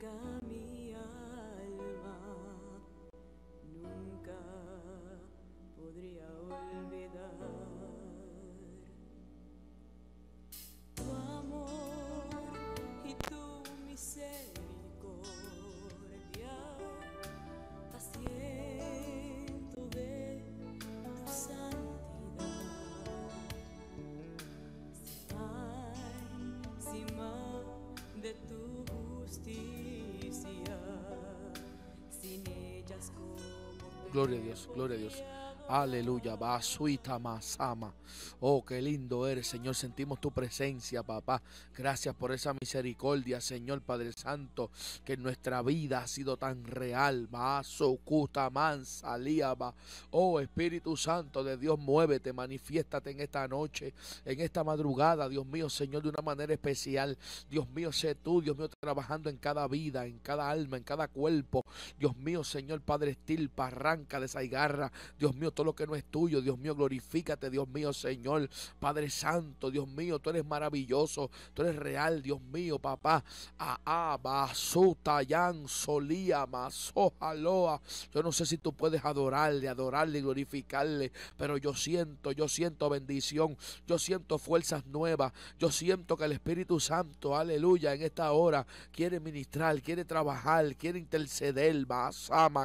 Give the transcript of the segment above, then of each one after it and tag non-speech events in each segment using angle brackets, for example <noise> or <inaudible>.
kami Gloria a Dios, gloria a Dios. Aleluya, basuita masama. Oh, qué lindo eres, Señor. Sentimos tu presencia, papá. Gracias por esa misericordia, Señor Padre Santo, que en nuestra vida ha sido tan real. Oh, Espíritu Santo de Dios, muévete, manifiéstate en esta noche, en esta madrugada, Dios mío, Señor, de una manera especial. Dios mío, sé tú, Dios mío, trabajando en cada vida, en cada alma, en cada cuerpo. Dios mío, Señor Padre Estilpa, arranca de esa Dios mío, lo que no es tuyo. Dios mío, glorifícate, Dios mío, Señor. Padre Santo, Dios mío, tú eres maravilloso, tú eres real, Dios mío, papá. Solía, Yo no sé si tú puedes adorarle, adorarle y glorificarle, pero yo siento, yo siento bendición, yo siento fuerzas nuevas, yo siento que el Espíritu Santo, aleluya, en esta hora quiere ministrar, quiere trabajar, quiere interceder,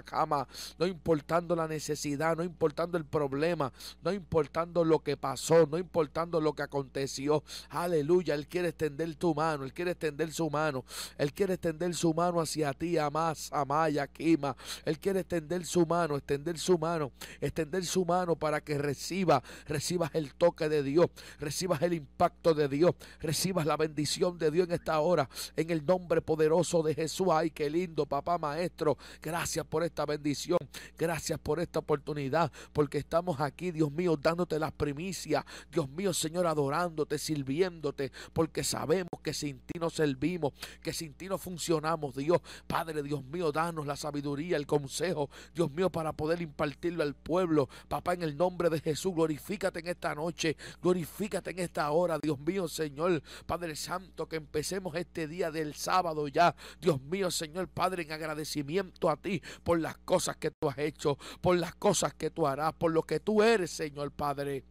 cama, no importando la necesidad, no importando el problema, no importando lo que pasó, no importando lo que aconteció. Aleluya, Él quiere extender tu mano, Él quiere extender su mano, Él quiere extender su mano hacia ti, Amás, Amaya, Kima. Él quiere extender su mano, extender su mano, extender su mano para que reciba, recibas el toque de Dios, recibas el impacto de Dios, recibas la bendición de Dios en esta hora, en el nombre poderoso de Jesús. Ay, qué lindo, papá maestro. Gracias por esta bendición. Gracias por esta oportunidad porque estamos aquí, Dios mío, dándote las primicias, Dios mío, Señor, adorándote, sirviéndote, porque sabemos que sin ti no servimos, que sin ti no funcionamos, Dios. Padre, Dios mío, danos la sabiduría, el consejo, Dios mío, para poder impartirlo al pueblo. Papá, en el nombre de Jesús, glorifícate en esta noche, glorifícate en esta hora, Dios mío, Señor, Padre Santo, que empecemos este día del sábado ya, Dios mío, Señor, Padre, en agradecimiento a ti por las cosas que tú has hecho, por las cosas que tú has por lo que tú eres, Señor Padre.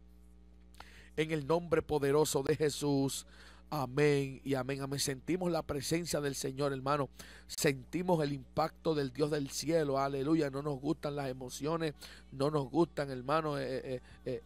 En el nombre poderoso de Jesús. Amén y amén, amén. Sentimos la presencia del Señor, hermano. Sentimos el impacto del Dios del cielo. Aleluya. No nos gustan las emociones. No nos gustan, hermano, eh, eh,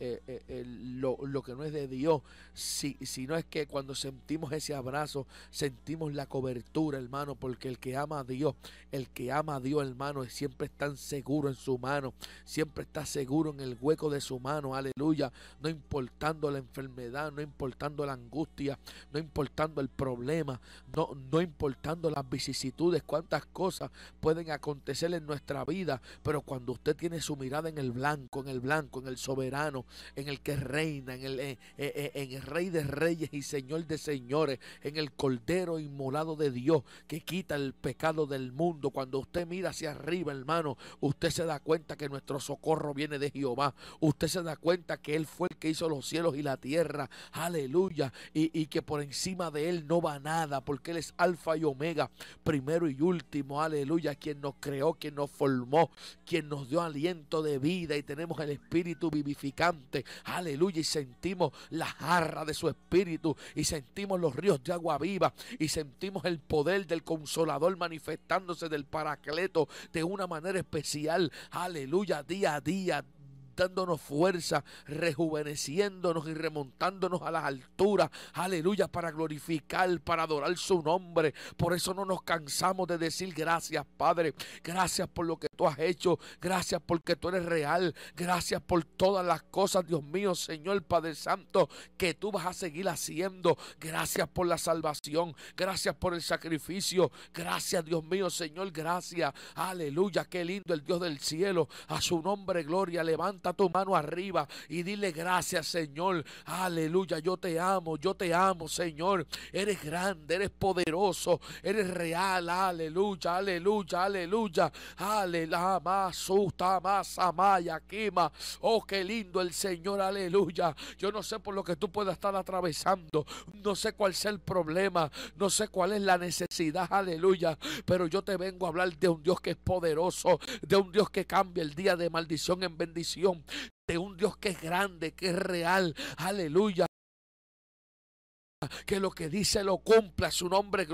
eh, lo, que no es de Dios. Si, si no es que cuando sentimos ese abrazo, sentimos la cobertura, hermano. Porque el que ama a Dios, el que ama a Dios, hermano, siempre está seguro en su mano. Siempre está seguro en el hueco de su mano. Aleluya. No importando la enfermedad, no importando la angustia no importando el problema, no, no importando las vicisitudes, cuántas cosas pueden acontecer en nuestra vida, pero cuando usted tiene su mirada en el blanco, en el blanco, en el soberano, en el que reina, en el, eh, eh, eh, en, el rey de reyes y señor de señores, en el cordero inmolado de Dios que quita el pecado del mundo, cuando usted mira hacia arriba, hermano, usted se da cuenta que nuestro socorro viene de Jehová, usted se da cuenta que Él fue el que hizo los cielos y la tierra, aleluya, y que por encima de Él no va nada, porque Él es alfa y omega, primero y último, aleluya, quien nos creó, quien nos formó, quien nos dio aliento de vida y tenemos el espíritu vivificante, aleluya, y sentimos la jarra de su espíritu y sentimos los ríos de agua viva y sentimos el poder del consolador manifestándose del paracleto de una manera especial, aleluya, día a día dándonos fuerza, rejuveneciéndonos y remontándonos a las alturas. Aleluya, para glorificar, para adorar su nombre. Por eso no nos cansamos de decir gracias, Padre. Gracias por lo que tú has hecho. Gracias porque tú eres real. Gracias por todas las cosas, Dios mío, Señor Padre Santo, que tú vas a seguir haciendo. Gracias por la salvación. Gracias por el sacrificio. Gracias, Dios mío, Señor. Gracias. Aleluya, qué lindo el Dios del cielo. A su nombre, gloria. Levanta tu mano arriba y dile gracias, Señor. Aleluya, yo te amo, yo te amo, Señor. Eres grande, eres poderoso, eres real. Aleluya, aleluya, aleluya. Aleluya, más susta, más amaya, Oh, qué lindo el Señor, aleluya. Yo no sé por lo que tú puedas estar atravesando. No sé cuál sea el problema. No sé cuál es la necesidad, aleluya. Pero yo te vengo a hablar de un Dios que es poderoso, de un Dios que cambia el día de maldición en bendición, de un Dios que es grande, que es real. Aleluya que lo que dice lo cumpla su nombre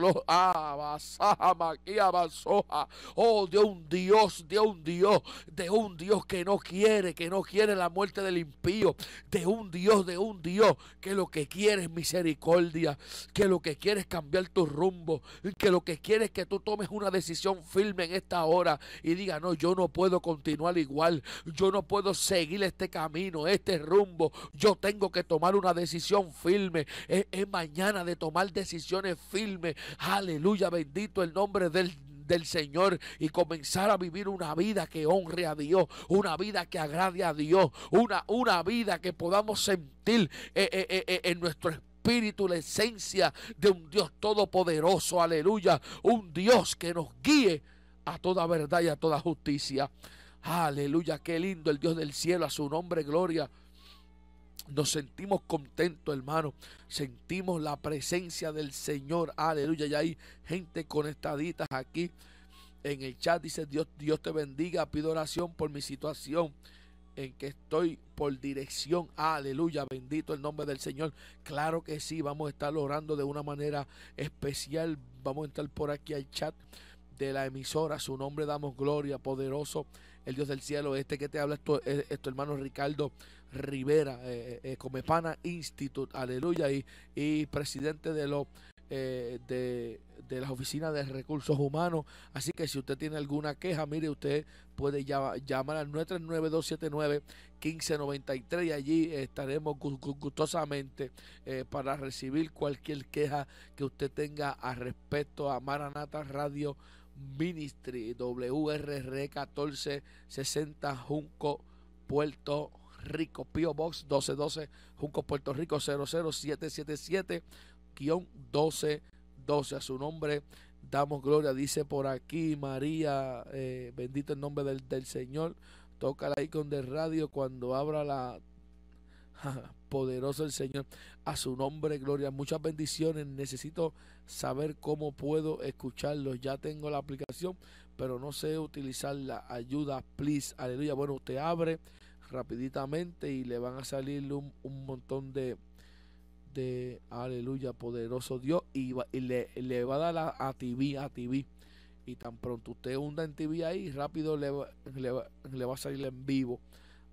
oh de un Dios de un Dios de un Dios que no quiere que no quiere la muerte del impío de un Dios de un Dios que lo que quiere es misericordia que lo que quiere es cambiar tu rumbo que lo que quiere es que tú tomes una decisión firme en esta hora y diga no yo no puedo continuar igual yo no puedo seguir este camino este rumbo yo tengo que tomar una decisión firme es, mañana de tomar decisiones firmes. Aleluya, bendito el nombre del del Señor y comenzar a vivir una vida que honre a Dios, una vida que agrade a Dios, una, una vida que podamos sentir eh, eh, eh, en nuestro espíritu la esencia de un Dios todopoderoso, aleluya, un Dios que nos guíe a toda verdad y a toda justicia. Aleluya, qué lindo el Dios del cielo, a su nombre, gloria. Nos sentimos contentos, hermano. Sentimos la presencia del Señor. Aleluya. ya hay gente conectadita aquí en el chat. Dice, Dios, Dios te bendiga. Pido oración por mi situación en que estoy por dirección. Aleluya, bendito el nombre del Señor. Claro que sí, vamos a estar orando de una manera especial. Vamos a entrar por aquí al chat de la emisora. Su nombre damos gloria, poderoso, el Dios del cielo. Este que te habla es tu, hermano Ricardo Rivera, eh, eh, eh, Comepana Institute, aleluya, y, y presidente de los de, de, las oficinas de recursos humanos. Así que si usted tiene alguna queja, mire, usted puede llamar, al 939 1593 y allí estaremos gustosamente para recibir cualquier queja que usted tenga al respecto a Maranata Radio Ministry, WRR 1460 Junco, Puerto Rico, Pio Box 1212, Junco, Puerto Rico 00777-1212. A su nombre damos gloria, dice por aquí María, eh, bendito el nombre del, del Señor. Toca el icon de radio cuando abra la <laughs> Poderoso el Señor. A su nombre, gloria. Muchas bendiciones. Necesito saber cómo puedo escucharlo, Ya tengo la aplicación, pero no sé utilizarla. Ayuda, please. Aleluya. Bueno, usted abre rapiditamente y le van a salir un, un montón de, de, aleluya, poderoso Dios. Y, y le, va a dar a, TV, a TV. Y tan pronto usted hunda en TV ahí, rápido le, le va a salir en vivo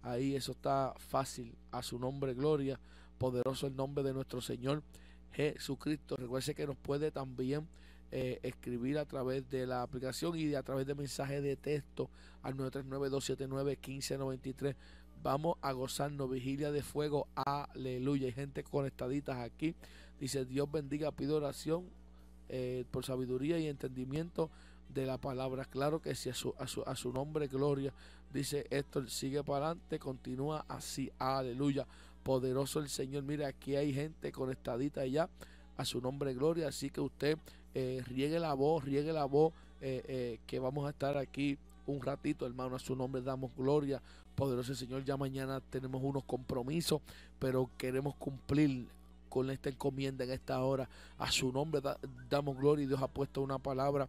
Ahí eso está fácil. A su nombre, gloria. Poderoso el nombre de nuestro Señor Jesucristo. Recuerde que nos puede también eh, escribir a través de la aplicación y a través de mensaje de texto al 939-279-1593. Vamos a gozarnos, vigilia de fuego, aleluya. Hay gente conectaditas aquí. Dice, Dios bendiga, pido oración eh, por sabiduría y entendimiento de la palabra. Claro que sí, a su, a su, a su nombre, gloria dice Héctor, sigue para adelante, continúa así, aleluya, poderoso el Señor, mira, aquí hay gente conectadita ya a su nombre, gloria, así que usted eh, riegue la voz, riegue la voz, eh, eh, que vamos a estar aquí un ratito, hermano, a su nombre damos gloria, poderoso el Señor, ya mañana tenemos unos compromisos, pero queremos cumplir con esta encomienda en esta hora, a su nombre damos gloria y Dios ha puesto una palabra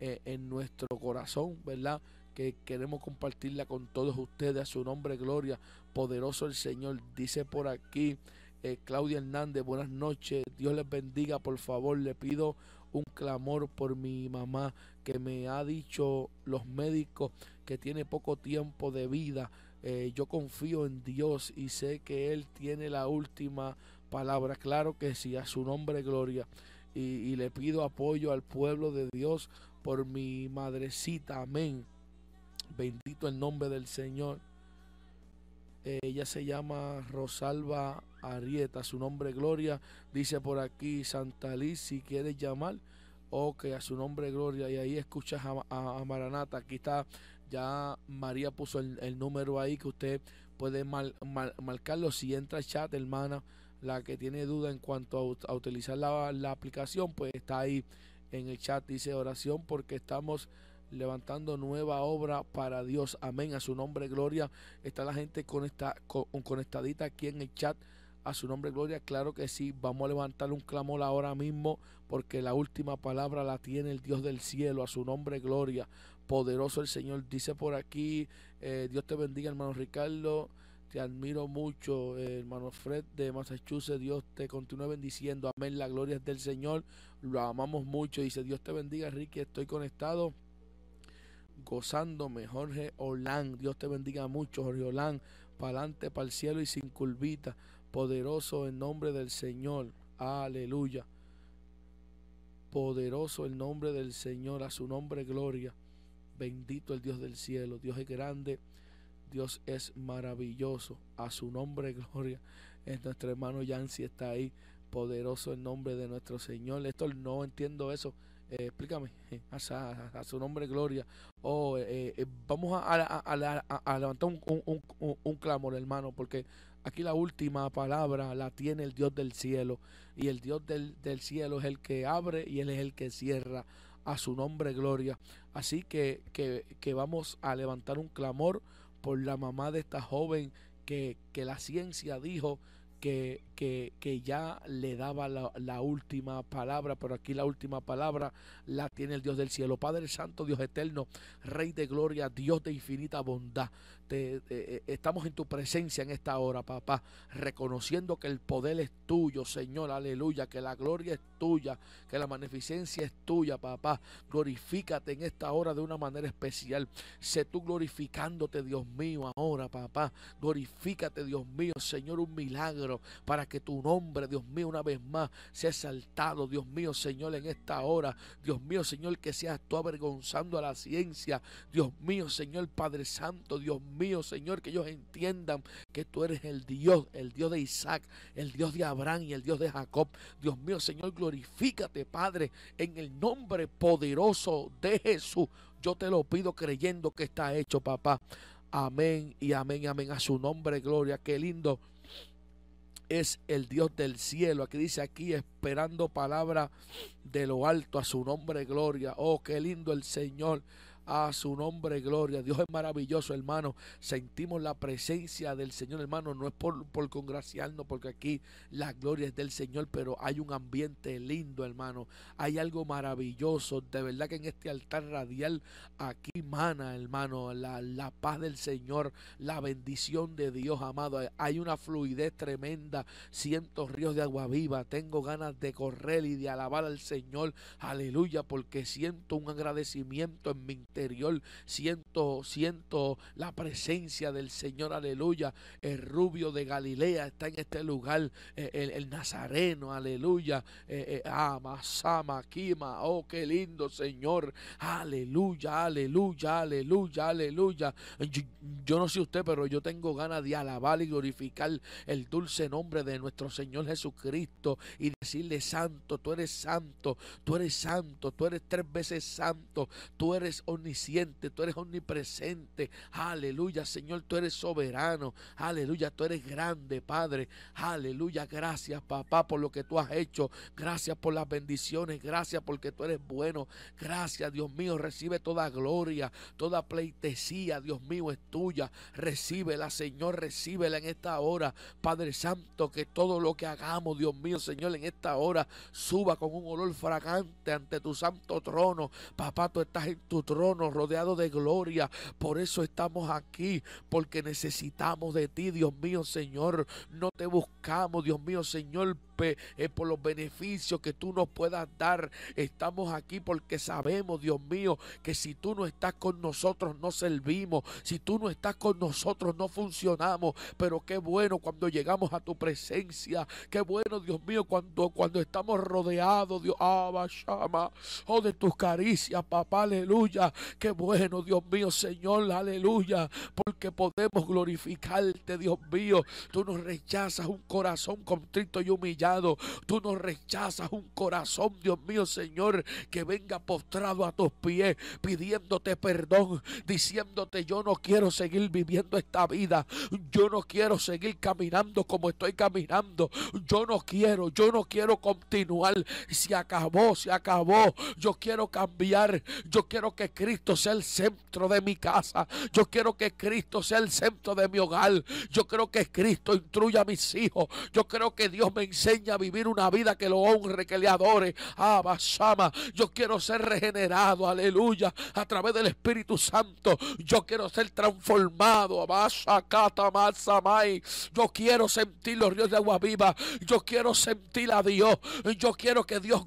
en nuestro corazón, ¿verdad? que queremos compartirla con todos ustedes. A su nombre, gloria. Poderoso el Señor. Dice por aquí eh, Claudia Hernández, buenas noches. Dios les bendiga, por favor. Le pido un clamor por mi mamá que me ha dicho los médicos que tiene poco tiempo de vida. Eh, yo confío en Dios y sé que Él tiene la última palabra. Claro que sí, a su nombre, gloria. Y, y le pido apoyo al pueblo de Dios por mi madrecita. Amén. Bendito el nombre del Señor. Eh, ella se llama Rosalba Arieta, su nombre Gloria. Dice por aquí, Santa Liz, si quiere llamar, ok, oh, a su nombre Gloria. Y ahí escuchas a, Maranata. Aquí está, ya María puso el, número ahí que usted puede marcarlo. Si entra al chat, hermana, la que tiene duda en cuanto a, utilizar la aplicación, pues está ahí en el chat. Dice oración porque estamos levantando nueva obra para Dios. Amén. A su nombre, gloria. Está la gente conecta, con, conectadita aquí en el chat. A su nombre, gloria. Claro que sí. Vamos a levantar un clamor ahora mismo porque la última palabra la tiene el Dios del cielo. A su nombre, gloria. Poderoso el Señor. Dice por aquí, eh, Dios te bendiga, hermano Ricardo. Te admiro mucho, eh, hermano Fred de Massachusetts. Dios te continúe bendiciendo. Amén. La gloria es del Señor. Lo amamos mucho. Dice Dios te bendiga, Ricky. Estoy conectado gozándome, Jorge Olán. Dios te bendiga mucho, Jorge Olán. Para adelante, para el cielo y sin curvita. Poderoso el nombre del Señor. Aleluya. Poderoso el nombre del Señor. A su nombre, gloria. Bendito el Dios del cielo. Dios es grande. Dios es maravilloso. A su nombre, <laughs> gloria. Es nuestro hermano Yancy está ahí. Poderoso el nombre de nuestro Señor. Esto no entiendo eso. Eh, explícame, eh, a, su nombre gloria. Eh, vamos a, levantar un, clamor, hermano, porque aquí la última palabra la tiene el Dios del cielo. Y el Dios del, cielo es el que abre y él es el que cierra. A su nombre gloria. Así que, que, vamos a levantar un clamor por la mamá de esta joven que, que la ciencia dijo que que, ya le daba la, última palabra, pero aquí la última palabra la tiene el Dios del cielo. Padre Santo, Dios eterno, Rey de gloria, Dios de infinita bondad. Eh, eh, estamos en tu presencia en esta hora, papá, reconociendo que el poder es tuyo, Señor, aleluya, que la gloria es tuya, que la magnificencia es tuya, papá. Glorifícate en esta hora de una manera especial. Sé tú glorificándote, Dios mío, ahora, papá. Glorifícate, Dios mío, Señor, un milagro para que que tu nombre, Dios mío, una vez más sea exaltado, Dios mío, Señor, en esta hora. Dios mío, Señor, que seas tú avergonzando a la ciencia. Dios mío, Señor, Padre Santo. Dios mío, Señor, que ellos entiendan que tú eres el Dios, el Dios de Isaac, el Dios de Abraham y el Dios de Jacob. Dios mío, Señor, glorifícate, Padre, en el nombre poderoso de Jesús. Yo te lo pido creyendo que está hecho, papá. Amén y amén, amén. A su nombre, gloria. Qué lindo es el Dios del cielo. Aquí dice aquí, esperando palabra de lo alto a su nombre, gloria. Oh, qué lindo el Señor a su nombre gloria. Dios es maravilloso, hermano. Sentimos la presencia del Señor, hermano. No es por, por congraciarnos, porque aquí la gloria es del Señor, pero hay un ambiente lindo, hermano. Hay algo maravilloso. De verdad que en este altar radial aquí mana, hermano, la, la paz del Señor, la bendición de Dios, amado. Hay una fluidez tremenda. Cientos ríos de agua viva. Tengo ganas de correr y de alabar al Señor. Aleluya, porque siento un agradecimiento en mi Siento, siento la presencia del Señor, aleluya. El rubio de Galilea está en este lugar, eh, el, nazareno, aleluya. Eh, eh, ama, sama, oh, qué lindo Señor, aleluya, aleluya, aleluya, aleluya. Yo, no sé usted, pero yo tengo ganas de alabar y glorificar el dulce nombre de nuestro Señor Jesucristo y decirle, Santo, tú eres santo, tú eres santo, tú eres tres veces santo, tú eres tú eres omnipresente. Aleluya, Señor, tú eres soberano. Aleluya, tú eres grande, Padre. Aleluya, gracias, papá, por lo que tú has hecho. Gracias por las bendiciones. Gracias porque tú eres bueno. Gracias, Dios mío, recibe toda gloria, toda pleitesía, Dios mío, es tuya. Recíbela, Señor, recíbela en esta hora. Padre Santo, que todo lo que hagamos, Dios mío, Señor, en esta hora suba con un olor fragante ante tu santo trono. Papá, tú estás en tu trono rodeado de gloria. Por eso estamos aquí, porque necesitamos de ti, Dios mío, Señor. No te buscamos, Dios mío, Señor, es eh, por los beneficios que tú nos puedas dar. Estamos aquí porque sabemos, Dios mío, que si tú no estás con nosotros no servimos, si tú no estás con nosotros no funcionamos, pero qué bueno cuando llegamos a tu presencia, qué bueno, Dios mío, cuando, cuando estamos rodeados, Dios, Abba, Shama, oh, de tus caricias, papá, aleluya, qué bueno, Dios mío, Señor, aleluya, porque podemos glorificarte, Dios mío, tú nos rechazas un corazón contrito y humillado Tú no rechazas un corazón, Dios mío, Señor, que venga postrado a tus pies, pidiéndote perdón, diciéndote, yo no quiero seguir viviendo esta vida. Yo no quiero seguir caminando como estoy caminando. Yo no quiero, yo no quiero continuar. Se acabó, se acabó. Yo quiero cambiar. Yo quiero que Cristo sea el centro de mi casa. Yo quiero que Cristo sea el centro de mi hogar. Yo creo que Cristo instruya a mis hijos. Yo creo que Dios me enseña a vivir una vida que lo honre, que le adore. Ah, yo quiero ser regenerado, aleluya, a través del Espíritu Santo. Yo quiero ser transformado, Yo quiero sentir los ríos de agua viva. Yo quiero sentir a Dios. Yo quiero que Dios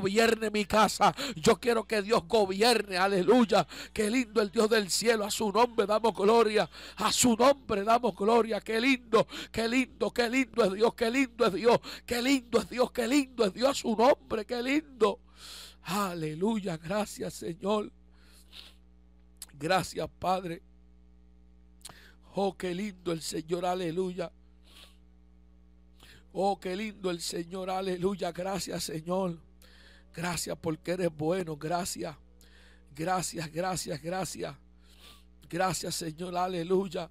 gobierne mi casa. Yo quiero que Dios gobierne. Aleluya. Qué lindo el Dios del cielo. A su nombre damos gloria. A su nombre damos gloria. Qué lindo, qué lindo, qué lindo es Dios. Qué lindo es Dios. Qué lindo es Dios. Qué lindo es Dios. A su nombre. Qué lindo. Aleluya. Gracias Señor. Gracias Padre. Oh, qué lindo el Señor. Aleluya. Oh, qué lindo el Señor, aleluya, gracias Señor. Gracias porque eres bueno, gracias. Gracias, gracias, gracias. Gracias Señor, aleluya.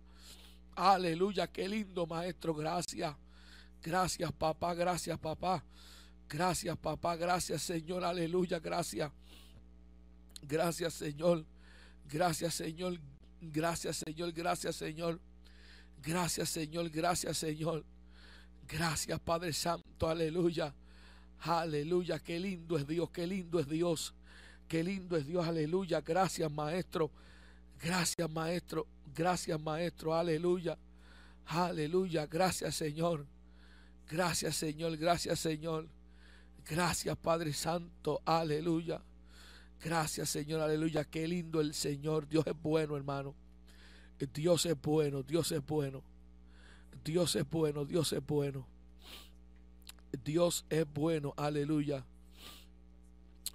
Aleluya, qué lindo maestro, gracias. Gracias papá, gracias papá. Gracias papá, gracias Señor, aleluya, gracias. Gracias Señor, gracias Señor, gracias Señor, gracias Señor. Gracias Señor, gracias Señor. Gracias Padre Santo, aleluya. Aleluya, qué lindo es Dios, qué lindo es Dios, qué lindo es Dios, aleluya. Gracias maestro, gracias maestro, gracias maestro, aleluya. Aleluya, gracias Señor, gracias Señor, gracias Señor. Gracias Padre Santo, aleluya. Gracias Señor, aleluya. Qué lindo el Señor. Dios es bueno, hermano. Dios es bueno, Dios es bueno. Dios es bueno, Dios es bueno. Dios es bueno, aleluya.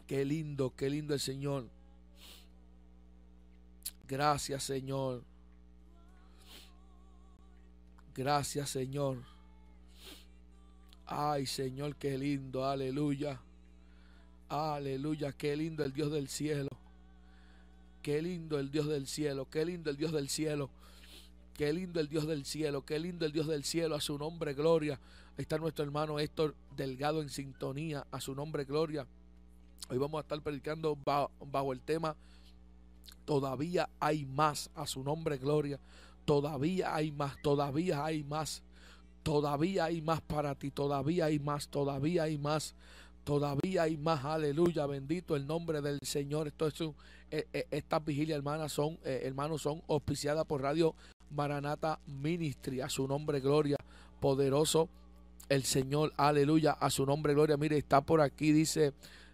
Qué lindo, qué lindo el Señor. Gracias Señor. Gracias Señor. Ay Señor, qué lindo, aleluya. Aleluya, qué lindo el Dios del cielo. Qué lindo el Dios del cielo, qué lindo el Dios del cielo. Qué lindo el Dios del cielo, qué lindo el Dios del cielo. A su nombre, gloria está nuestro hermano Héctor Delgado en sintonía, a su nombre gloria. Hoy vamos a estar predicando bajo, el tema Todavía hay más, a su nombre gloria. Todavía hay más, todavía hay más. Todavía hay más para ti, todavía hay más, todavía hay más. Todavía hay más, aleluya, bendito el nombre del Señor. Esto es e, e, estas vigilias, son, e, hermanos, son auspiciadas por Radio Maranata Ministry. A su nombre, gloria, poderoso el Señor, aleluya, a su nombre, gloria. Mire, está por aquí, dice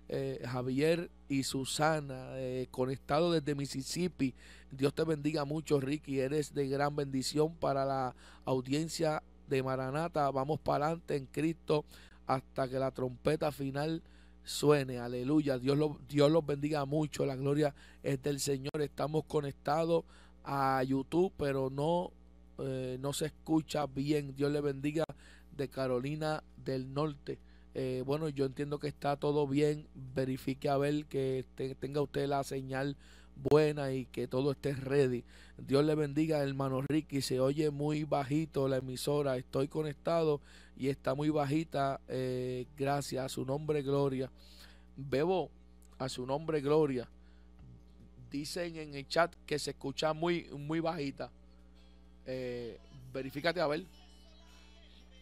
eh, Javier y Susana, eh, conectado desde Mississippi. Dios te bendiga mucho, Ricky. Eres de gran bendición para la audiencia de Maranata. Vamos para adelante en Cristo hasta que la trompeta final suene. Aleluya. Dios, lo, Dios los bendiga mucho. La gloria es del Señor. Estamos conectados a YouTube, pero no, eh, no se escucha bien. Dios le bendiga de Carolina del Norte. Eh, bueno, yo entiendo que está todo bien. Verifique a ver que tenga usted la señal buena y que todo esté ready. Dios le bendiga, hermano Ricky. Se oye muy bajito la emisora. Estoy conectado y está muy bajita. Eh, gracias a su nombre, Gloria. Bebo, a su nombre, Gloria. Dicen en el chat que se escucha muy, muy bajita. Eh, verifícate a ver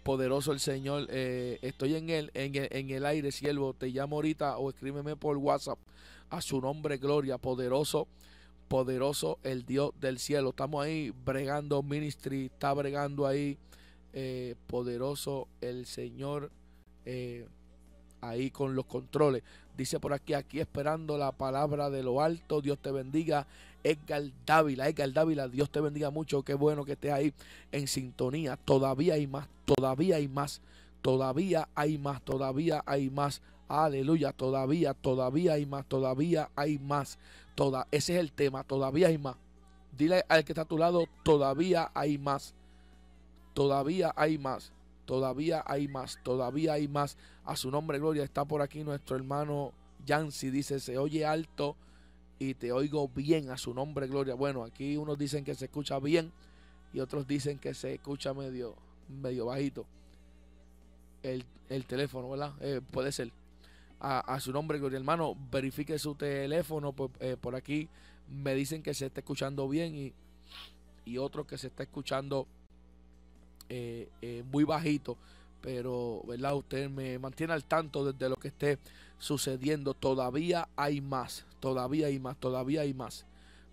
poderoso el Señor. Eh, estoy en él, e, en, el aire, siervo. Te llamo ahorita o escríbeme por WhatsApp a su nombre, gloria, poderoso poderoso el Dios del cielo. Estamos ahí bregando ministry, está bregando ahí eh, poderoso el Señor eh, ahí con los controles. Dice por aquí, aquí esperando la palabra de lo alto. Dios te bendiga Edgar Dávila. Edgar Dávila, Dios te bendiga mucho. Qué bueno que estés ahí en sintonía. Todavía hay más, todavía hay más, todavía hay más, todavía hay más. Aleluya, todavía, todavía hay más, todavía hay más. Toda, ese es el tema, todavía hay más. Dile al que está a tu lado, todavía hay más. Todavía hay más. Todavía hay más. Todavía hay más. A su nombre, Gloria. Está por aquí nuestro hermano Yancy. Dice, se oye alto y te oigo bien a su nombre, gloria. Bueno, aquí unos dicen que se escucha bien y otros dicen que se escucha medio, medio bajito. El, teléfono, ¿verdad? Eh, puede ser. A, su nombre, gloria hermano, verifique su teléfono. Eh, por, aquí me dicen que se está escuchando bien y, y otros que se está escuchando eh, muy bajito. Pero, ¿verdad? Usted me mantiene al tanto desde lo que esté sucediendo. Todavía hay más Todavía hay más, todavía hay más.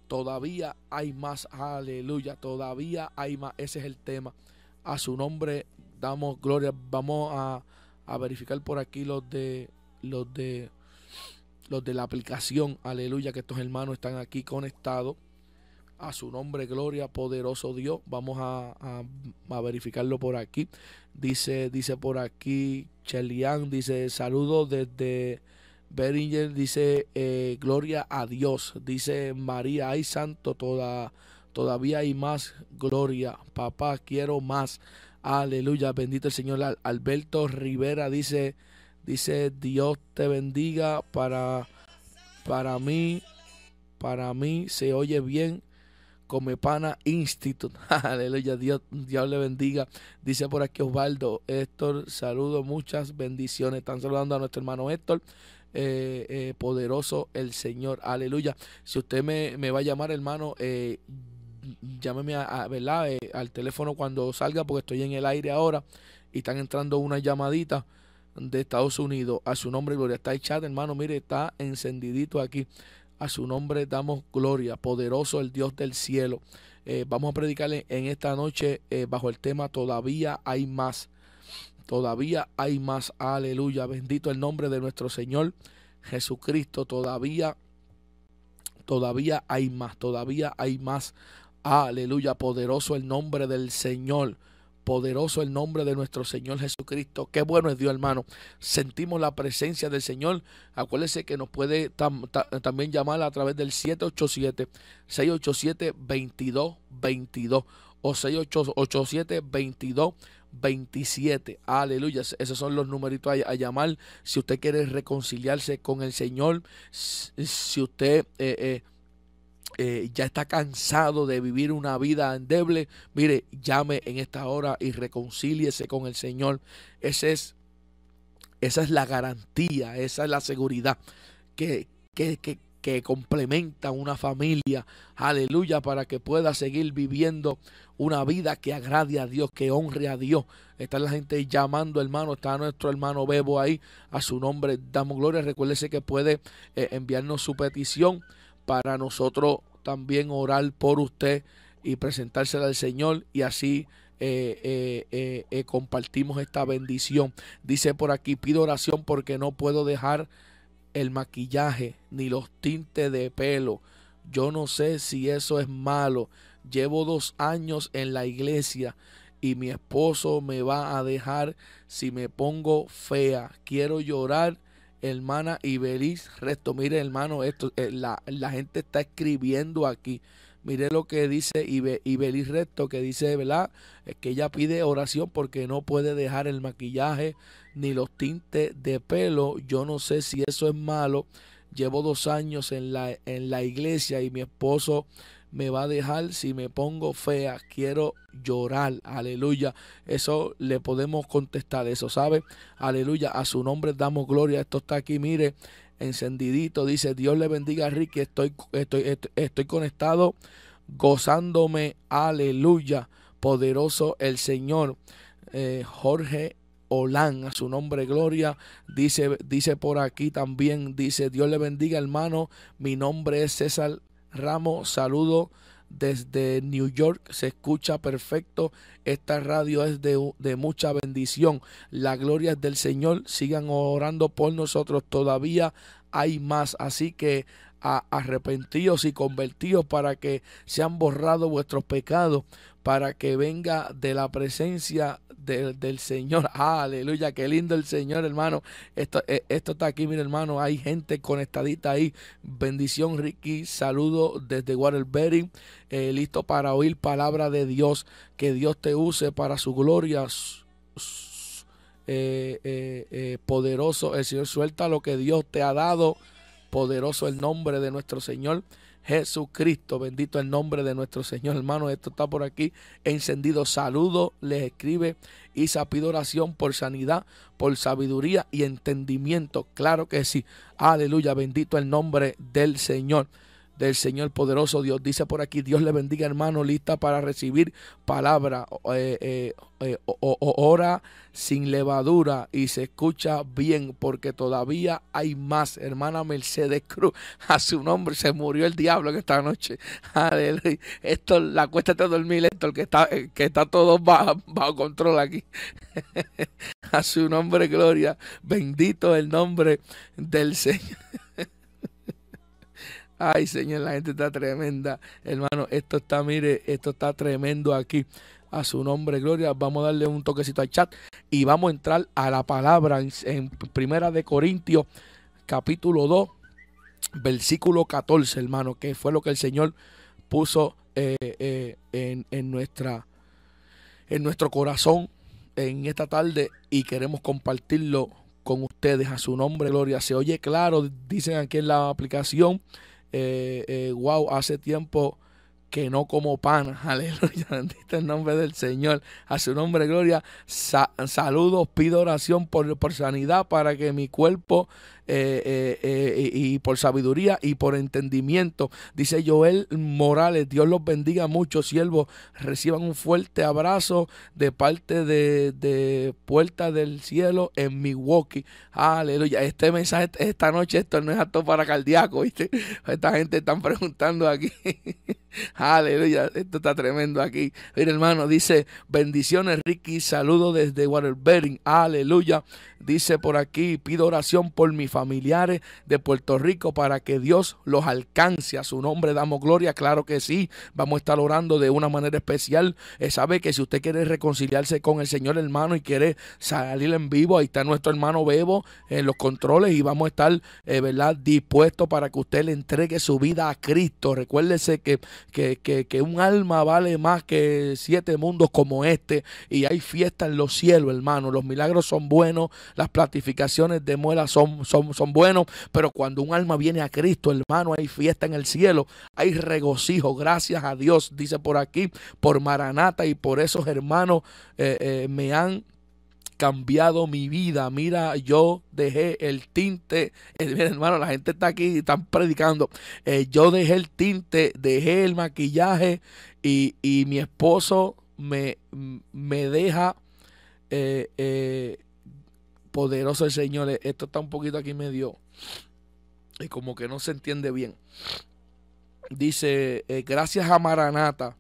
Todavía hay más. Aleluya, todavía hay más. Ese es el tema. A su nombre damos gloria. Vamos a, verificar por aquí los de los de los de la aplicación. Aleluya, que estos hermanos están aquí conectados. A su nombre, gloria, poderoso Dios. Vamos a, verificarlo por aquí. Dice, dice por aquí Chelian, dice saludos desde Beringer dice eh, gloria a Dios. Dice María, ay santo, toda, todavía hay más gloria. Papá, quiero más. Aleluya, bendito el Señor. Alberto Rivera dice, dice Dios te bendiga para, para mí. Para mí se oye bien. Comepana Institute. <laughs> Aleluya, Dios, Dios le bendiga. Dice por aquí Osvaldo, Héctor, saludo, muchas bendiciones. Están saludando a nuestro hermano Héctor. Eh, eh, poderoso el Señor. Aleluya. Si usted me, me va a llamar, hermano, eh, llámeme a, al teléfono cuando salga, porque estoy en el aire ahora y están entrando una llamadita de Estados Unidos. A su nombre, gloria. Está el chat, hermano. Mire, está encendidito aquí. A su nombre damos gloria. Poderoso el Dios del cielo. vamos a predicarle en esta noche bajo el tema Todavía hay más. Todavía hay más. Aleluya. Bendito el nombre de nuestro Señor Jesucristo. Todavía, todavía hay más. Todavía hay más. Aleluya. Poderoso el nombre del Señor. Poderoso el nombre de nuestro Señor Jesucristo. Qué bueno es Dios, hermano. Sentimos la presencia del Señor. Acuérdese que nos puede también llamar a través del 787-687-2222 o veintidós, 2227 Aleluya. Esos son los numeritos a, llamar. Si usted quiere reconciliarse con el Señor, si usted... Eh, eh, eh, ya está cansado de vivir una vida endeble, mire, llame en esta hora y reconcíliese con el Señor. Ese es, esa es la garantía, esa es la seguridad que, que, que, que complementa una familia, aleluya, para que pueda seguir viviendo una vida que agrade a Dios, que honre a Dios. Está la gente llamando, hermano, está nuestro hermano Bebo ahí, a su nombre damos gloria. Recuérdese que puede eh, enviarnos su petición para nosotros también orar por usted y presentársela al Señor y así eh, eh, compartimos esta bendición. Dice por aquí, pido oración porque no puedo dejar el maquillaje ni los tintes de pelo. Yo no sé si eso es malo. Llevo dos años en la iglesia y mi esposo me va a dejar si me pongo fea. Quiero llorar, hermana Ibeliz Resto. Mire, hermano, esto, eh, la, gente está escribiendo aquí. Mire lo que dice y Ibeliz Resto, que dice, ¿verdad? Es que ella pide oración porque no puede dejar el maquillaje ni los tintes de pelo. Yo no sé si eso es malo. Llevo dos años en la, en la iglesia y mi esposo me va a dejar si me pongo fea. Quiero llorar. Aleluya. Eso le podemos contestar. Eso, ¿sabe? Aleluya. A su nombre damos gloria. Esto está aquí. Mire, encendidito. Dice, Dios le bendiga Ricky. Estoy, estoy, estoy, conectado. Gozándome. Aleluya. Poderoso el Señor. Eh, Jorge Olan, a su nombre gloria. Dice, dice por aquí también, dice, Dios le bendiga hermano, mi nombre es César Ramos, saludo desde New York, se escucha perfecto, esta radio es de, mucha bendición, la gloria es del Señor, sigan orando por nosotros, todavía hay más, así que arrepentidos y convertidos para que sean borrados vuestros pecados, para que venga de la presencia del, Señor. <laughs> Aleluya, qué lindo el Señor, hermano. Esto, eh, esto está aquí, mi hermano. Hay gente conectadita ahí. Bendición, Ricky. Saludo desde Waterbury. Eh, listo para oír palabra de Dios. Que Dios te use para su gloria. Eh, poderoso el Señor. Suelta lo que Dios te ha dado. Poderoso el nombre de nuestro Señor. Jesucristo. Bendito el nombre de nuestro Señor, hermano. Esto está por aquí encendido. Saludo, les escribe y pide oración por sanidad, por sabiduría y entendimiento. Claro que sí. Aleluya, bendito el nombre del Señor del Señor poderoso Dios. Dice por aquí, Dios le bendiga hermano, lista para recibir palabra, eh, eh, eh, o, sin levadura y se escucha bien porque todavía hay más. Hermana Mercedes Cruz, <laughs> a su nombre se murió el diablo esta noche. <laughs> Esto, la cuesta de dormir, esto que está, que está todo bajo control aquí. <laughs> a su nombre, gloria. Bendito el nombre del Señor. Ay, señor, la gente está tremenda. Hermano, esto está, mire, esto está tremendo aquí. A su nombre, gloria. Vamos a darle un toquecito al chat y vamos a entrar a la palabra en, Primera de Corintios, capítulo 2, versículo 14, hermano, que fue lo que el Señor puso eh, eh, en, en, nuestra, en nuestro corazón en esta tarde y queremos compartirlo con ustedes. A su nombre, gloria. Se oye claro, dicen aquí en la aplicación eh, wow, eh, hace tiempo que no como pan, <laughs> aleluya, bendito el nombre del Señor, a su nombre gloria, saludos, pido oración por, por sanidad para que mi cuerpo eh, eh, eh, y, por sabiduría y por entendimiento. Dice Joel Morales, Dios los bendiga mucho, siervos. Reciban un fuerte abrazo de parte de, Puerta del Cielo en Milwaukee. Aleluya. Este mensaje esta noche, esto no es acto para cardíaco, ¿viste? Esta gente están preguntando aquí. <laughs> Aleluya. Esto está tremendo aquí. Mira, hermano, dice, bendiciones, Ricky. Saludo desde Waterbury. Aleluya. Dice por aquí, pido oración por mi familiares de Puerto Rico para que Dios los alcance. A su nombre damos gloria, claro que sí. Vamos a estar orando de una manera especial. Eh, sabe que si usted quiere reconciliarse con el Señor hermano y quiere salir en vivo, ahí está nuestro hermano Bebo en los controles y vamos a estar, eh, ¿verdad?, dispuesto para que usted le entregue su vida a Cristo. Recuérdese que, que, un alma vale más que siete mundos como este y hay fiesta en los cielos, hermano. Los milagros son buenos, las platificaciones de muela son, son son, buenos, pero cuando un alma viene a Cristo, hermano, hay fiesta en el cielo, hay regocijo, gracias a Dios, dice por aquí, por Maranata y por esos hermanos eh, eh, me han cambiado mi vida. Mira, yo dejé el tinte. Eh, hermano, la gente está aquí, están predicando. yo dejé el tinte, dejé el maquillaje y, y mi esposo me, me deja eh, poderoso el Señor. Eh, esto está un poquito aquí medio. Y eh, como que no se entiende bien. Dice, eh, gracias a Maranata.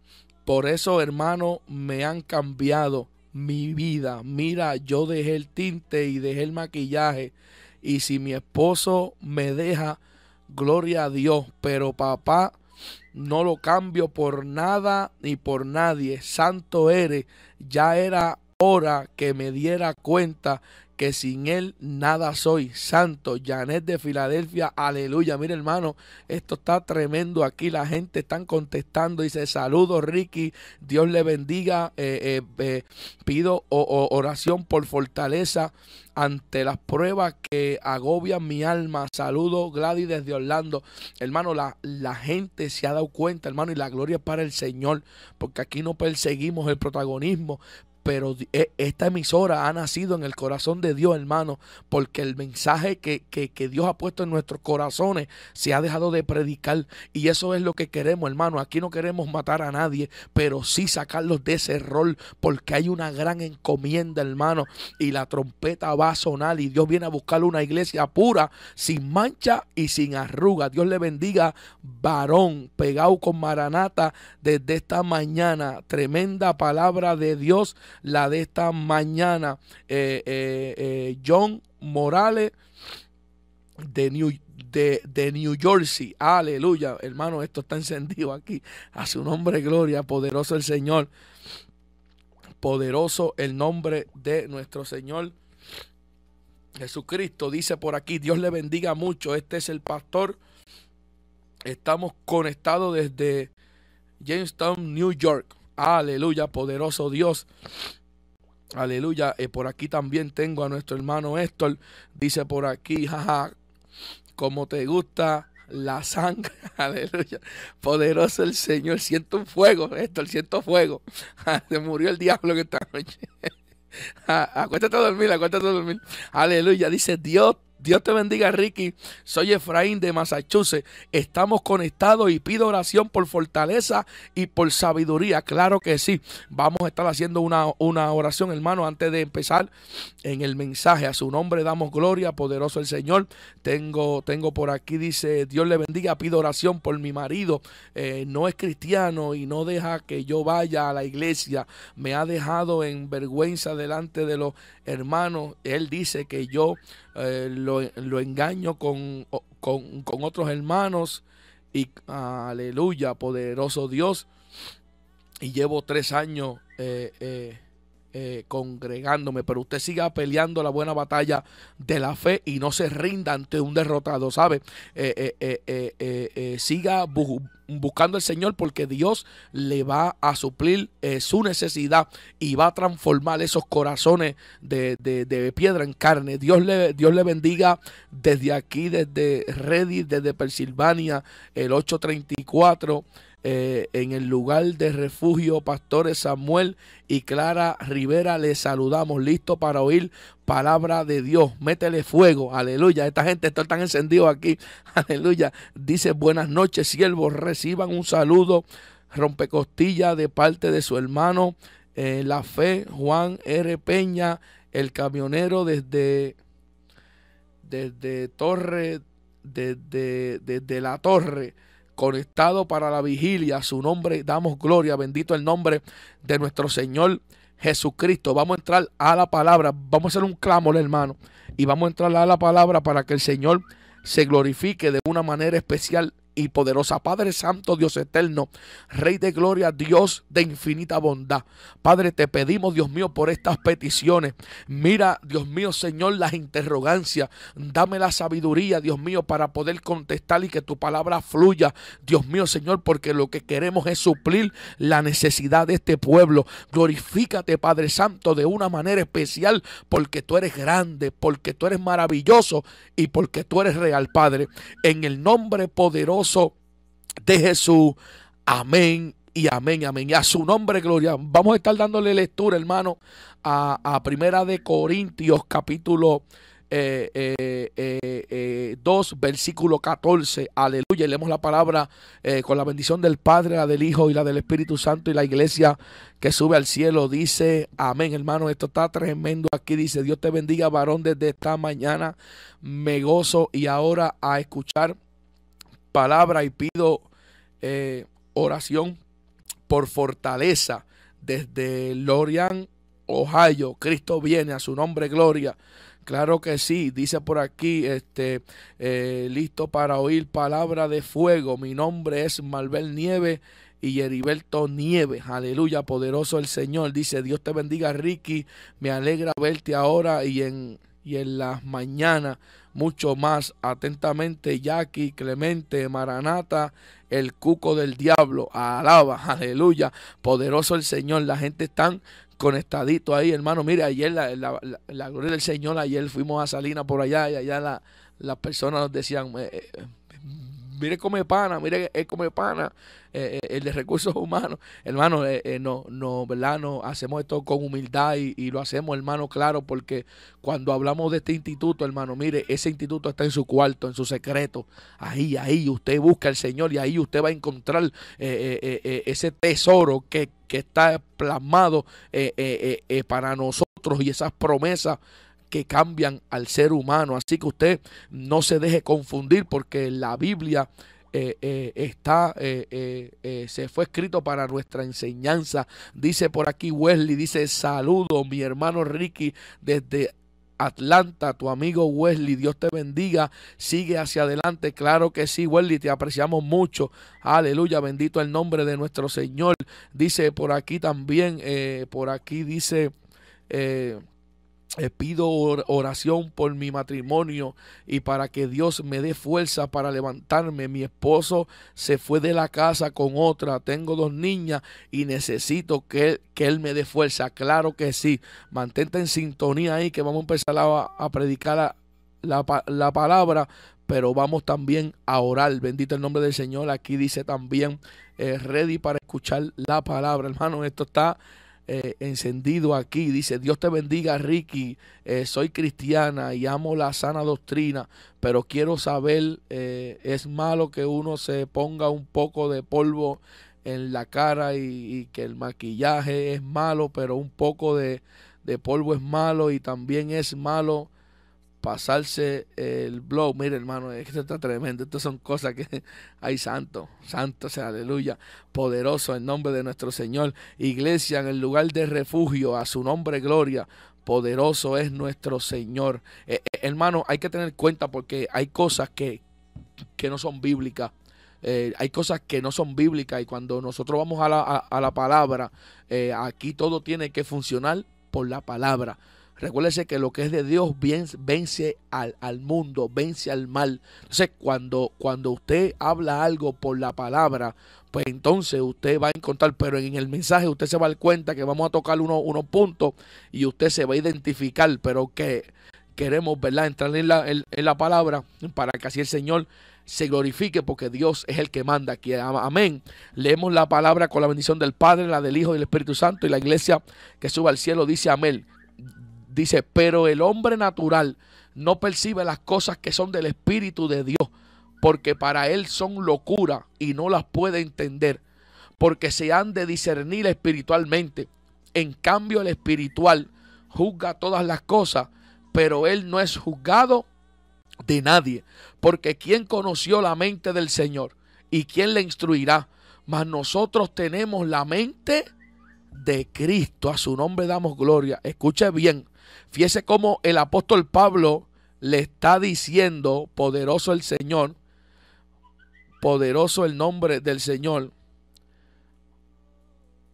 Por eso, hermano, me han cambiado mi vida. Mira, yo dejé el tinte y dejé el maquillaje. Y si mi esposo me deja, gloria a Dios. Pero papá, no lo cambio por nada ni por nadie. Santo eres. Ya era hora que me diera cuenta que sin él nada soy. Santo, Janet de Filadelfia, aleluya. Mire, hermano, esto está tremendo aquí. La gente está contestando. Dice, saludos, Ricky. Dios le bendiga. Eh, eh, eh, pido oración por fortaleza ante las pruebas que agobian mi alma. Saludos, Gladys, desde Orlando. Hermano, la, la gente se ha dado cuenta, hermano, y la gloria es para el Señor, porque aquí no perseguimos el protagonismo, pero e, esta emisora ha nacido en el corazón de Dios, hermano, porque el mensaje que, que, Dios ha puesto en nuestros corazones se ha dejado de predicar y eso es lo que queremos, hermano. Aquí no queremos matar a nadie, pero sí sacarlos de ese rol porque hay una gran encomienda, hermano, y la trompeta va a sonar y Dios viene a buscar una iglesia pura, sin mancha y sin arruga. Dios le bendiga, varón, pegado con maranata desde esta mañana. Tremenda palabra de Dios la de esta mañana, eh, eh, eh, John Morales de New, de, de, New Jersey. Aleluya, hermano, esto está encendido aquí. A su nombre, gloria, poderoso el Señor. Poderoso el nombre de nuestro Señor Jesucristo. Dice por aquí, Dios le bendiga mucho. Este es el pastor. Estamos conectados desde Jamestown, New York. Aleluya, poderoso Dios. Aleluya. Eh, por aquí también tengo a nuestro hermano Héctor. Dice por aquí, jaja, como te gusta la sangre. <laughs> Aleluya. Poderoso el Señor. Siento un fuego, Héctor, siento fuego. <laughs> Ah, se murió el diablo esta noche. <laughs> Ah, acuéstate a dormir, acuéstate a dormir. Aleluya. Dice, Dios Dios te bendiga, Ricky. Soy Efraín de Massachusetts. Estamos conectados y pido oración por fortaleza y por sabiduría. Claro que sí. Vamos a estar haciendo una, oración, hermano, antes de empezar en el mensaje. A su nombre damos gloria, poderoso el Señor. Tengo, tengo por aquí, dice, Dios le bendiga. Pido oración por mi marido. Eh, no es cristiano y no deja que yo vaya a la iglesia. Me ha dejado en vergüenza delante de los hermanos. Él dice que yo eh, lo, lo, engaño con, con, otros hermanos y aleluya, poderoso Dios. Y llevo tres años eh, eh, eh, congregándome, pero usted siga peleando la buena batalla de la fe y no se rinda ante un derrotado, ¿sabe? Eh, eh, siga buscando al Señor porque Dios le va a suplir su necesidad y va a transformar esos corazones de, piedra en carne. Dios le, Dios le bendiga desde aquí, desde Reddit, desde Pensilvania, el 834. Eh, en el lugar de refugio, pastores Samuel y Clara Rivera. Les saludamos, listo para oír palabra de Dios. Métele fuego, aleluya. Esta gente está tan encendido aquí, <laughs> aleluya. Dice buenas noches, siervos. Reciban un saludo, rompecostilla de parte de su hermano, eh, la fe, Juan R. Peña, el camionero desde, desde Torre, desde, desde la Torre conectado para la vigilia. A su nombre damos gloria. Bendito el nombre de nuestro Señor Jesucristo. Vamos a entrar a la palabra. Vamos a hacer un clamor, hermano. Y vamos a entrar a la palabra para que el Señor se glorifique de una manera especial y poderosa. Padre Santo, Dios eterno, Rey de gloria, Dios de infinita bondad. Padre, te pedimos, Dios mío, por estas peticiones. Mira, Dios mío, Señor, las interrogancias. Dame la sabiduría, Dios mío, para poder contestar y que tu palabra fluya. Dios mío, Señor, porque lo que queremos es suplir la necesidad de este pueblo. Glorifícate, Padre Santo, de una manera especial, porque tú eres grande, porque tú eres maravilloso y porque tú eres real, Padre. En el nombre poderoso de Jesús. Amén y amén, amén. Y a su nombre, gloria. Vamos a estar dándole lectura, hermano, a, Primera de Corintios, capítulo 2, eh, eh, eh, versículo 14. Aleluya. leemos la palabra con la bendición del Padre, la del Hijo y la del Espíritu Santo. Y la iglesia que sube al cielo dice, amén, hermano. Esto está tremendo aquí. Dice, Dios te bendiga, varón, desde esta mañana. Me gozo y ahora a escuchar palabra y pido eh, oración por fortaleza desde Lorian, Ohio. Cristo viene a su nombre, gloria. Claro que sí, dice por aquí, este, eh, listo para oír palabra de fuego. Mi nombre es Marbel Nieve y Heriberto Nieves. Aleluya, poderoso el Señor. Dice, Dios te bendiga, Ricky. Me alegra verte ahora y en, y en las mañanas mucho más. Atentamente, Jackie, Clemente, Maranata, el cuco del diablo. Alaba, aleluya. Poderoso el Señor. La gente está conectadito ahí, hermano. Mire, ayer la, la, gloria del Señor, ayer fuimos a Salina por allá y allá las personas nos decían... Eh, eh, mire come pana, mire eh, cómo come pana, eh, eh, el de recursos <laughs> humanos. Hermano, eh, no, no, ¿verdad? No, hacemos esto con humildad y, lo hacemos, hermano, claro, porque cuando hablamos de este instituto, hermano, mire, ese instituto está en su cuarto, en su secreto. Ahí, ahí, usted busca al Señor y ahí usted va a encontrar ese tesoro que, que está plasmado para nosotros y esas promesas que cambian al ser humano. Así que usted no se deje confundir porque la Biblia eh, eh, está, eh, se fue escrito para nuestra enseñanza. Dice por aquí Wesley, dice saludo mi hermano Ricky desde Atlanta, tu amigo Wesley, Dios te bendiga, sigue hacia adelante, claro que sí, Wesley, te apreciamos mucho, aleluya, bendito el nombre de nuestro Señor, dice por aquí también, por aquí dice... Eh, eh, pido oración por mi matrimonio y para que Dios me dé fuerza para levantarme. Mi esposo se fue de la casa con otra. Tengo dos niñas y necesito que, Él me dé fuerza. Claro que sí. Mantente en sintonía ahí que vamos a empezar a, a predicar la, palabra pero vamos también a orar. Bendito el nombre del Señor. Aquí dice también, eh, ready para escuchar la palabra. Hermano, esto está eh, encendido aquí. Dice, Dios te bendiga Ricky, eh, soy cristiana y amo la sana doctrina, pero quiero saber, eh, es malo que uno se ponga un poco de polvo en la cara y, que el maquillaje es malo, pero un poco de, de polvo es malo y también es malo pasarse el blog. Mire, hermano, esto está tremendo. Estas son cosas que hay <laughs> santo, santo sea, aleluya. Poderoso en nombre de nuestro Señor. Iglesia en el lugar de refugio, a su nombre gloria. Poderoso es nuestro Señor. Eh, eh, hermano, hay que tener cuenta porque hay cosas que, que no son bíblicas. Eh, hay cosas que no son bíblicas y cuando nosotros vamos a la, a la palabra, aquí todo tiene que funcionar por la palabra. Recuérdese que lo que es de Dios vence al, al, mundo, vence al mal. Entonces, cuando, cuando usted habla algo por la palabra, pues entonces usted va a encontrar, pero en el mensaje usted se va a dar cuenta que vamos a tocar unos, puntos y usted se va a identificar, pero que queremos, ¿verdad?, entrar en la, en, la palabra para que así el Señor se glorifique porque Dios es el que manda aquí. Amén. Leemos la palabra con la bendición del Padre, la del Hijo y el Espíritu Santo y la iglesia que suba al cielo dice amén. Dice, pero el hombre natural no percibe las cosas que son del Espíritu de Dios, porque para él son locura y no las puede entender, porque se han de discernir espiritualmente. En cambio, el espiritual juzga todas las cosas, pero él no es juzgado de nadie, porque ¿quién conoció la mente del Señor? ¿Y quién le instruirá? Mas nosotros tenemos la mente de Cristo. A su nombre damos gloria. Escuche bien. Fíjese cómo el apóstol Pablo le está diciendo, poderoso el Señor, poderoso el nombre del Señor.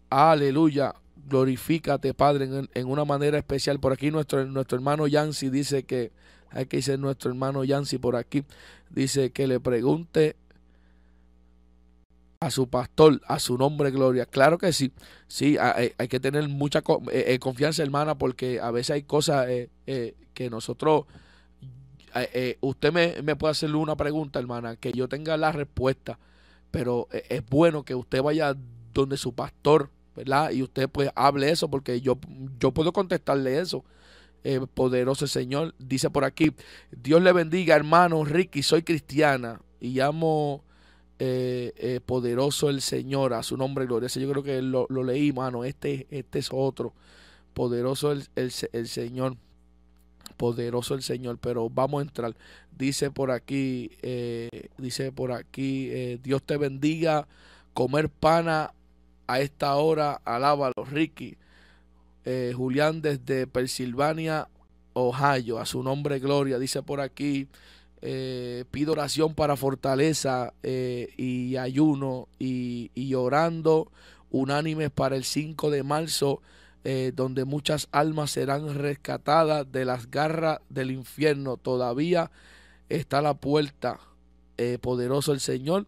Aleluya, glorifícate Padre en, una manera especial. Por aquí nuestro, nuestro hermano Yancy dice que, hay que decir nuestro hermano Yancy por aquí, dice que le pregunte a su pastor, a su nombre, gloria. Claro que sí, sí, eh, hay, que tener mucha eh, eh, confianza, hermana, porque a veces hay cosas que nosotros, usted me, puede hacerle una pregunta, hermana, que yo tenga la respuesta, pero es bueno que usted vaya donde su pastor, ¿verdad? Y usted pues hable eso, porque yo, yo puedo contestarle eso. poderoso Señor, dice por aquí, Dios le bendiga, hermano Ricky, soy cristiana y amo eh, eh, poderoso el Señor, a su nombre gloria. Yo creo que lo, leí, mano, este, este es otro. Poderoso el, Señor poderoso el Señor, pero vamos a entrar. Dice por aquí, eh, dice por aquí, Dios te bendiga, comer pana a esta hora, alábalo, Ricky. Eh, Julián desde Pensilvania, Ohio, a su nombre gloria, dice por aquí, eh, pido oración para fortaleza eh, y ayuno y, orando unánimes para el 5 de marzo, eh, donde muchas almas serán rescatadas de las garras del infierno. Todavía está la puerta, poderoso el Señor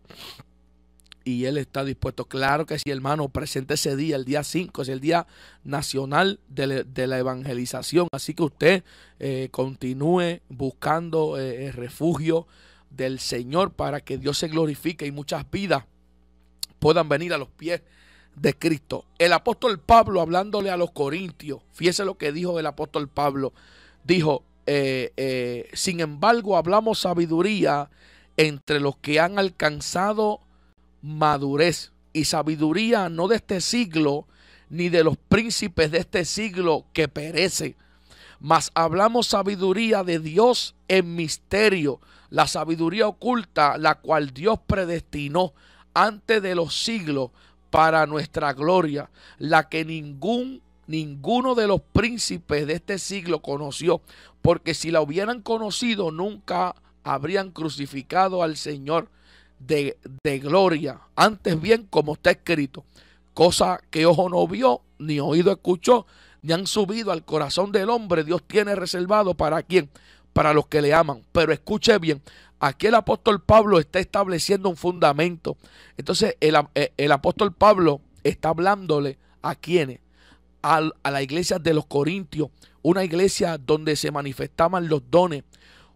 y él está dispuesto. Claro que sí, hermano, presente ese día, el día 5, es el Día Nacional de, la Evangelización. Así que usted eh, continúe buscando eh, el refugio del Señor para que Dios se glorifique y muchas vidas puedan venir a los pies de Cristo. El apóstol Pablo, hablándole a los corintios, fíjese lo que dijo el apóstol Pablo, dijo, eh, sin embargo, hablamos sabiduría entre los que han alcanzado madurez y sabiduría no de este siglo, ni de los príncipes de este siglo que perece. Mas hablamos sabiduría de Dios en misterio, la sabiduría oculta, la cual Dios predestinó antes de los siglos para nuestra gloria, la que ningún ninguno de los príncipes de este siglo conoció, porque si la hubieran conocido nunca habrían crucificado al Señor de, gloria. Antes bien, como está escrito, cosa que ojo no vio, ni oído escuchó, ni han subido al corazón del hombre, Dios tiene reservado para quien para los que le aman. Pero escuche bien, aquí el apóstol Pablo está estableciendo un fundamento. Entonces el, eh, apóstol Pablo está hablándole a quienes, a la iglesia de los Corintios, una iglesia donde se manifestaban los dones,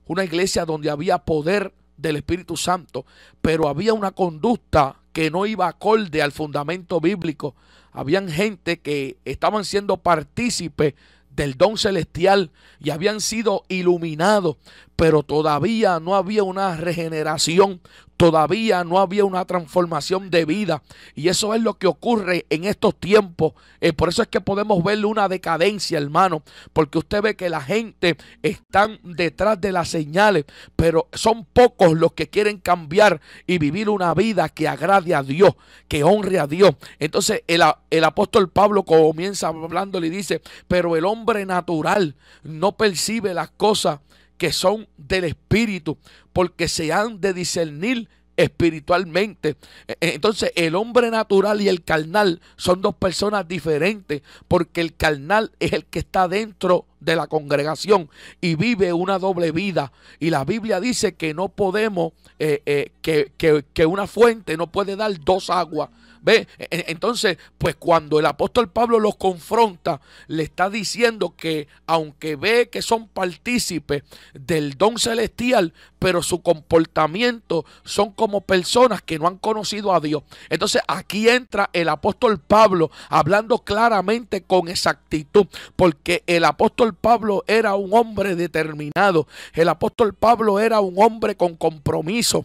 una iglesia donde había poder del Espíritu Santo, pero había una conducta que no iba acorde al fundamento bíblico. Habían gente que estaban siendo partícipes del don celestial y habían sido iluminados, pero todavía no había una regeneración, todavía no había una transformación de vida. Y eso es lo que ocurre en estos tiempos. Eh, por eso es que podemos ver una decadencia, hermano, porque usted ve que la gente está detrás de las señales, pero son pocos los que quieren cambiar y vivir una vida que agrade a Dios, que honre a Dios. Entonces el, el apóstol Pablo comienza hablando y dice, pero el hombre natural no percibe las cosas que son del Espíritu, porque se han de discernir espiritualmente. E, e, entonces el hombre natural y el carnal son dos personas diferentes, porque el carnal es el que está dentro de la congregación y vive una doble vida. Y la Biblia dice que no podemos, eh, eh, que una fuente no puede dar dos aguas. ¿Ve? E, e, entonces, pues cuando el apóstol Pablo los confronta, le está diciendo que aunque ve que son partícipes del don celestial, pero su comportamiento son como personas que no han conocido a Dios. Entonces aquí entra el apóstol Pablo hablando claramente con exactitud, porque el apóstol Pablo era un hombre determinado, el apóstol Pablo era un hombre con compromiso.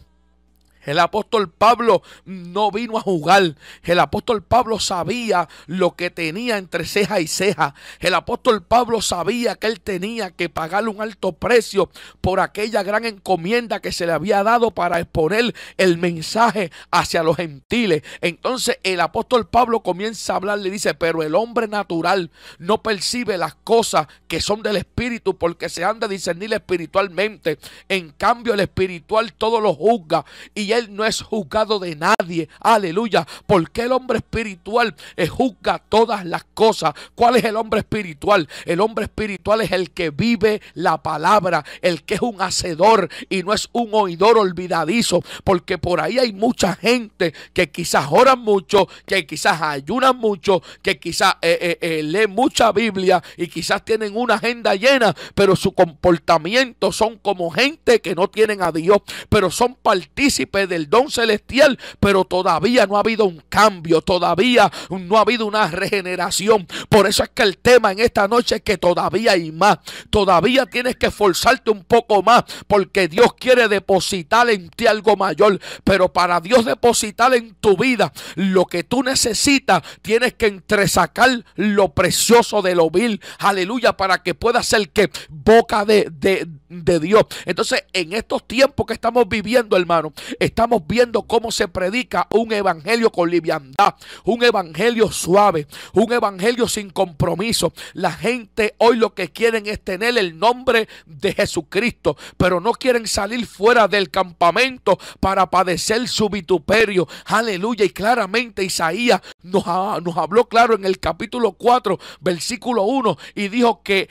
El apóstol Pablo no vino a jugar. El apóstol Pablo sabía lo que tenía entre ceja y ceja. El apóstol Pablo sabía que él tenía que pagarle un alto precio por aquella gran encomienda que se le había dado para exponer el mensaje hacia los gentiles. Entonces el apóstol Pablo comienza a hablar, le dice, pero el hombre natural no percibe las cosas que son del espíritu porque se han de discernir espiritualmente. En cambio el espiritual todo lo juzga y él no es juzgado de nadie. Aleluya. Porque el hombre espiritual eh, juzga todas las cosas. ¿Cuál es el hombre espiritual? El hombre espiritual es el que vive la palabra, el que es un hacedor y no es un oidor olvidadizo. Porque por ahí hay mucha gente que quizás oran mucho, que quizás ayunan mucho, que quizás eh, eh, leen mucha Biblia y quizás tienen una agenda llena, pero su comportamiento son como gente que no tienen a Dios, pero son partícipes del don celestial, pero todavía no ha habido un cambio, todavía no ha habido una regeneración. Por eso es que el tema en esta noche es que todavía hay más, todavía tienes que esforzarte un poco más, porque Dios quiere depositar en ti algo mayor, pero para Dios depositar en tu vida lo que tú necesitas, tienes que entresacar lo precioso de lo vil, aleluya, para que pueda ser que boca de, de de Dios. Entonces, en estos tiempos que estamos viviendo, hermano, estamos viendo cómo se predica un evangelio con liviandad, un evangelio suave, un evangelio sin compromiso. La gente hoy lo que quieren es tener el nombre de Jesucristo, pero no quieren salir fuera del campamento para padecer su vituperio. Aleluya. Y claramente Isaías nos, habló claro en el capítulo 4, versículo 1, y dijo que,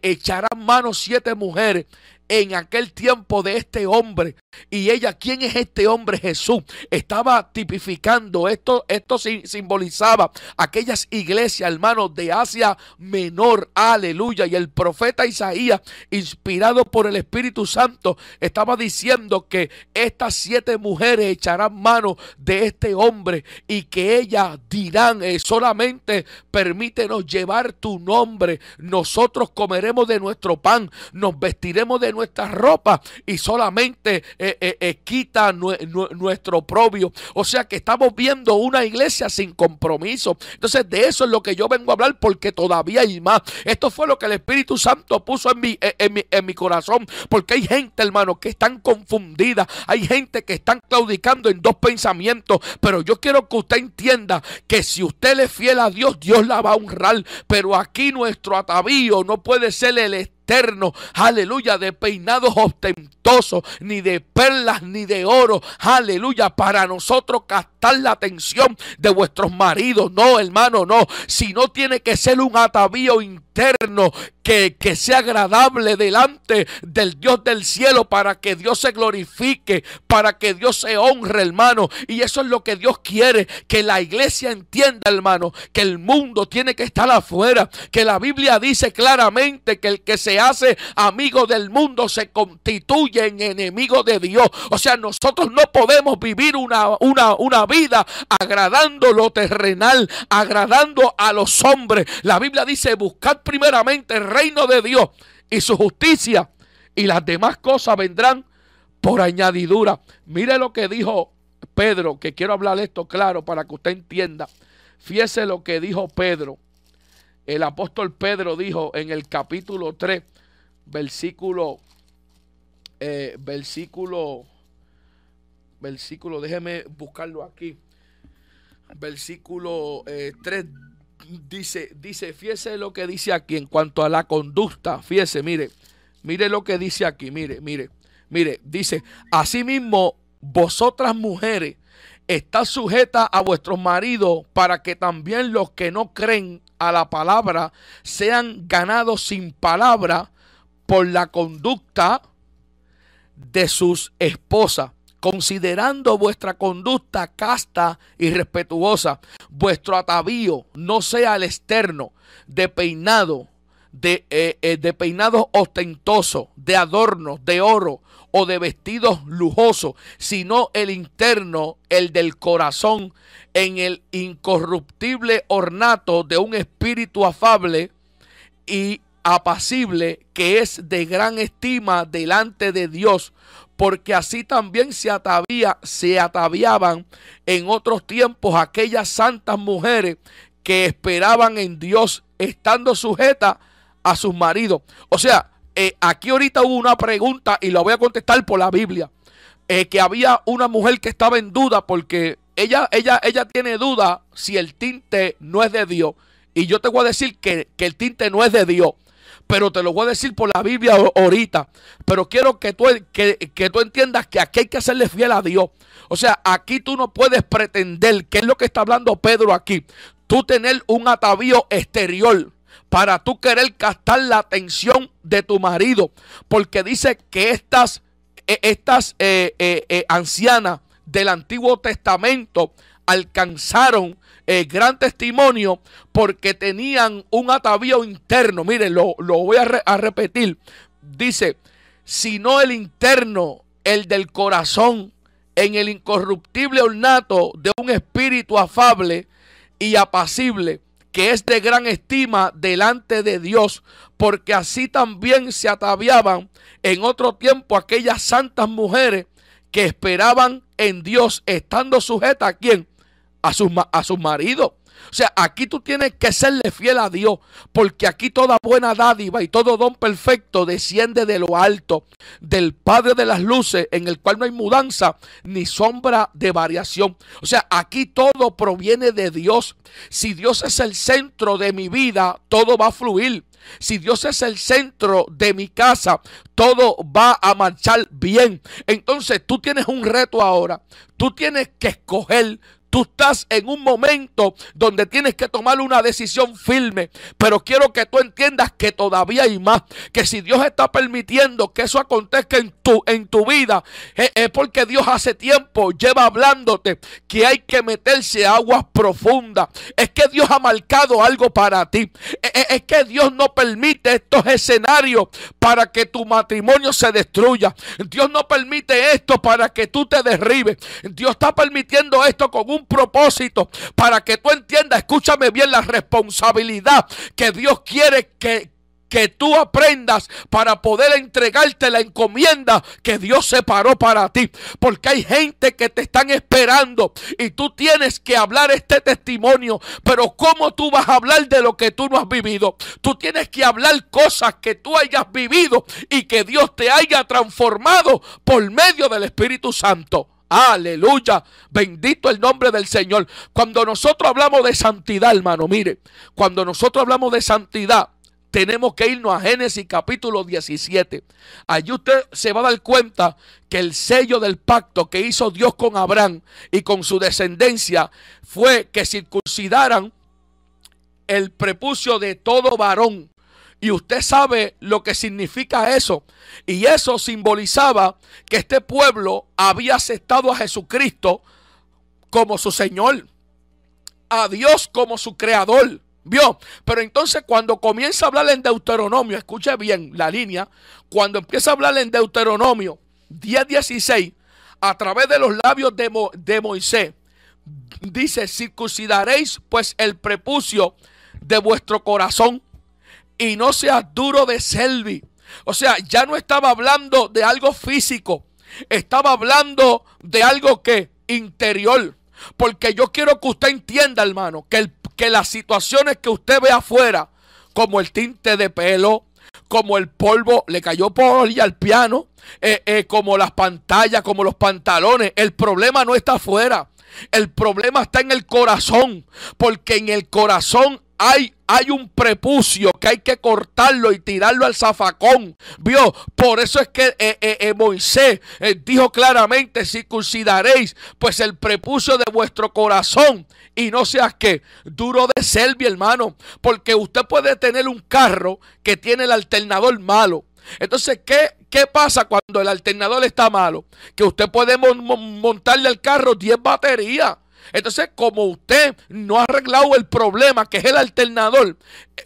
echarán manos siete mujeres said en aquel tiempo de este hombre. Y ella, ¿quién es este hombre Jesús? Estaba tipificando, esto, esto simbolizaba aquellas iglesias, hermanos, de Asia Menor, aleluya. Y el profeta Isaías, inspirado por el Espíritu Santo, estaba diciendo que estas siete mujeres echarán mano de este hombre y que ellas dirán, eh, solamente permítenos llevar tu nombre, nosotros comeremos de nuestro pan, nos vestiremos de nuestra ropa y solamente eh, eh, eh, quita nuestro propio. O sea que estamos viendo una iglesia sin compromiso. Entonces de eso es lo que yo vengo a hablar porque todavía hay más. Esto fue lo que el Espíritu Santo puso en mi, en mi, corazón. Porque hay gente, hermano, que están confundidas. Hay gente que están claudicando en dos pensamientos. Pero yo quiero que usted entienda que si usted le es fiel a Dios, Dios la va a honrar. Pero aquí nuestro atavío no puede ser el eterno, aleluya, de peinados ostentosos, ni de perlas, ni de oro, aleluya, para nosotros castigar la atención de vuestros maridos. No, hermano, no. Si no tiene que ser un atavío interno que, sea agradable delante del Dios del cielo para que Dios se glorifique, para que Dios se honre, hermano. Y eso es lo que Dios quiere, que la iglesia entienda, hermano, que el mundo tiene que estar afuera, que la Biblia dice claramente que el que se hace amigo del mundo se constituye en enemigo de Dios. O sea, nosotros no podemos vivir una, una, una vida, agradando lo terrenal, agradando a los hombres. La Biblia dice, buscad primeramente el reino de Dios y su justicia y las demás cosas vendrán por añadidura. Mire lo que dijo Pedro, que quiero hablar esto claro para que usted entienda. Fíjese lo que dijo Pedro. El apóstol Pedro dijo en el capítulo 3, versículo, eh, versículo versículo, déjeme buscarlo aquí. Versículo 3 eh, dice, dice, fíjese lo que dice aquí en cuanto a la conducta, fíjese, mire, mire lo que dice aquí, mire, mire, mire, dice, asimismo vosotras mujeres está sujeta a vuestros maridos para que también los que no creen a la palabra sean ganados sin palabra por la conducta de sus esposas considerando vuestra conducta casta y respetuosa, vuestro atavío no sea el externo de peinado, de, eh, eh, peinado ostentoso, de adorno, de adornos, de oro o de vestidos lujosos, sino el interno, el del corazón, en el incorruptible ornato de un espíritu afable y apacible que es de gran estima delante de Dios, porque así también se, atavía, se ataviaban en otros tiempos aquellas santas mujeres que esperaban en Dios, estando sujetas a sus maridos. O sea, eh, aquí ahorita hubo una pregunta y la voy a contestar por la Biblia. Eh, que había una mujer que estaba en duda porque ella, ella, ella tiene duda si el tinte no es de Dios. Y yo te voy a decir que, que el tinte no es de Dios pero te lo voy a decir por la Biblia ahorita. Pero quiero que tú, tú entiendas que aquí hay que hacerle fiel a Dios. O sea, aquí tú no puedes pretender, ¿qué es lo que está hablando Pedro aquí, tú tener un atavío exterior para tú querer captar la atención de tu marido. Porque dice que estas, eh, estas eh, eh, ancianas del Antiguo Testamento alcanzaron el gran testimonio porque tenían un atavío interno. Miren, lo, voy a, repetir. Dice, si no el interno, el del corazón, en el incorruptible ornato de un espíritu afable y apacible, que es de gran estima delante de Dios, porque así también se ataviaban en otro tiempo aquellas santas mujeres que esperaban en Dios, estando sujetas a quién? a sus, a maridos. O sea, aquí tú tienes que serle fiel a Dios, porque aquí toda buena dádiva y todo don perfecto desciende de lo alto, del Padre de las Luces, en el cual no hay mudanza ni sombra de variación. O sea, aquí todo proviene de Dios. Si Dios es el centro de mi vida, todo va a fluir. Si Dios es el centro de mi casa, todo va a marchar bien. Entonces tú tienes un reto ahora. Tú tienes que escoger Tú estás en un momento donde tienes que tomar una decisión firme, pero quiero que tú entiendas que todavía hay más, que si Dios está permitiendo que eso acontezca en tu, en tu vida, es, porque Dios hace tiempo lleva hablándote que hay que meterse a aguas profundas. Es que Dios ha marcado algo para ti. Es, e, es que Dios no permite estos escenarios para que tu matrimonio se destruya. Dios no permite esto para que tú te derribes. Dios está permitiendo esto con un propósito para que tú entiendas, escúchame bien, la responsabilidad que Dios quiere que, que tú aprendas para poder entregarte la encomienda que Dios separó para ti. Porque hay gente que te están esperando y tú tienes que hablar este testimonio. Pero ¿cómo tú vas a hablar de lo que tú no has vivido? Tú tienes que hablar cosas que tú hayas vivido y que Dios te haya transformado por medio del Espíritu Santo. Aleluya. Bendito el nombre del Señor. Cuando nosotros hablamos de santidad, hermano, mire, cuando nosotros hablamos de santidad, tenemos que irnos a Génesis capítulo 17. Allí usted se va a dar cuenta que el sello del pacto que hizo Dios con Abraham y con su descendencia fue que circuncidaran el prepucio de todo varón y usted sabe lo que significa eso. Y eso simbolizaba que este pueblo había aceptado a Jesucristo como su Señor, a Dios como su Creador. ¿Vio? Pero entonces cuando comienza a hablar en Deuteronomio, escuche bien la línea, cuando empieza a hablar en Deuteronomio 10:16, a través de los labios de, Moisés, dice, circuncidaréis pues el prepucio de vuestro corazón y no seas duro de selvi. O sea, ya no estaba hablando de algo físico, estaba hablando de algo que interior. Porque yo quiero que usted entienda, hermano, que, que las situaciones que usted ve afuera, como el tinte de pelo, como el polvo, le cayó y al piano, eh, eh, como las pantallas, como los pantalones, el problema no está afuera. El problema está en el corazón, porque en el corazón hay, hay un prepucio que hay que cortarlo y tirarlo al zafacón. ¿Vio? Por eso es que eh, eh, eh, Moisés dijo claramente, circuncidaréis pues el prepucio de vuestro corazón y no seas que duro de selva, hermano. Porque usted puede tener un carro que tiene el alternador malo. Entonces, ¿qué, ¿qué, pasa cuando el alternador está malo? Que usted puede montarle al carro 10 baterías entonces, como usted no ha arreglado el problema, que es el alternador,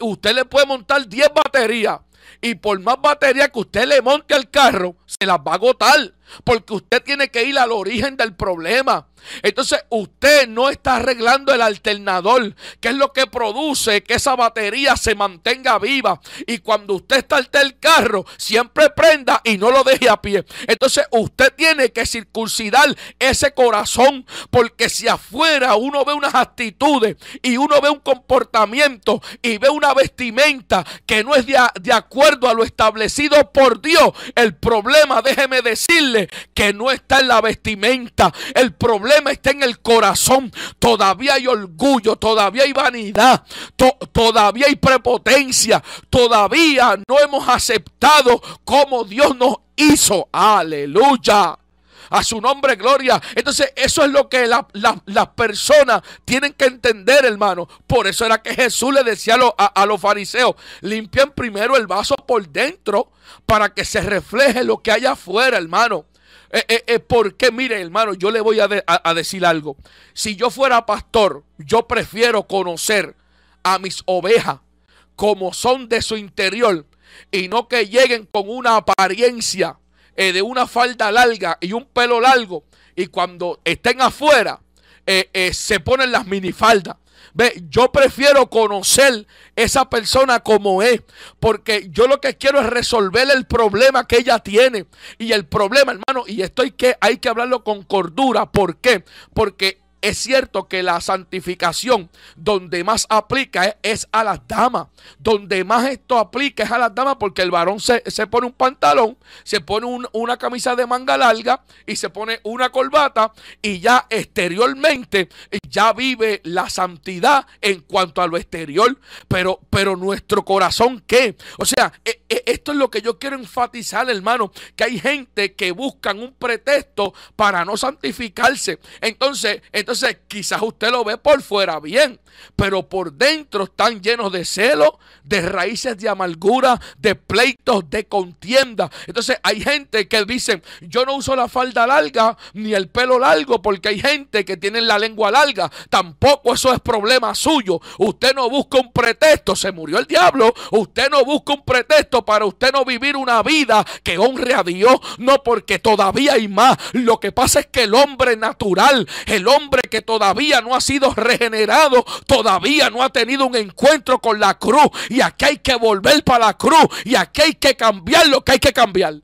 usted le puede montar 10 baterías. Y por más baterías que usted le monte al carro, se las va a agotar. Porque usted tiene que ir al origen del problema. Entonces usted no está arreglando el alternador, que es lo que produce que esa batería se mantenga viva. Y cuando usted está el carro, siempre prenda y no lo deje a pie. Entonces usted tiene que circuncidar ese corazón, porque si afuera uno ve unas actitudes y uno ve un comportamiento y ve una vestimenta que no es de, de acuerdo a lo establecido por Dios, el problema, déjeme decirle, que no está en la vestimenta, el problema está en el corazón. Todavía hay orgullo, todavía hay vanidad, todavía hay prepotencia, todavía no hemos aceptado como Dios nos hizo. Aleluya. A su nombre, gloria. Entonces, eso es lo que las personas tienen que entender, hermano. Por eso era que Jesús le decía a, lo, a, los fariseos, limpian primero el vaso por dentro para que se refleje lo que hay afuera, hermano. Eh, eh, eh, porque mire, hermano, yo le voy a, a, decir algo. Si yo fuera pastor, yo prefiero conocer a mis ovejas como son de su interior y no que lleguen con una apariencia eh, de una falda larga y un pelo largo y cuando estén afuera eh, eh, se ponen las minifaldas. Ve, yo prefiero conocer esa persona como es, porque yo lo que quiero es resolver el problema que ella tiene. Y el problema, hermano, y esto que, hay que hablarlo con cordura. ¿Por qué? Porque es cierto que la santificación donde más aplica es, a las damas. Donde más esto aplica es a las damas porque el varón se, pone un pantalón, se pone una camisa de manga larga y se pone una corbata y ya exteriormente ya vive la santidad en cuanto a lo exterior. Pero, pero nuestro corazón, ¿qué? O sea, e, e, esto es lo que yo quiero enfatizar, hermano, que hay gente que buscan un pretexto para no santificarse. entonces, entonces entonces, quizás usted lo ve por fuera bien, pero por dentro están llenos de celo, de raíces de amargura, de pleitos, de contienda. Entonces hay gente que dice yo no uso la falda larga ni el pelo largo porque hay gente que tiene la lengua larga. Tampoco eso es problema suyo. Usted no busca un pretexto, se murió el diablo. Usted no busca un pretexto para usted no vivir una vida que honre a Dios. No porque todavía hay más. Lo que pasa es que el hombre natural, el hombre que todavía no ha sido regenerado todavía no ha tenido un encuentro con la cruz. Y aquí hay que volver para la cruz. Y aquí hay que cambiar lo que hay que cambiar.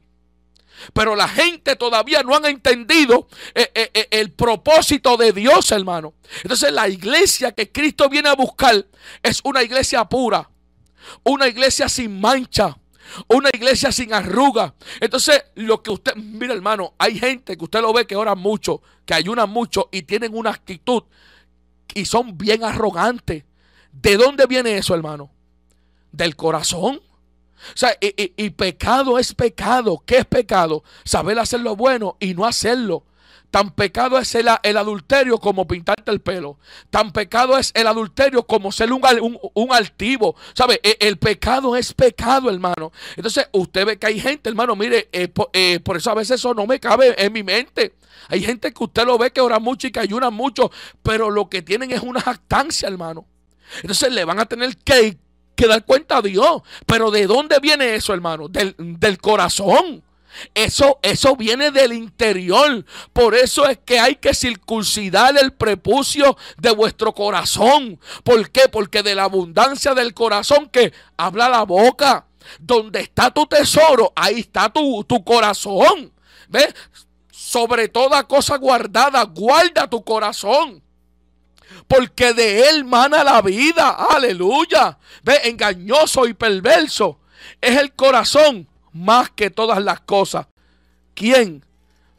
Pero la gente todavía no han entendido eh, eh, eh, el propósito de Dios, hermano. Entonces la iglesia que Cristo viene a buscar es una iglesia pura, una iglesia sin mancha, una iglesia sin arruga. Entonces, lo que usted, mira hermano, hay gente que usted lo ve que ora mucho, que ayuna mucho y tienen una actitud y son bien arrogantes. ¿De dónde viene eso, hermano? Del corazón. O sea, y, pecado es pecado. ¿Qué es pecado? Saber hacer lo bueno y no hacerlo. Tan pecado es el, adulterio como pintarte el pelo. Tan pecado es el adulterio como ser un, un, altivo. ¿Sabe? E, el, pecado es pecado, hermano. Entonces, usted ve que hay gente, hermano, mire, eh, eh, por, eso a veces eso no me cabe en mi mente. Hay gente que usted lo ve que ora mucho y que ayuna mucho, pero lo que tienen es una jactancia, hermano. Entonces le van a tener que, dar cuenta a Dios. Pero ¿de dónde viene eso, hermano? Del, del corazón. Eso, eso viene del interior. Por eso es que hay que circuncidar el prepucio de vuestro corazón. ¿Por qué? Porque de la abundancia del corazón que habla la boca. Donde está tu tesoro, ahí está tu, corazón. ve Sobre toda cosa guardada, guarda tu corazón porque de él mana la vida. Aleluya. Ve, engañoso y perverso es el corazón más que todas las cosas. ¿Quién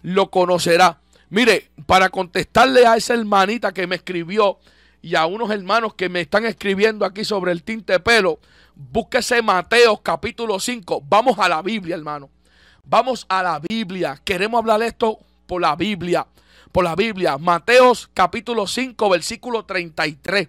lo conocerá? Mire, para contestarle a esa hermanita que me escribió y a unos hermanos que me están escribiendo aquí sobre el tinte pelo, búsquese Mateo capítulo 5. Vamos a la Biblia, hermano. Vamos a la Biblia. Queremos hablar esto por la Biblia. Por la Biblia. Mateos capítulo 5, versículo 33.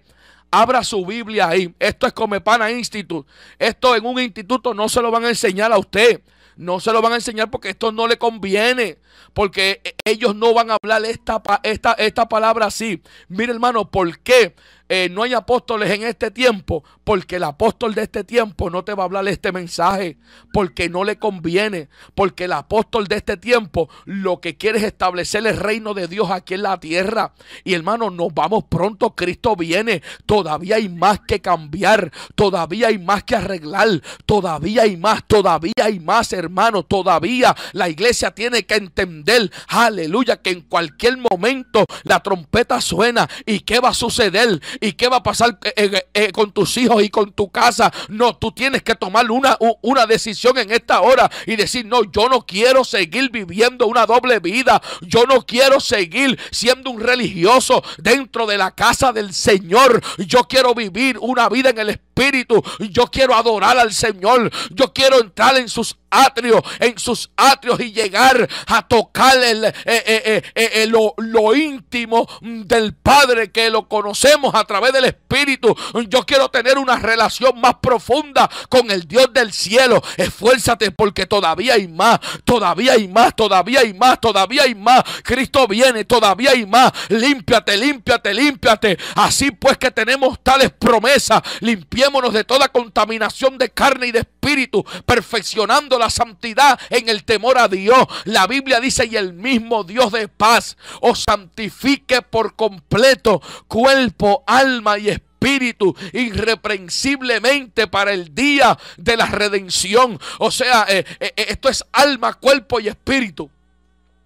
Abra su Biblia ahí. Esto es Comepana Institute. Esto en un instituto no se lo van a enseñar a usted. No se lo van a enseñar porque esto no le conviene. Porque e, ellos no van a hablar esta, esta palabra así. Mire, hermano, ¿por qué? Eh, no hay apóstoles en este tiempo porque el apóstol de este tiempo no te va a hablar este mensaje porque no le conviene, porque el apóstol de este tiempo lo que quiere es establecer el reino de Dios aquí en la tierra. Y hermano, nos vamos pronto, Cristo viene, todavía hay más que cambiar, todavía hay más que arreglar, todavía hay más, todavía hay más, hermano, todavía la iglesia tiene que entender, aleluya, que en cualquier momento la trompeta suena y qué va a suceder ¿Y qué va a pasar eh, eh, eh, con tus hijos y con tu casa? No, tú tienes que tomar una, una decisión en esta hora y decir, no, yo no quiero seguir viviendo una doble vida. Yo no quiero seguir siendo un religioso dentro de la casa del Señor. Yo quiero vivir una vida en el Espíritu espíritu. Yo quiero adorar al Señor. Yo quiero entrar en sus atrios, en sus atrios y llegar a tocar el, eh, eh, eh, lo, íntimo del Padre que lo conocemos a través del Espíritu. Yo quiero tener una relación más profunda con el Dios del cielo. Esfuérzate porque todavía hay más, todavía hay más, todavía hay más, todavía hay más. Cristo viene, todavía hay más. Límpiate, límpiate, límpiate. Así pues que tenemos tales promesas. Limpia de toda contaminación de carne y de espíritu, perfeccionando la santidad en el temor a Dios. La Biblia dice, y el mismo Dios de paz os santifique por completo, cuerpo, alma y espíritu irreprensiblemente para el día de la redención. O sea, eh, eh, eh, esto es alma, cuerpo y espíritu.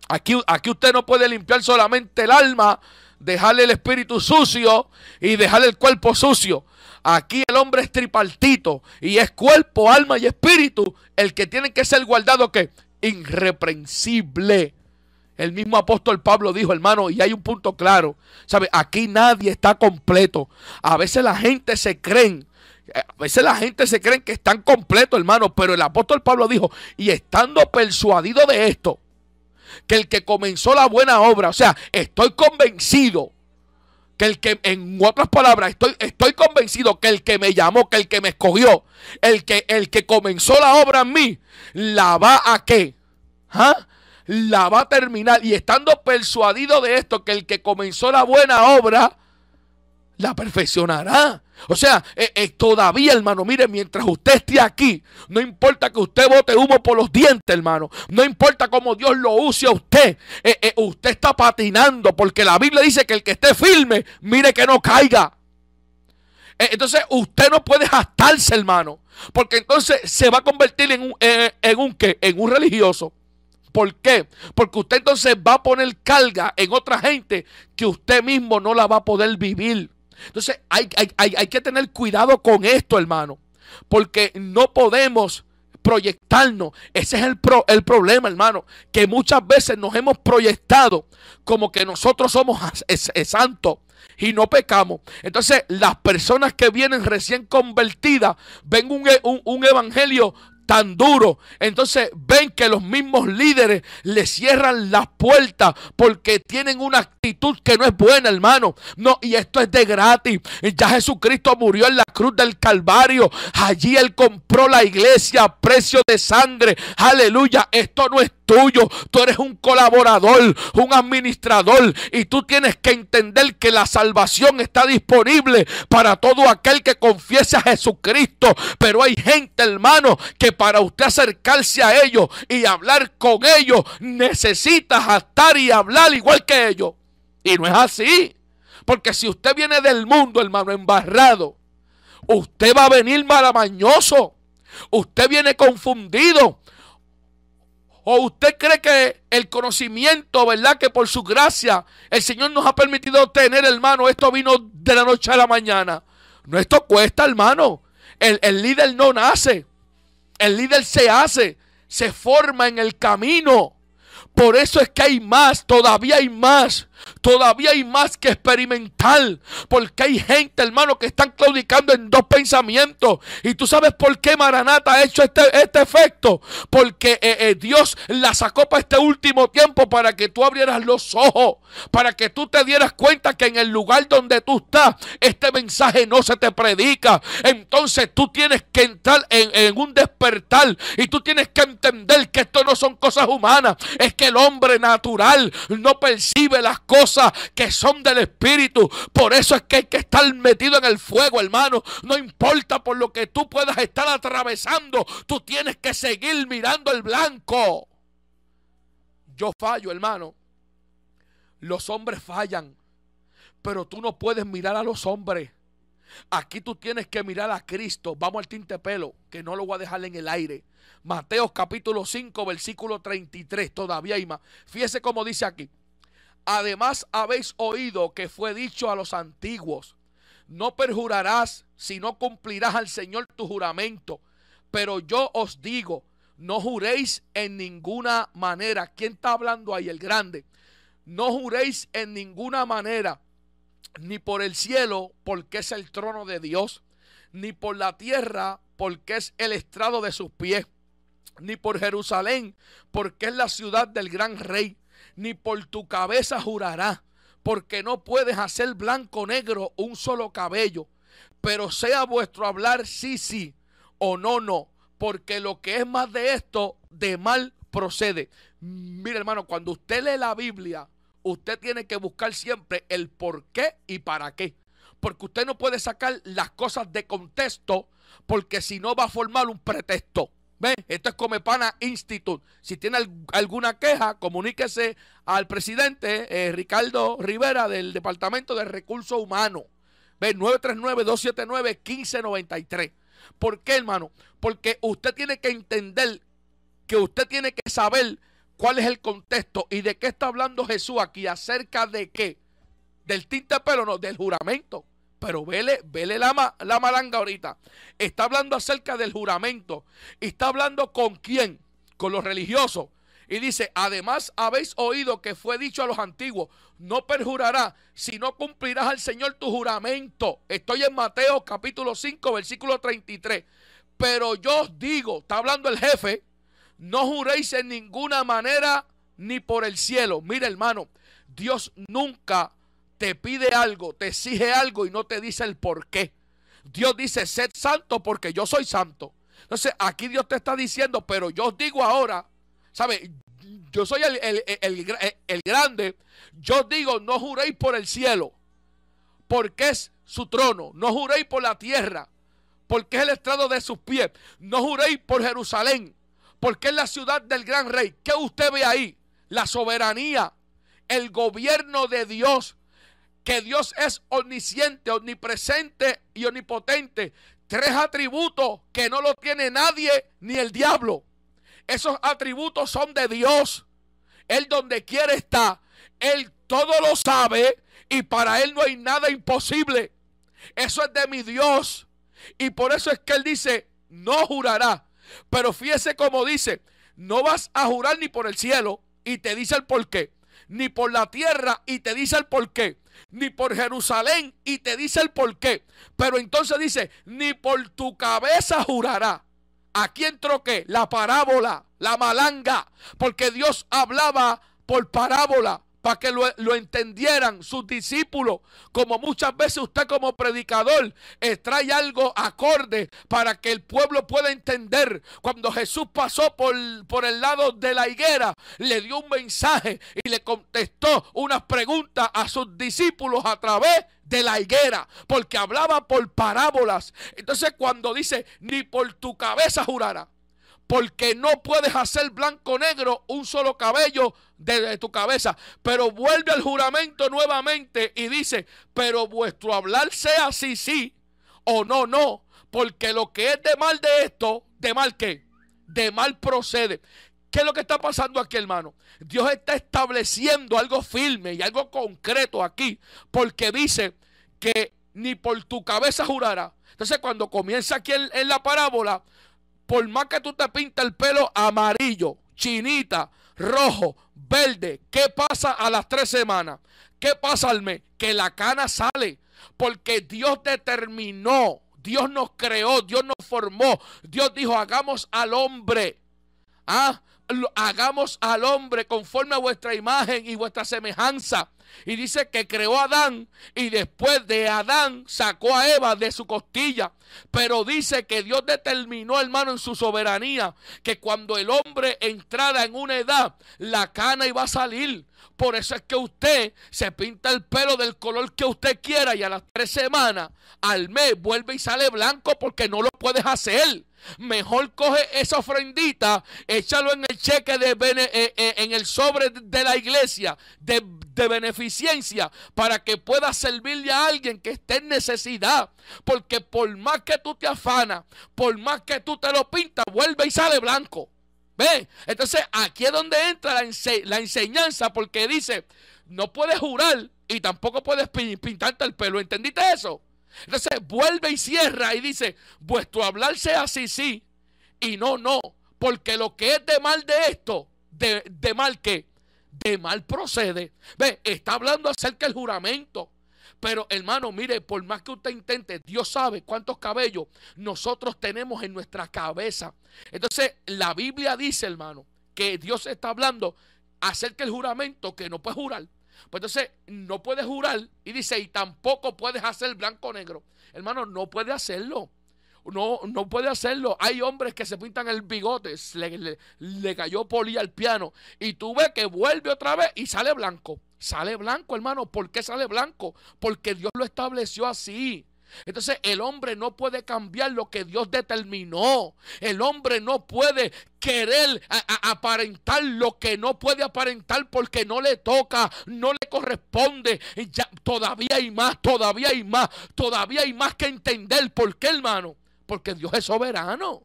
Aquí, aquí usted no puede limpiar solamente el alma, dejarle el espíritu sucio y dejarle el cuerpo sucio. Aquí hombre es tripartito y es cuerpo, alma y espíritu el que tiene que ser guardado que irreprensible. El mismo apóstol Pablo dijo, hermano, y hay un punto claro, ¿sabe? Aquí nadie está completo. A veces la gente se creen, a veces la gente se cree que están completos, hermano, pero el apóstol Pablo dijo, y estando persuadido de esto, que el que comenzó la buena obra, o sea, estoy convencido que el que, en otras palabras, estoy, estoy convencido que el que me llamó, que el que me escogió, el que, el que comenzó la obra en mí, la va a qué? ¿Ah? La va a terminar. Y estando persuadido de esto, que el que comenzó la buena obra, la perfeccionará. O sea, eh, eh, todavía, hermano, mire, mientras usted esté aquí, no importa que usted bote humo por los dientes, hermano. No importa cómo Dios lo use a usted. Eh, usted está patinando porque la Biblia dice que el que esté firme, mire que no caiga. entonces, usted no puede jactarse, hermano. Porque entonces se va a convertir en un, en un qué? En un religioso. ¿Por qué? Porque usted entonces va a poner carga en otra gente que usted mismo no la va a poder vivir. Entonces hay, hay, que tener cuidado con esto, hermano, porque no podemos proyectarnos. Ese es el, problema, hermano, que muchas veces nos hemos proyectado como que nosotros somos santos y no pecamos. Entonces las personas que vienen recién convertidas ven un, un evangelio tan duro. Entonces ven que los mismos líderes le cierran las puertas porque tienen una actitud que no es buena, hermano. No, y esto es de gratis. Ya Jesucristo murió en la cruz del Calvario. Allí Él compró la iglesia a precio de sangre. Aleluya. Esto no es Tú eres un colaborador, un administrador. Y tú tienes que entender que la salvación está disponible para todo aquel que confiese a Jesucristo. Pero hay gente, hermano, que para usted acercarse a ellos y hablar con ellos, necesitas estar y hablar igual que ellos. Y no es así. Porque si usted viene del mundo, hermano, embarrado, usted va a venir malamañoso. Usted viene confundido. ¿O usted cree que el conocimiento, verdad, que por su gracia el Señor nos ha permitido tener, hermano? Esto vino de la noche a la mañana. No, esto cuesta, hermano. El, el líder no nace. El líder se hace, se forma en el camino. Por eso es que hay más, todavía hay más. Todavía hay más que experimentar. Porque hay gente, hermano, que están claudicando en dos pensamientos. Y tú sabes por qué Maranata ha hecho este, este efecto. Porque eh, eh, Dios la sacó para este último tiempo para que tú abrieras los ojos. Para que tú te dieras cuenta que en el lugar donde tú estás, este mensaje no se te predica. Entonces tú tienes que entrar en, en un despertar. Y tú tienes que entender que esto no son cosas humanas. Es que el hombre natural no percibe las cosas cosas que son del Espíritu. Por eso es que hay que estar metido en el fuego, hermano. No importa por lo que tú puedas estar atravesando, tú tienes que seguir mirando el blanco. Yo fallo, hermano. Los hombres fallan, pero tú no puedes mirar a los hombres. Aquí tú tienes que mirar a Cristo. Vamos al tinte pelo, que no lo voy a dejar en el aire. Mateo capítulo 5, versículo 33. Todavía hay más. Fíjese cómo dice aquí. Además habéis oído que fue dicho a los antiguos, no perjurarás si no cumplirás al Señor tu juramento. Pero yo os digo, no juréis en ninguna manera. ¿Quién está hablando ahí? El grande. No juréis en ninguna manera, ni por el cielo, porque es el trono de Dios, ni por la tierra, porque es el estrado de sus pies, ni por Jerusalén, porque es la ciudad del gran rey ni por tu cabeza jurará, porque no puedes hacer blanco negro un solo cabello. Pero sea vuestro hablar sí, sí, o no, no, porque lo que es más de esto, de mal procede. Mire, hermano, cuando usted lee la Biblia, usted tiene que buscar siempre el por qué y para qué. Porque usted no puede sacar las cosas de contexto, porque si no va a formar un pretexto. ¿Ve? Esto es Comepana Institute. Si tiene alguna queja, comuníquese al presidente eh, Ricardo Rivera del Departamento de Recursos Humanos. ¿Ve? 939-279-1593. ¿Por qué, hermano? Porque usted tiene que entender que usted tiene que saber cuál es el contexto y de qué está hablando Jesús aquí, acerca de qué. Del tinte pelo, no, del juramento pero vele, vele la, malanga ahorita. Está hablando acerca del juramento. Y está hablando con quién, con los religiosos. Y dice, además habéis oído que fue dicho a los antiguos, no perjurará si no cumplirás al Señor tu juramento. Estoy en Mateo capítulo 5, versículo 33. Pero yo os digo, está hablando el jefe, no juréis en ninguna manera ni por el cielo. Mira hermano, Dios nunca te pide algo, te exige algo y no te dice el por qué. Dios dice, sed santo porque yo soy santo. Entonces aquí Dios te está diciendo, pero yo os digo ahora, ¿sabe? Yo soy el, grande. Yo digo, no juréis por el cielo, porque es su trono. No juréis por la tierra, porque es el estrado de sus pies. No juréis por Jerusalén, porque es la ciudad del gran rey. ¿Qué usted ve ahí? La soberanía, el gobierno de Dios que Dios es omnisciente, omnipresente y omnipotente. Tres atributos que no lo tiene nadie ni el diablo. Esos atributos son de Dios. Él donde quiere está. Él todo lo sabe y para Él no hay nada imposible. Eso es de mi Dios. Y por eso es que Él dice, no jurará. Pero fíjese como dice, no vas a jurar ni por el cielo y te dice el porqué Ni por la tierra y te dice el porqué ni por Jerusalén. Y te dice el por qué. Pero entonces dice, ni por tu cabeza jurará. Aquí quién troque? la parábola, la malanga, porque Dios hablaba por parábola para que lo, entendieran sus discípulos, como muchas veces usted como predicador trae algo acorde para que el pueblo pueda entender. Cuando Jesús pasó por, por el lado de la higuera, le dio un mensaje y le contestó unas preguntas a sus discípulos a través de la higuera, porque hablaba por parábolas. Entonces cuando dice, ni por tu cabeza jurara, porque no puedes hacer blanco negro un solo cabello de, tu cabeza. Pero vuelve al juramento nuevamente y dice, pero vuestro hablar sea sí, sí o no, no. Porque lo que es de mal de esto, de mal qué? De mal procede. ¿Qué es lo que está pasando aquí, hermano? Dios está estableciendo algo firme y algo concreto aquí. Porque dice que ni por tu cabeza jurará. Entonces, cuando comienza aquí en, la parábola, por más que tú te pintas el pelo amarillo, chinita, rojo, verde. ¿Qué pasa a las tres semanas? ¿Qué pasa al mes? Que la cana sale. Porque Dios determinó, Dios nos creó, Dios nos formó. Dios dijo, hagamos al hombre. ¿Ah? Hagamos al hombre conforme a vuestra imagen y vuestra semejanza. Y dice que creó a Adán y después de Adán sacó a Eva de su costilla. Pero dice que Dios determinó, hermano, en su soberanía, que cuando el hombre entrara en una edad, la cana iba a salir. Por eso es que usted se pinta el pelo del color que usted quiera y a las tres semanas, al mes, vuelve y sale blanco porque no lo puedes hacer. Mejor coge esa ofrendita, échalo en el cheque de eh, eh, en el sobre de la iglesia de, beneficencia para que pueda servirle a alguien que esté en necesidad. Porque por más que tú te afanas, por más que tú te lo pintas, vuelve y sale blanco. ¿Ve? Entonces aquí es donde entra la, la enseñanza porque dice, no puedes jurar y tampoco puedes pintarte el pelo. ¿Entendiste eso? Entonces vuelve y cierra y dice, vuestro hablar sea así, sí, y no, no, porque lo que es de mal de esto, de, mal que, de mal procede. Ve, está hablando acerca del juramento. Pero hermano, mire, por más que usted intente, Dios sabe cuántos cabellos nosotros tenemos en nuestra cabeza. Entonces, la Biblia dice, hermano, que Dios está hablando acerca del juramento que no puede jurar. Pues entonces no puedes jurar y dice, y tampoco puedes hacer blanco negro. Hermano, no puede hacerlo. No, no puede hacerlo. Hay hombres que se pintan el bigote, le, le, cayó poli al piano y tú ves que vuelve otra vez y sale blanco. Sale blanco, hermano. ¿Por qué sale blanco? Porque Dios lo estableció así. Entonces el hombre no puede cambiar lo que Dios determinó. El hombre no puede querer aparentar lo que no puede aparentar porque no le toca, no le corresponde. Ya, todavía hay más, todavía hay más, todavía hay más que entender. ¿Por qué, hermano? Porque Dios es soberano.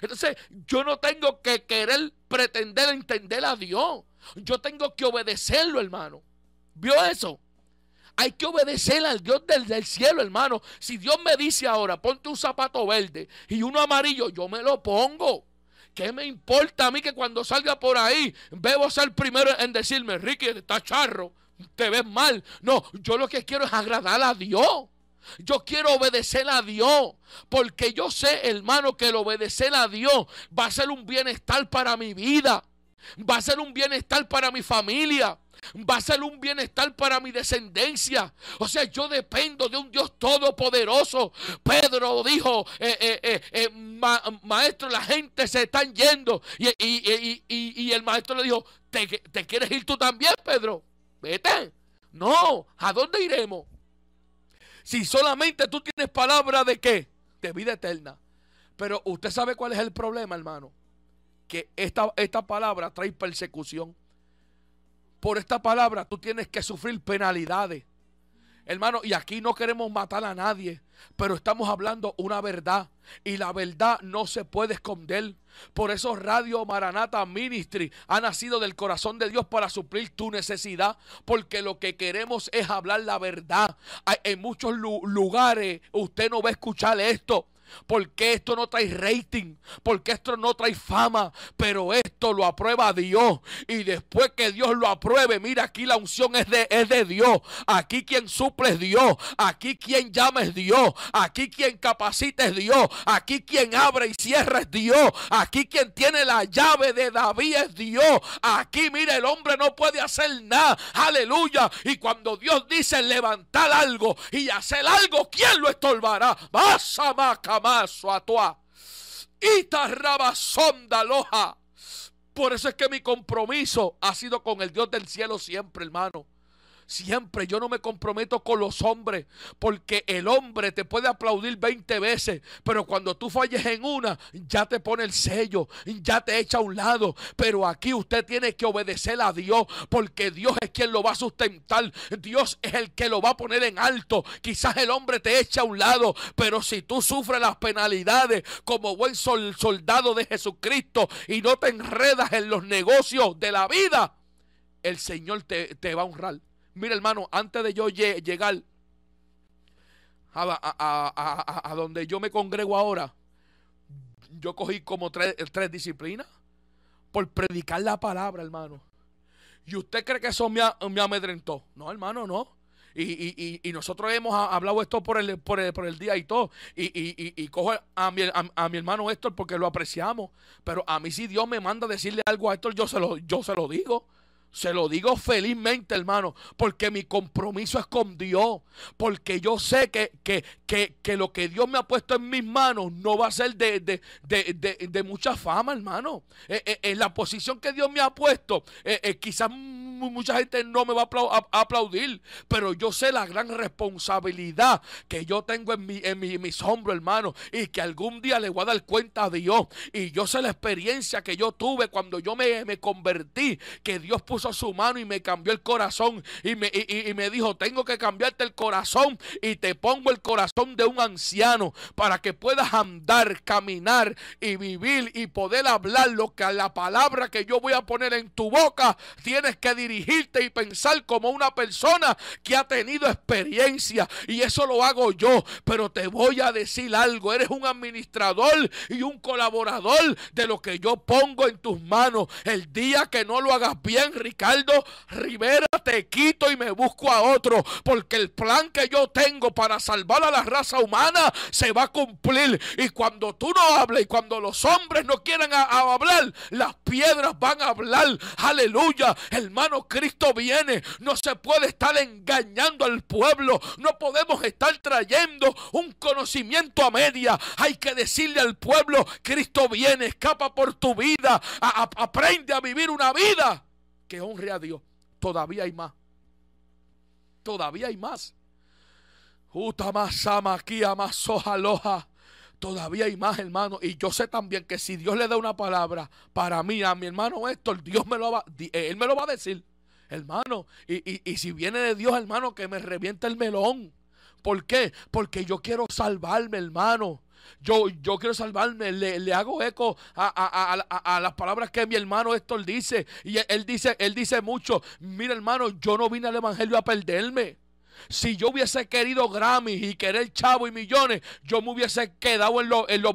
Entonces yo no tengo que querer pretender entender a Dios. Yo tengo que obedecerlo, hermano. ¿Vio eso? Hay que obedecer al Dios del, cielo, hermano. Si Dios me dice ahora, ponte un zapato verde y uno amarillo, yo me lo pongo. ¿Qué me importa a mí que cuando salga por ahí, debo ser primero en decirme, Ricky, está charro, te ves mal? No, yo lo que quiero es agradar a Dios. Yo quiero obedecer a Dios. Porque yo sé, hermano, que el obedecer a Dios va a ser un bienestar para mi vida. Va a ser un bienestar para mi familia va a ser un bienestar para mi descendencia. O sea, yo dependo de un Dios todopoderoso. Pedro dijo, eh, eh, eh, maestro, la gente se están yendo. Y, el maestro le dijo, ¿Te, quieres ir tú también, Pedro? Vete. No, ¿a dónde iremos? Si solamente tú tienes palabra de qué? De vida eterna. Pero usted sabe cuál es el problema, hermano. Que esta, esta palabra trae persecución por esta palabra tú tienes que sufrir penalidades. Hermano, y aquí no queremos matar a nadie, pero estamos hablando una verdad. Y la verdad no se puede esconder. Por eso Radio Maranata Ministry ha nacido del corazón de Dios para suplir tu necesidad. Porque lo que queremos es hablar la verdad. En muchos lugares usted no va a escuchar esto. Porque esto no trae rating? Porque esto no trae fama? Pero esto lo aprueba Dios. Y después que Dios lo apruebe, mira aquí la unción es de, de Dios. Aquí quien suple es Dios. Aquí quien llama es Dios. Aquí quien capacita es Dios. Aquí quien abre y cierra es Dios. Aquí quien tiene la llave de David es Dios. Aquí mira el hombre no puede hacer nada. Aleluya. Y cuando Dios dice levantar algo y hacer algo, ¿quién lo estorbará? Vas a jamazo a toa. Ita loja. Por eso es que mi compromiso ha sido con el Dios del cielo siempre, hermano. Siempre yo no me comprometo con los hombres, porque el hombre te puede aplaudir 20 veces, pero cuando tú falles en una, ya te pone el sello, ya te echa a un lado. Pero aquí usted tiene que obedecer a Dios, porque Dios es quien lo va a sustentar, Dios es el que lo va a poner en alto. Quizás el hombre te echa a un lado, pero si tú sufres las penalidades como buen soldado de Jesucristo y no te enredas en los negocios de la vida, el Señor te, te va a honrar. Mira, hermano, antes de yo llegar a, donde yo me congrego ahora, yo cogí como tres, disciplinas por predicar la palabra, hermano. ¿Y usted cree que eso me, me amedrentó? No, hermano, no. Y, nosotros hemos hablado esto por el, por el, por el día y todo. Y, cojo a mi, a, mi, hermano Héctor porque lo apreciamos. Pero a mí si Dios me manda decirle algo a Héctor, yo se lo, yo se lo digo. Se lo digo felizmente, hermano, porque mi compromiso es con Dios, porque yo sé que, que, lo que Dios me ha puesto en mis manos no va a ser de, de, mucha fama, hermano. Eh, eh, en la posición que Dios me ha puesto, eh, quizás mucha gente no me va a aplaudir, pero yo sé la gran responsabilidad que yo tengo en, mi, en mis hombros, hermano, y que algún día le voy a dar cuenta a Dios. Y yo sé la experiencia que yo tuve cuando yo me, me convertí, que Dios puso puso su mano y me cambió el corazón y me, me dijo, tengo que cambiarte el corazón y te pongo el corazón de un anciano para que puedas andar, caminar y vivir y poder hablar lo que la palabra que yo voy a poner en tu boca, tienes que dirigirte y pensar como una persona que ha tenido experiencia y eso lo hago yo, pero te voy a decir algo, eres un administrador y un colaborador de lo que yo pongo en tus manos. El día que no lo hagas bien, Ricardo Rivera, te quito y me busco a otro, porque el plan que yo tengo para salvar a la raza humana se va a cumplir. Y cuando tú no hables y cuando los hombres no quieran hablar, las piedras van a hablar. Aleluya, hermano, Cristo viene. No se puede estar engañando al pueblo. No podemos estar trayendo un conocimiento a media. Hay que decirle al pueblo, Cristo viene, escapa por tu vida, aprende a vivir una vida que honre a Dios. Todavía hay más. Todavía hay más. Todavía hay más, hermano. Y yo sé también que si Dios le da una palabra para mí, a mi hermano Héctor, Dios me lo va, eh, él me lo va a decir, hermano. Y, y, y si viene de Dios, hermano, que me revienta el melón. ¿Por qué? Porque yo quiero salvarme, hermano. Yo, quiero salvarme. Le, hago eco a, las palabras que mi hermano Héctor dice. Y él, él dice, él dice mucho. Mira, hermano, yo no vine al Evangelio a perderme. Si yo hubiese querido Grammy y querer chavo y millones, yo me hubiese quedado en, los en los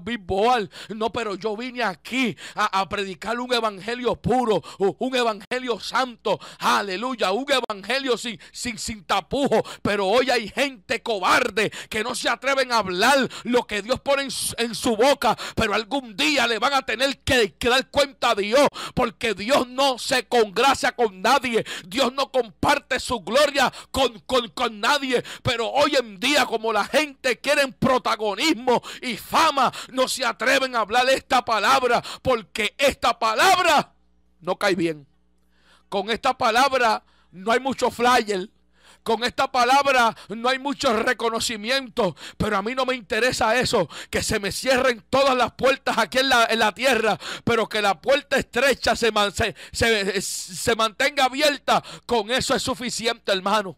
No, pero yo vine aquí a, predicar un evangelio puro, un evangelio santo. Aleluya, un evangelio sin, sin, tapujo. Pero hoy hay gente cobarde que no se atreven a hablar lo que Dios pone en, su boca. Pero algún día le van a tener que, dar cuenta a Dios. Porque Dios no se congracia con nadie. Dios no comparte su gloria con, con nadie. Pero hoy en día, como la gente quiere protagonismo y fama, no se atreven a hablar esta palabra, porque esta palabra no cae bien. Con esta palabra no hay mucho flyer. Con esta palabra no hay mucho reconocimiento, pero a mí no me interesa eso, que se me cierren todas las puertas aquí en la, tierra, pero que la puerta estrecha se, se mantenga abierta, con eso es suficiente, hermano.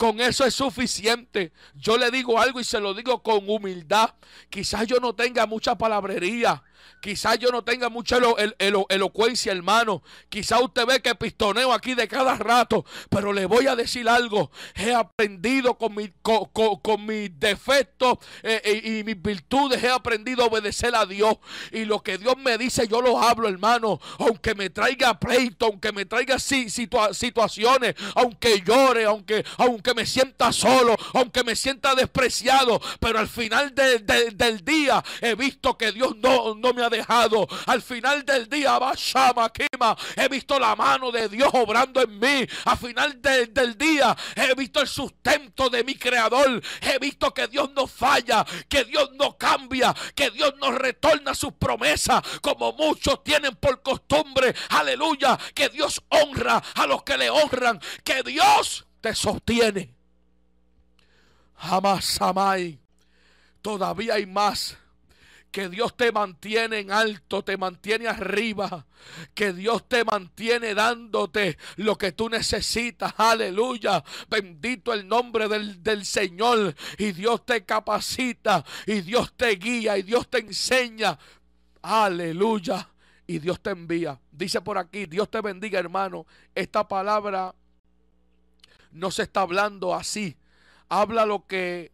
Con eso es suficiente. Yo le digo algo y se lo digo con humildad. Quizás yo no tenga mucha palabrería. Quizás yo no tenga mucha el, elocuencia, hermano. Quizás usted ve que pistoneo aquí de cada rato. Pero le voy a decir algo. He aprendido con, mi, con, mis defectos eh, eh, y, mis virtudes. He aprendido a obedecer a Dios. Y lo que Dios me dice, yo lo hablo, hermano. Aunque me traiga pleito, aunque me traiga situaciones, aunque llore, aunque, aunque me sienta solo, aunque me sienta despreciado. Pero al final del día he visto que Dios no me ha dejado. Al final del día, he visto la mano de Dios obrando en mí. Al final del día, he visto el sustento de mi creador. He visto que Dios no falla, que Dios no cambia, que Dios no retorna sus promesas, como muchos tienen por costumbre. Aleluya, que Dios honra a los que le honran, que Dios te sostiene. Jamás, amai. Todavía hay más que Dios te mantiene en alto, te mantiene arriba, que Dios te mantiene dándote lo que tú necesitas. Aleluya, bendito el nombre del, del Señor. Y Dios te capacita, y Dios te guía, y Dios te enseña. Aleluya. Y Dios te envía. Dice por aquí, Dios te bendiga hermano. Esta palabra no se está hablando así. Habla lo que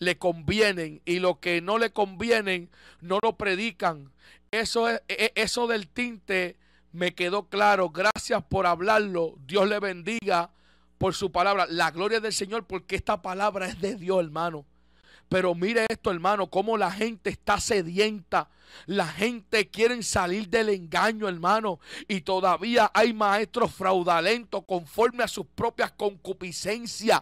le convienen y lo que no le convienen no lo predican. Eso, es, e, e, eso del tinte me quedó claro. Gracias por hablarlo. Dios le bendiga por su palabra. La gloria del Señor porque esta palabra es de Dios, hermano. Pero mire esto, hermano, cómo la gente está sedienta. La gente quiere salir del engaño, hermano. Y todavía hay maestros fraudulentos conforme a sus propias concupiscencias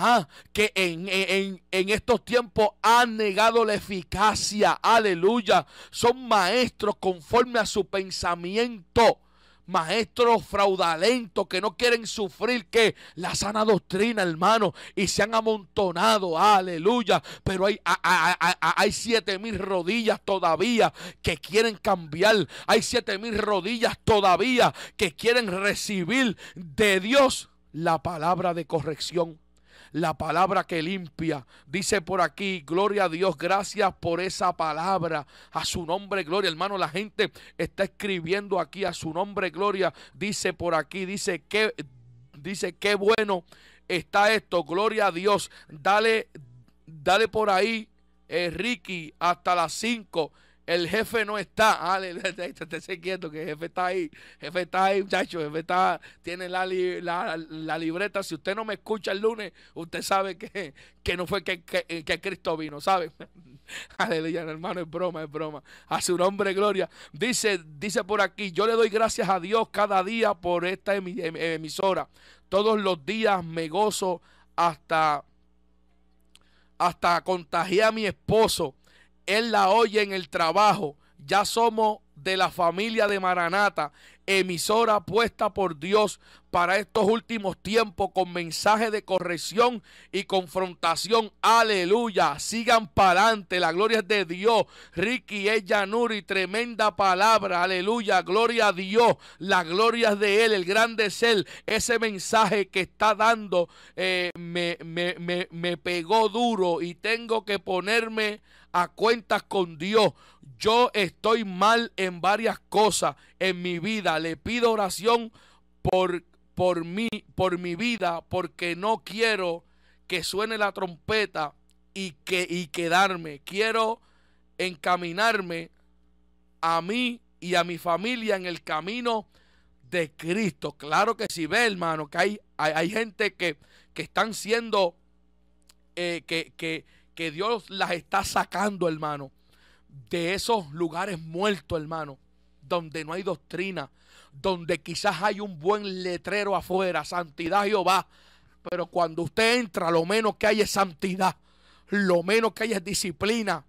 Ah, que en, estos tiempos han negado la eficacia. Aleluya. Son maestros conforme a su pensamiento maestros fraudalentos que no quieren sufrir que la sana doctrina, hermano, y se han amontonado, aleluya. Pero hay, hay siete mil rodillas todavía que quieren cambiar, hay siete mil rodillas todavía que quieren recibir de Dios la palabra de corrección la palabra que limpia. Dice por aquí, gloria a Dios, gracias por esa palabra. A su nombre, gloria. Hermano, la gente está escribiendo aquí a su nombre, gloria. Dice por aquí, dice que, dice qué bueno está esto, gloria a Dios. Dale, dale por ahí, eh, Ricky, hasta las 5. El jefe no está. Ah, Esté <laughs> quieto que el jefe está ahí. Jefe está ahí, muchachos. Jefe está, tiene la, libreta. Si usted no me escucha el lunes, usted sabe que, que no fue que, eh, Cristo vino, ¿sabe? <laughs> Aleluya, hermano, es broma, es broma. A su nombre, gloria. Dice, dice por aquí, yo le doy gracias a Dios cada día por esta em, emisora. Todos los días me gozo hasta hasta a mi esposo él la oye en el trabajo. Ya somos de la familia de Maranata, emisora puesta por Dios para estos últimos tiempos con mensaje de corrección y confrontación. Aleluya. Sigan para adelante. La gloria es de Dios. Ricky es Yanuri. Tremenda palabra. Aleluya. Gloria a Dios. La gloria es de Él. El grande es Él. Ese mensaje que está dando eh, me, me, me pegó duro y tengo que ponerme a cuentas con Dios. Yo estoy mal en varias cosas en mi vida. Le pido oración por, por, mí, por mi vida, porque no quiero que suene la trompeta y, que, y quedarme. Quiero encaminarme a mí y a mi familia en el camino de Cristo. Claro que si sí, ve, hermano, que hay, hay, gente que, que están siendo, eh, que, que, que Dios las está sacando, hermano, de esos lugares muertos, hermano, donde no hay doctrina, donde quizás hay un buen letrero afuera, santidad Jehová, pero cuando usted entra, lo menos que hay es santidad, lo menos que hay es disciplina,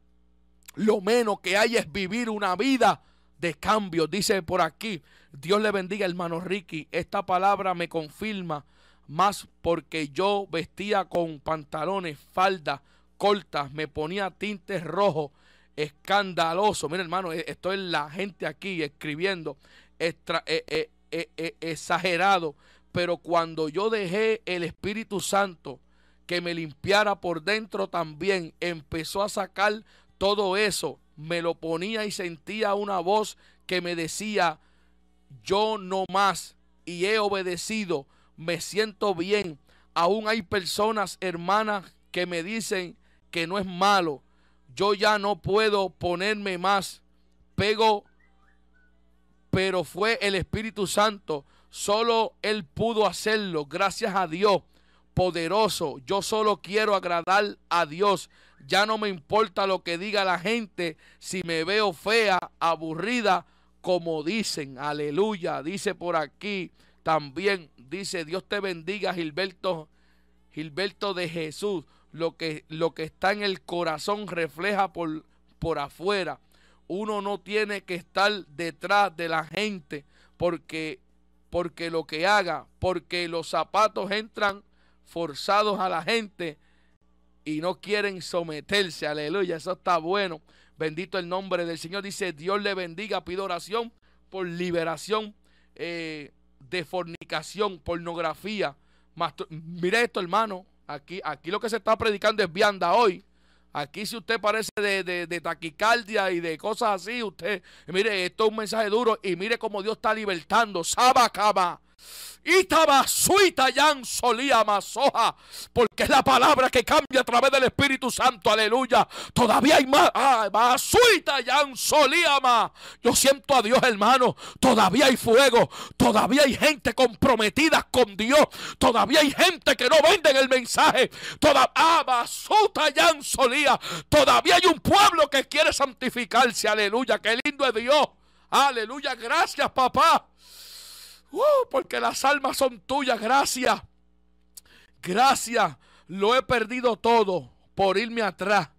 lo menos que hay es vivir una vida de cambio. Dice por aquí, Dios le bendiga, hermano Ricky. Esta palabra me confirma más porque yo vestía con pantalones, falda, cortas, me ponía tintes rojos, escandaloso. Mira, hermano, e, estoy es la gente aquí escribiendo, e, e, exagerado. Pero cuando yo dejé el Espíritu Santo que me limpiara por dentro también, empezó a sacar todo eso. Me lo ponía y sentía una voz que me decía, yo no más y he obedecido, me siento bien. Aún hay personas, hermanas, que me dicen, que no es malo. Yo ya no puedo ponerme más. Pego, pero fue el Espíritu Santo. Solo Él pudo hacerlo. Gracias a Dios, poderoso. Yo solo quiero agradar a Dios. Ya no me importa lo que diga la gente, si me veo fea, aburrida, como dicen. Aleluya. Dice por aquí también, dice, Dios te bendiga, Gilberto, Gilberto de Jesús lo que, lo que está en el corazón refleja por, por afuera. Uno no tiene que estar detrás de la gente porque, porque lo que haga, porque los zapatos entran forzados a la gente y no quieren someterse. Aleluya, eso está bueno. Bendito el nombre del Señor. Dice, Dios le bendiga. Pido oración por liberación eh, de fornicación, pornografía. Mira esto, hermano. Aquí, aquí lo que se está predicando es vianda hoy. Aquí si usted parece de, de, taquicardia y de cosas así, usted, mire, esto es un mensaje duro y mire cómo Dios está libertando. Sabacaba suita yan solía Porque es la palabra que cambia a través del Espíritu Santo. Aleluya. Todavía hay más. Ah, basuita yan solía Yo siento a Dios, hermano. Todavía hay fuego. Todavía hay gente comprometida con Dios. Todavía hay gente que no venden el mensaje. Ah, solía. Todavía hay un pueblo que quiere santificarse. Aleluya. Qué lindo es Dios. Aleluya. Gracias, papá. Uh, porque las almas son tuyas, gracias. Gracias. Lo he perdido todo por irme atrás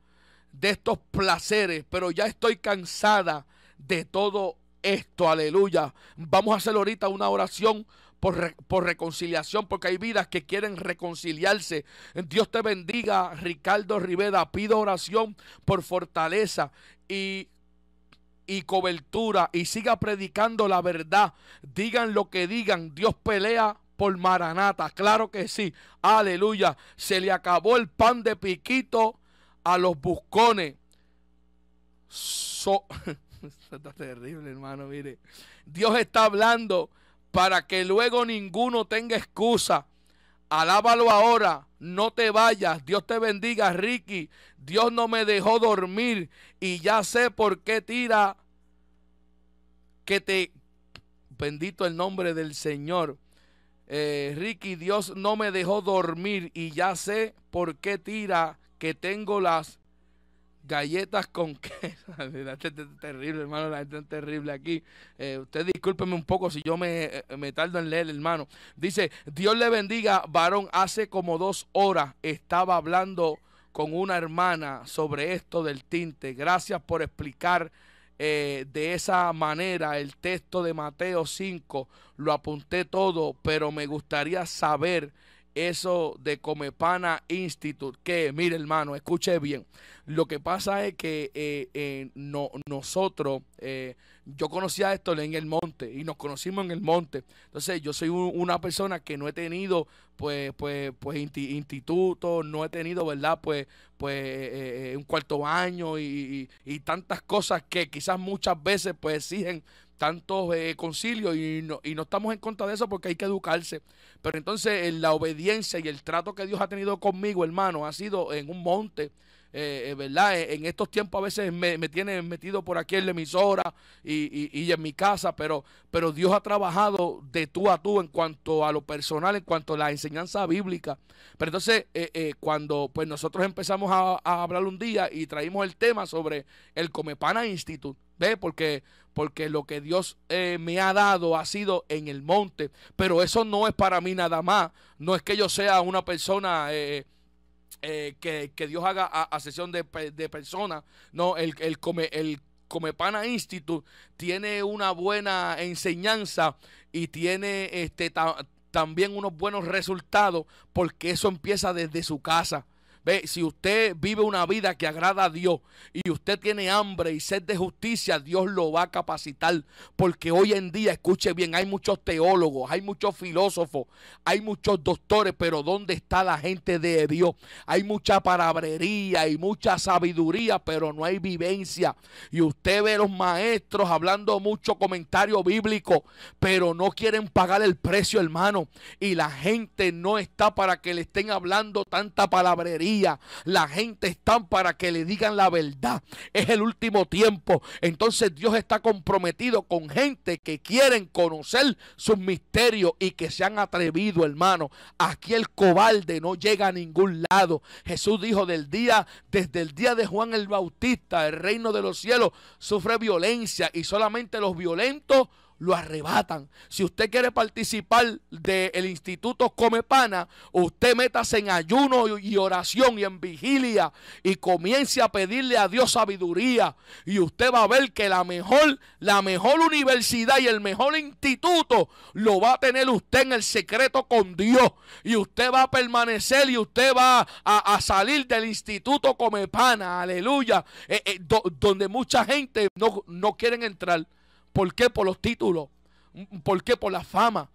de estos placeres, pero ya estoy cansada de todo esto, aleluya. Vamos a hacer ahorita una oración por, reconciliación, porque hay vidas que quieren reconciliarse. Dios te bendiga, Ricardo Rivera. Pido oración por fortaleza y y cobertura y siga predicando la verdad. Digan lo que digan, Dios pelea por Maranata, claro que sí, aleluya. Se le acabó el pan de piquito a los buscones. So <laughs> está terrible, hermano, mire. Dios está hablando para que luego ninguno tenga excusa. Alábalo ahora, no te vayas. Dios te bendiga, Ricky. Dios no me dejó dormir y ya sé por qué tira que te... Bendito el nombre del Señor. Eh, Ricky, Dios no me dejó dormir y ya sé por qué tira que tengo las galletas con <laughs> queso. Este terrible, hermano, la gente terrible aquí. Eh, usted discúlpeme un poco si yo me, eh, me, tardo en leer, hermano. Dice, Dios le bendiga, varón, hace como dos horas estaba hablando con una hermana sobre esto del tinte. Gracias por explicar eh, de esa manera el texto de Mateo 5. Lo apunté todo, pero me gustaría saber eso de Comepana Institute. Que, mire, hermano, escuche bien. Lo que pasa es que eh, eh, nosotros, yo conocía a Héctor en el monte y nos conocimos en el monte. Entonces, yo soy una persona que no he tenido, pues, pues, pues, instituto, no he tenido, ¿verdad? Pues, pues, eh, eh, un cuarto año y, tantas cosas que quizás muchas veces, pues, exigen tantos eh, concilios y no, y no estamos en contra de eso porque hay que educarse. Pero entonces, la obediencia y el trato que Dios ha tenido conmigo, hermano, ha sido en un monte eh, eh, ¿verdad? Eh, en estos tiempos a veces me, me tienen metido por aquí en la emisora y, y, en mi casa, pero, pero Dios ha trabajado de tú a tú en cuanto a lo personal, en cuanto a la enseñanza bíblica. Pero entonces, cuando pues nosotros empezamos a, hablar un día y traímos el tema sobre el Comepana Institute, ¿Ve? Porque, porque lo que Dios me ha dado ha sido en el monte. Pero eso no es para mí nada más. No es que yo sea una persona eh, que, Dios haga a, sesión de, personas, ¿no? El, el, come, el Comepana Institute tiene una buena enseñanza y tiene este, también unos buenos resultados porque eso empieza desde su casa. Ve, si usted vive una vida que agrada a Dios y usted tiene hambre y sed de justicia, Dios lo va a capacitar. Porque hoy en día, escuche bien, hay muchos teólogos, hay muchos filósofos, hay muchos doctores, pero ¿dónde está la gente de Dios? Hay mucha palabrería y mucha sabiduría, pero no hay vivencia. Y usted ve a los maestros hablando mucho comentario bíblico, pero no quieren pagar el precio, hermano. Y la gente no está para que le estén hablando tanta palabrería la gente está para que le digan la verdad. Es el último tiempo. Entonces Dios está comprometido con gente que quieren conocer sus misterios y que se han atrevido, hermano. Aquí el cobarde no llega a ningún lado. Jesús dijo del día, desde el día de Juan el Bautista, el reino de los cielos sufre violencia y solamente los violentos lo arrebatan. Si usted quiere participar del Instituto Come Pana, usted métase en ayuno y oración y en vigilia y comience a pedirle a Dios sabiduría. Y usted va a ver que la mejor, la mejor universidad y el mejor instituto lo va a tener usted en el secreto con Dios. Y usted va a permanecer y usted va a, salir del Instituto Come Aleluya. Eh, eh, donde mucha gente no, no quieren entrar. ¿Por qué? Por los títulos. ¿Por qué? Por la fama.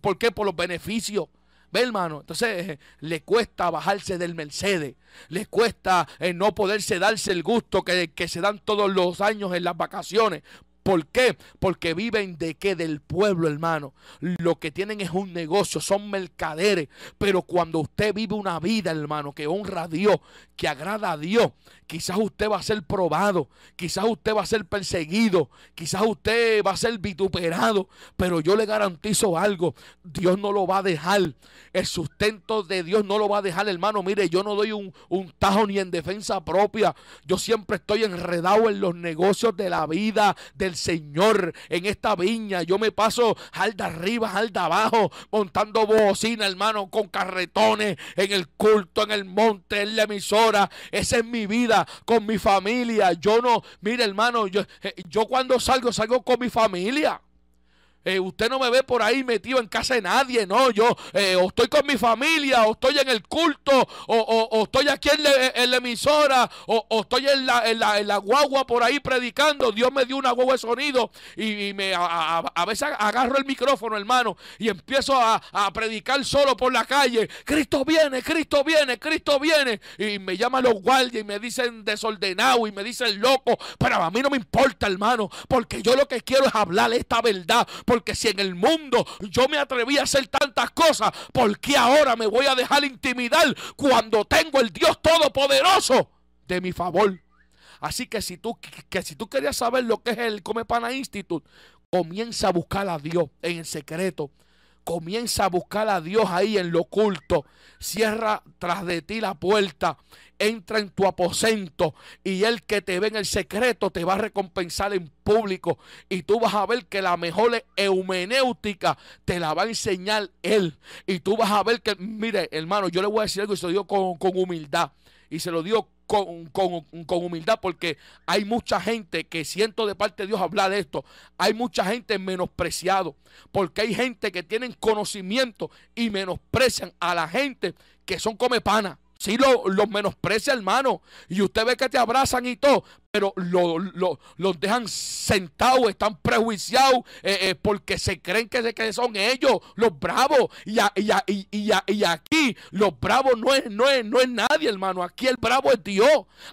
¿Por qué? Por los beneficios. ¿Ve, hermano? Entonces eh, le cuesta bajarse del Mercedes. Le cuesta eh, no poderse darse el gusto que, que se dan todos los años en las vacaciones. ¿Por qué? Porque viven de qué? Del pueblo, hermano. Lo que tienen es un negocio, son mercaderes. Pero cuando usted vive una vida, hermano, que honra a Dios, que agrada a Dios, quizás usted va a ser probado, quizás usted va a ser perseguido, quizás usted va a ser vituperado. Pero yo le garantizo algo, Dios no lo va a dejar. El sustento de Dios no lo va a dejar, hermano. Mire, yo no doy un, un tajo ni en defensa propia. Yo siempre estoy enredado en los negocios de la vida, del Señor en esta viña. Yo me paso al arriba, al abajo, montando bocina, hermano, con carretones en el culto, en el monte, en la emisora. Esa es mi vida con mi familia. Yo no, mire, hermano, yo, eh, yo cuando salgo, salgo con mi familia. Eh, usted no me ve por ahí metido en casa de nadie, no. Yo eh, estoy con mi familia, o estoy en el culto, o, estoy aquí en, la emisora, o, estoy en la, en, la, guagua por ahí predicando. Dios me dio una guagua de sonido y, me, a, veces agarro el micrófono, hermano, y empiezo a, predicar solo por la calle. Cristo viene, Cristo viene, Cristo viene. Y me llaman los guardias y me dicen desordenado y me dicen loco. Pero a mí no me importa, hermano, porque yo lo que quiero es hablar esta verdad porque si en el mundo yo me atreví a hacer tantas cosas, ¿por qué ahora me voy a dejar intimidar cuando tengo el Dios Todopoderoso de mi favor? Así que si tú, que si tú querías saber lo que es el Come Pana Institute, comienza a buscar a Dios en el secreto Comienza a buscar a Dios ahí en lo oculto. Cierra tras de ti la puerta. Entra en tu aposento y el que te ve en el secreto te va a recompensar en público. Y tú vas a ver que la mejor eumenéutica te la va a enseñar Él. Y tú vas a ver que, mire hermano, yo le voy a decir algo y se lo dio con, humildad. Y se lo digo con, con, humildad, porque hay mucha gente que siento de parte de Dios hablar de esto. Hay mucha gente menospreciado, porque hay gente que tienen conocimiento y menosprecian a la gente que son come pana. Si los menosprecia, hermano, y usted ve que te abrazan y todo, pero los dejan sentados, están prejuiciados eh, eh, porque se creen que, que, son ellos los bravos. Y, y, aquí los bravos no es, no, es, no es nadie, hermano. Aquí el bravo es Dios,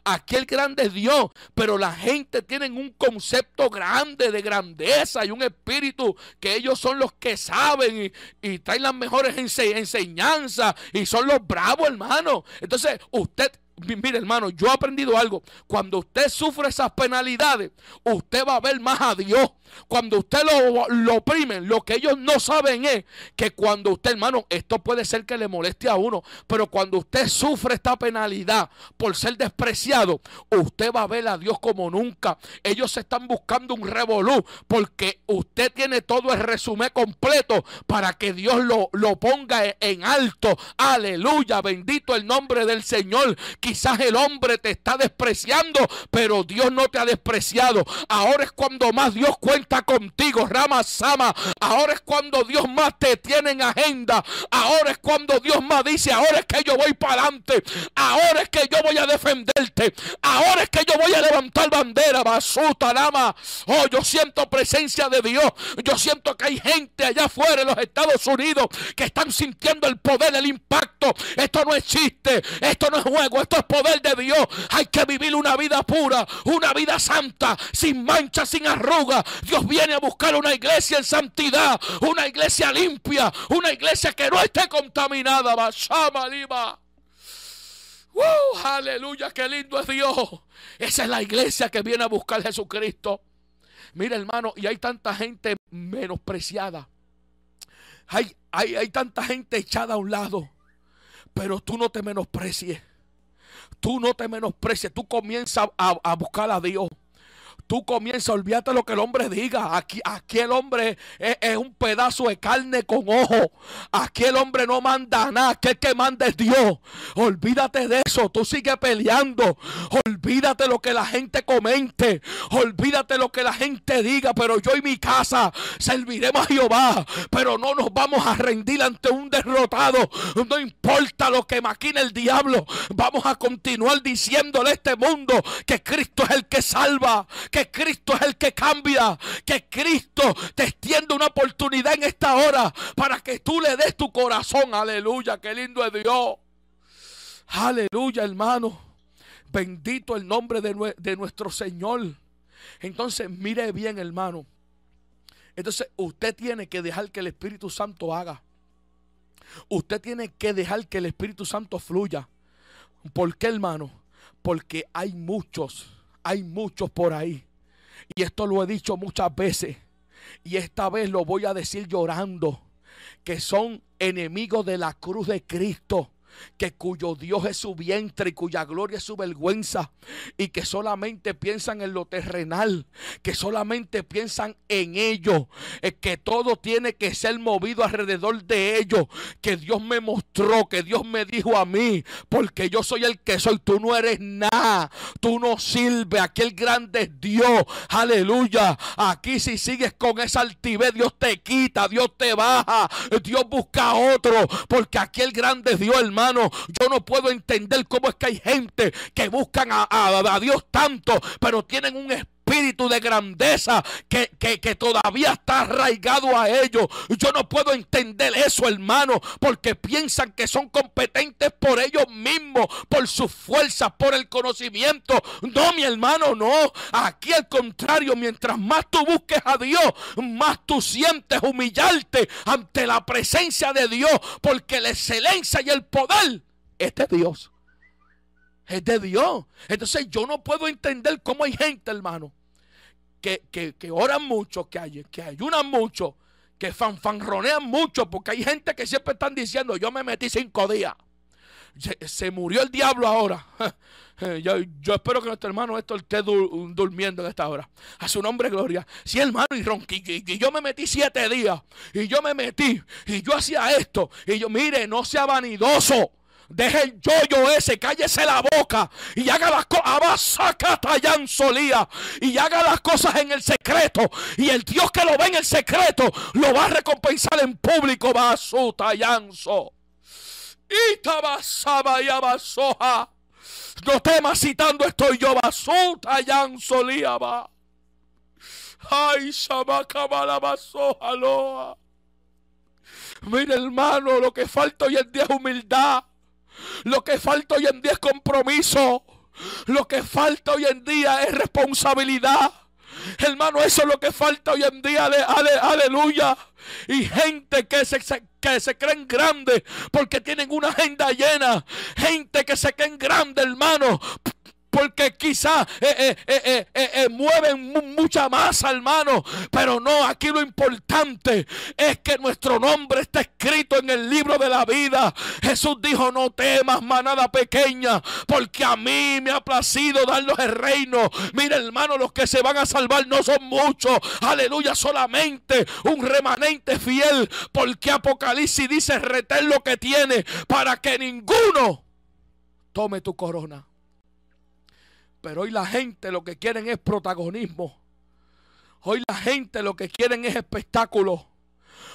aquí el grande es Dios. Pero la gente tiene un concepto grande de grandeza y un espíritu que ellos son los que saben y, traen las mejores enseñanzas y son los bravos, hermano. Entonces usted Mire, hermano, yo he aprendido algo. Cuando usted sufre esas penalidades, usted va a ver más a Dios. Cuando usted lo, lo lo que ellos no saben es que cuando usted, hermano, esto puede ser que le moleste a uno, pero cuando usted sufre esta penalidad por ser despreciado, usted va a ver a Dios como nunca. Ellos están buscando un revolú porque usted tiene todo el resumen completo para que Dios lo, lo ponga e, en alto. Aleluya, bendito el nombre del Señor. Quizás el hombre te está despreciando, pero Dios no te ha despreciado. Ahora es cuando más Dios cuenta está contigo, Rama Sama. Ahora es cuando Dios más te tiene en agenda. Ahora es cuando Dios más dice, ahora es que yo voy para adelante. Ahora es que yo voy a defenderte. Ahora es que yo voy a levantar bandera, basuta, Rama. Oh, yo siento presencia de Dios. Yo siento que hay gente allá afuera en los Estados Unidos que están sintiendo el poder, el impacto. Esto no existe. esto no es juego, esto es poder de Dios. Hay que vivir una vida pura, una vida santa, sin mancha, sin arruga. Dios Dios viene a buscar una iglesia en santidad, una iglesia limpia, una iglesia que no esté contaminada. Bashama, uh, aleluya, qué lindo es Dios. Esa es la iglesia que viene a buscar a Jesucristo. Mira, hermano, y hay tanta gente menospreciada. Hay, hay, hay tanta gente echada a un lado. Pero tú no te menosprecies. Tú no te menosprecies. Tú comienzas a buscar a Dios tú comienzas, olvídate lo que el hombre diga. Aquí, el hombre es, un pedazo de carne con ojo. Aquí el hombre no manda nada. que el que manda es Dios. Olvídate de eso. Tú sigue peleando. Olvídate lo que la gente comente. Olvídate lo que la gente diga. Pero yo y mi casa serviremos a Jehová. Pero no nos vamos a rendir ante un derrotado. No importa lo que maquine el diablo. Vamos a continuar diciéndole a este mundo que Cristo es el que salva que Cristo es el que cambia, que Cristo te extiende una oportunidad en esta hora para que tú le des tu corazón. Aleluya, qué lindo es Dios. Aleluya, hermano. Bendito el nombre de, de nuestro Señor. Entonces, mire bien, hermano. Entonces, usted tiene que dejar que el Espíritu Santo haga. Usted tiene que dejar que el Espíritu Santo fluya. ¿Por qué, hermano? Porque hay muchos hay muchos por ahí. Y esto lo he dicho muchas veces. Y esta vez lo voy a decir llorando. Que son enemigos de la cruz de Cristo que cuyo Dios es su vientre y cuya gloria es su vergüenza, y que solamente piensan en lo terrenal, que solamente piensan en ello, es que todo tiene que ser movido alrededor de ello, que Dios me mostró, que Dios me dijo a mí, porque yo soy el que soy, tú no eres nada, tú no sirves, aquel grande es Dios, aleluya, aquí si sigues con esa altivez, Dios te quita, Dios te baja, Dios busca otro, porque aquel grande es Dios, hermano yo no puedo entender cómo es que hay gente que buscan a, a, a Dios tanto, pero tienen un espíritu espíritu de grandeza que, todavía está arraigado a ellos. Yo no puedo entender eso, hermano, porque piensan que son competentes por ellos mismos, por sus fuerzas, por el conocimiento. No, mi hermano, no. Aquí al contrario, mientras más tú busques a Dios, más tú sientes humillarte ante la presencia de Dios, porque la excelencia y el poder es de Dios. Es de Dios. Entonces yo no puedo entender cómo hay gente, hermano, que, que, oran mucho, que, que ayunan mucho, que fanfanronean mucho, porque hay gente que siempre están diciendo, yo me metí cinco días. Se, murió el diablo ahora. <laughs> yo, espero que nuestro hermano esto esté durmiendo en esta hora. A su nombre, gloria. Sí, hermano, y, y yo me metí siete días. Y yo me metí. Y yo hacía esto. Y yo, mire, no sea vanidoso. Deje el yoyo ese, cállese la boca y haga las cosas. solía y haga las cosas en el secreto. Y el Dios que lo ve en el secreto lo va a recompensar en público. Va a Y tabasaba No temas citando estoy yo. Basú solía va. Ay, loa. Mira, hermano, lo que falta hoy en día es humildad. Lo que falta hoy en día es compromiso. Lo que falta hoy en día es responsabilidad. Hermano, eso es lo que falta hoy en día. aleluya. Y gente que se, que se creen grande porque tienen una agenda llena. Gente que se creen grande, hermano, porque quizás eh, eh, eh, mueven mucha masa, hermano. Pero no, aquí lo importante es que nuestro nombre está escrito en el libro de la vida. Jesús dijo, no temas manada pequeña, porque a mí me ha placido darnos el reino. Mira, hermano, los que se van a salvar no son muchos. Aleluya, solamente un remanente fiel, porque Apocalipsis dice, retén lo que tiene para que ninguno tome tu corona. Pero hoy la gente lo que quieren es protagonismo. Hoy la gente lo que quieren es espectáculo.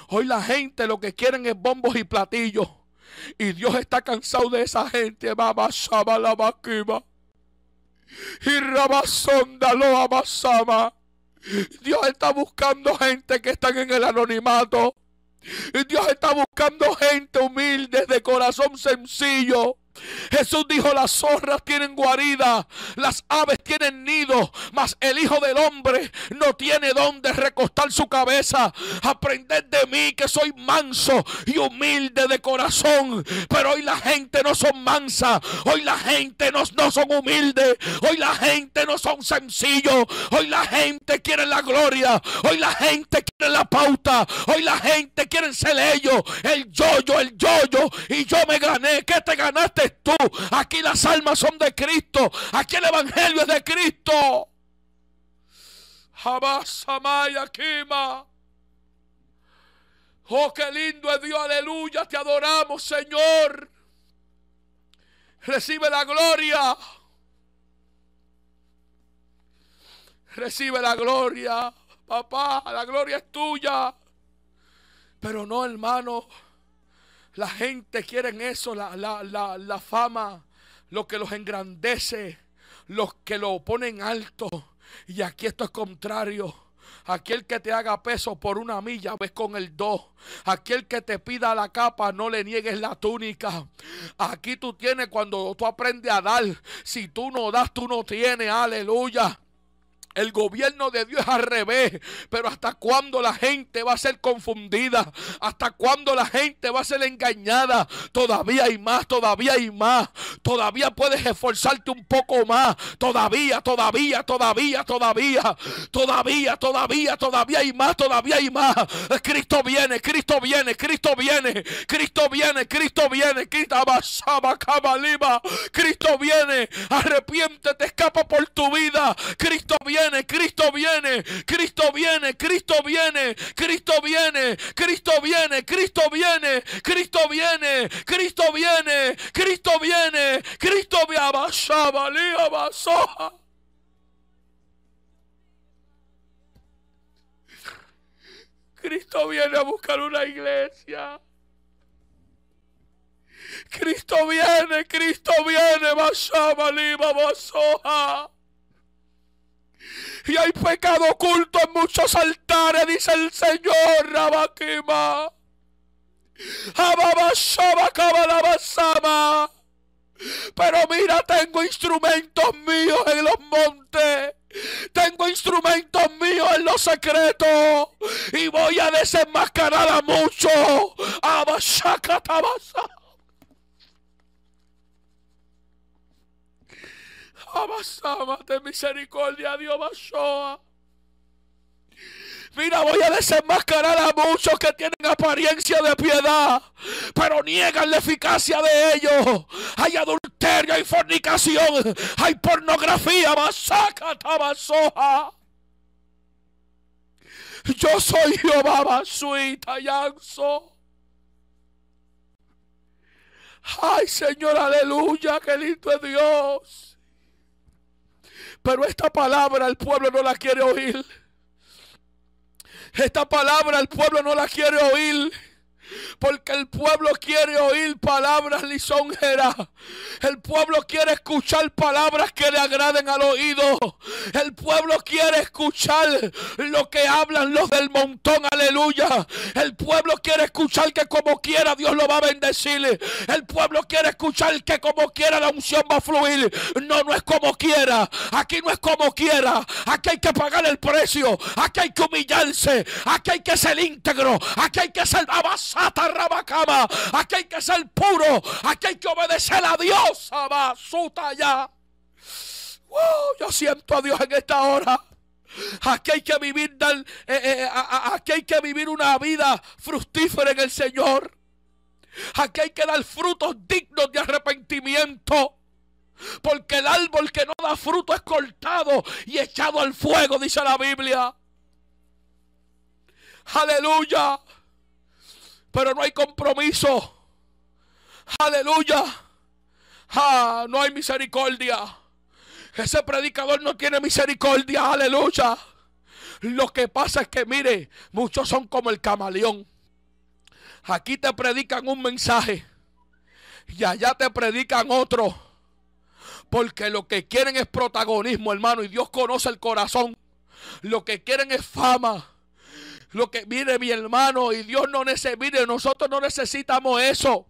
Hoy la gente lo que quieren es bombos y platillos. Y Dios está cansado de esa gente. la Y rabasonda lo amasama. Dios está buscando gente que están en el anonimato. y Dios está buscando gente humilde de corazón sencillo. Jesús dijo, las zorras tienen guarida, las aves tienen nido, mas el Hijo del Hombre no tiene donde recostar su cabeza. Aprended de mí que soy manso y humilde de corazón, pero hoy la gente no son mansa, hoy la gente no, son humilde hoy la gente no son sencillos, hoy la gente quiere la gloria, hoy la gente quiere la pauta, hoy la gente quiere ser ellos, el yoyo, el yoyo, y yo me gané, ¿qué te ganaste tú. Aquí las almas son de Cristo. Aquí el Evangelio es de Cristo. Jamás, Kima. Oh, qué lindo es Dios, aleluya, te adoramos, Señor. Recibe la gloria. Recibe la gloria, papá, la gloria es tuya. Pero no, hermano. La gente quiere eso, la, la, la, la fama, lo que los engrandece, los que lo ponen alto. Y aquí esto es contrario. Aquel que te haga peso por una milla, ves con el dos. Aquel que te pida la capa, no le niegues la túnica. Aquí tú tienes cuando tú aprendes a dar. Si tú no das, tú no tienes. Aleluya. El gobierno de Dios es al revés. Pero hasta cuándo la gente va a ser confundida? Hasta cuándo la gente va a ser engañada? Todavía hay más, todavía hay más. Todavía puedes esforzarte un poco más. Todavía, todavía, todavía, todavía. Todavía, todavía, todavía hay más, todavía hay más. Cristo viene, Cristo viene, Cristo viene. Cristo viene, Cristo viene. Cristo viene. Arrepiéntete, escapa por tu vida. Cristo viene. Cristo viene, Cristo viene, Cristo viene, Cristo viene, Cristo viene, Cristo viene, Cristo viene, Cristo viene, Cristo viene, Cristo viene, Cristo viene, Cristo viene a buscar una iglesia. Cristo viene, Cristo viene, Bashabalima Basoja. Y hay pecado oculto en muchos altares, dice el Señor, Kabadabasaba. Pero mira, tengo instrumentos míos en los montes. Tengo instrumentos míos en los secretos. Y voy a desenmascarar a muchos. Abasámate, misericordia, Dios Mira, voy a desenmascarar a muchos que tienen apariencia de piedad, pero niegan la eficacia de ellos. Hay adulterio, hay fornicación, hay pornografía, masaca, soja Yo soy Jehová Basuita, Yanso. Ay, Señor, aleluya, qué lindo es Dios. Pero esta palabra el pueblo no la quiere oír. Esta palabra el pueblo no la quiere oír. Porque el pueblo quiere oír palabras lisonjeras. El pueblo quiere escuchar palabras que le agraden al oído. El pueblo quiere escuchar lo que hablan los del montón. Aleluya. El pueblo quiere escuchar que como quiera Dios lo va a bendecir. El pueblo quiere escuchar que como quiera la unción va a fluir. No, no es como quiera. Aquí no es como quiera. Aquí hay que pagar el precio. Aquí hay que humillarse. Aquí hay que ser íntegro. Aquí hay que ser abas. Aquí hay que ser puro. Aquí hay que obedecer a Dios. ya. yo siento a Dios en esta hora. Aquí hay que vivir eh, eh, eh, aquí hay que vivir una vida fructífera en el Señor. Aquí hay que dar frutos dignos de arrepentimiento. Porque el árbol que no da fruto es cortado y echado al fuego, dice la Biblia. Aleluya pero no hay compromiso. Aleluya. Ah, no hay misericordia. Ese predicador no tiene misericordia. Aleluya. Lo que pasa es que, mire, muchos son como el camaleón. Aquí te predican un mensaje y allá te predican otro. Porque lo que quieren es protagonismo, hermano, y Dios conoce el corazón. Lo que quieren es fama. Lo que mire mi hermano y Dios no necesita, mire, nosotros no necesitamos eso.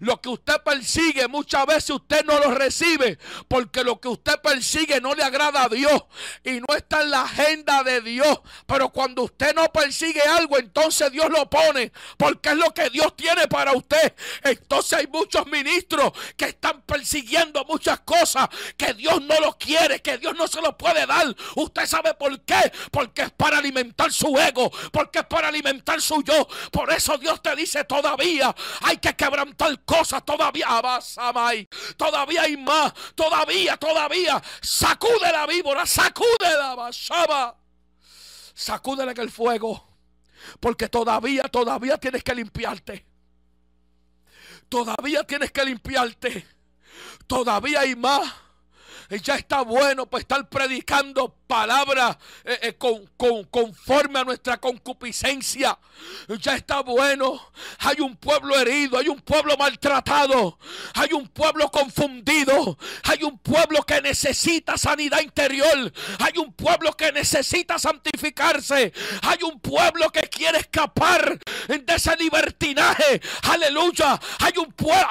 Lo que usted persigue muchas veces usted no lo recibe porque lo que usted persigue no le agrada a Dios y no está en la agenda de Dios. Pero cuando usted no persigue algo, entonces Dios lo pone porque es lo que Dios tiene para usted. Entonces hay muchos ministros que están persiguiendo muchas cosas que Dios no lo quiere, que Dios no se lo puede dar. Usted sabe por qué, porque es para alimentar su ego, porque es para alimentar su yo. Por eso Dios te dice todavía hay que quebrantar cosa todavía. Abasamay. Todavía hay más. Todavía, todavía. Sacude la víbora. Sacude la basaba. Sacúdele en el fuego. Porque todavía, todavía tienes que limpiarte. Todavía tienes que limpiarte. Todavía hay más. Y ya está bueno para estar predicando Palabra eh, eh, conforme a nuestra concupiscencia. Ya está bueno. Hay un pueblo herido, hay un pueblo maltratado, hay un pueblo confundido, hay un pueblo que necesita sanidad interior, hay un pueblo que necesita santificarse, hay un pueblo que quiere escapar de ese libertinaje. Aleluya. Hay un pueblo,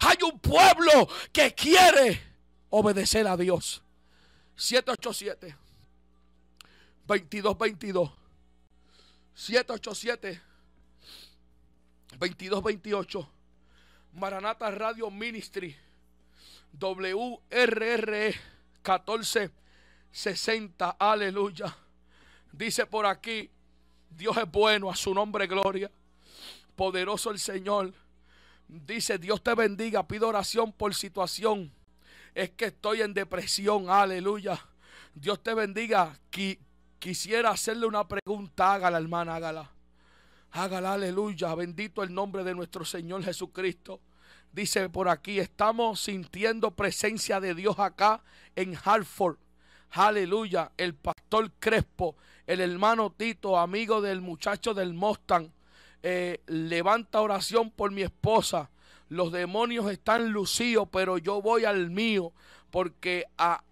hay un pueblo que quiere obedecer a Dios. 787 2222 787 2228 Maranata Radio Ministry WRRE 1460 Aleluya Dice por aquí Dios es bueno, a su nombre gloria. Poderoso el Señor. Dice, Dios te bendiga. Pido oración por situación es que estoy en depresión, aleluya. Dios te bendiga. quisiera hacerle una pregunta, hágala hermana, hágala. Hágala, aleluya. Bendito el nombre de nuestro Señor Jesucristo. Dice por aquí, estamos sintiendo presencia de Dios acá en Hartford. Aleluya. El pastor Crespo, el hermano Tito, amigo del muchacho del Mustang, eh, levanta oración por mi esposa. Los demonios están lucidos, pero yo voy al mío porque a,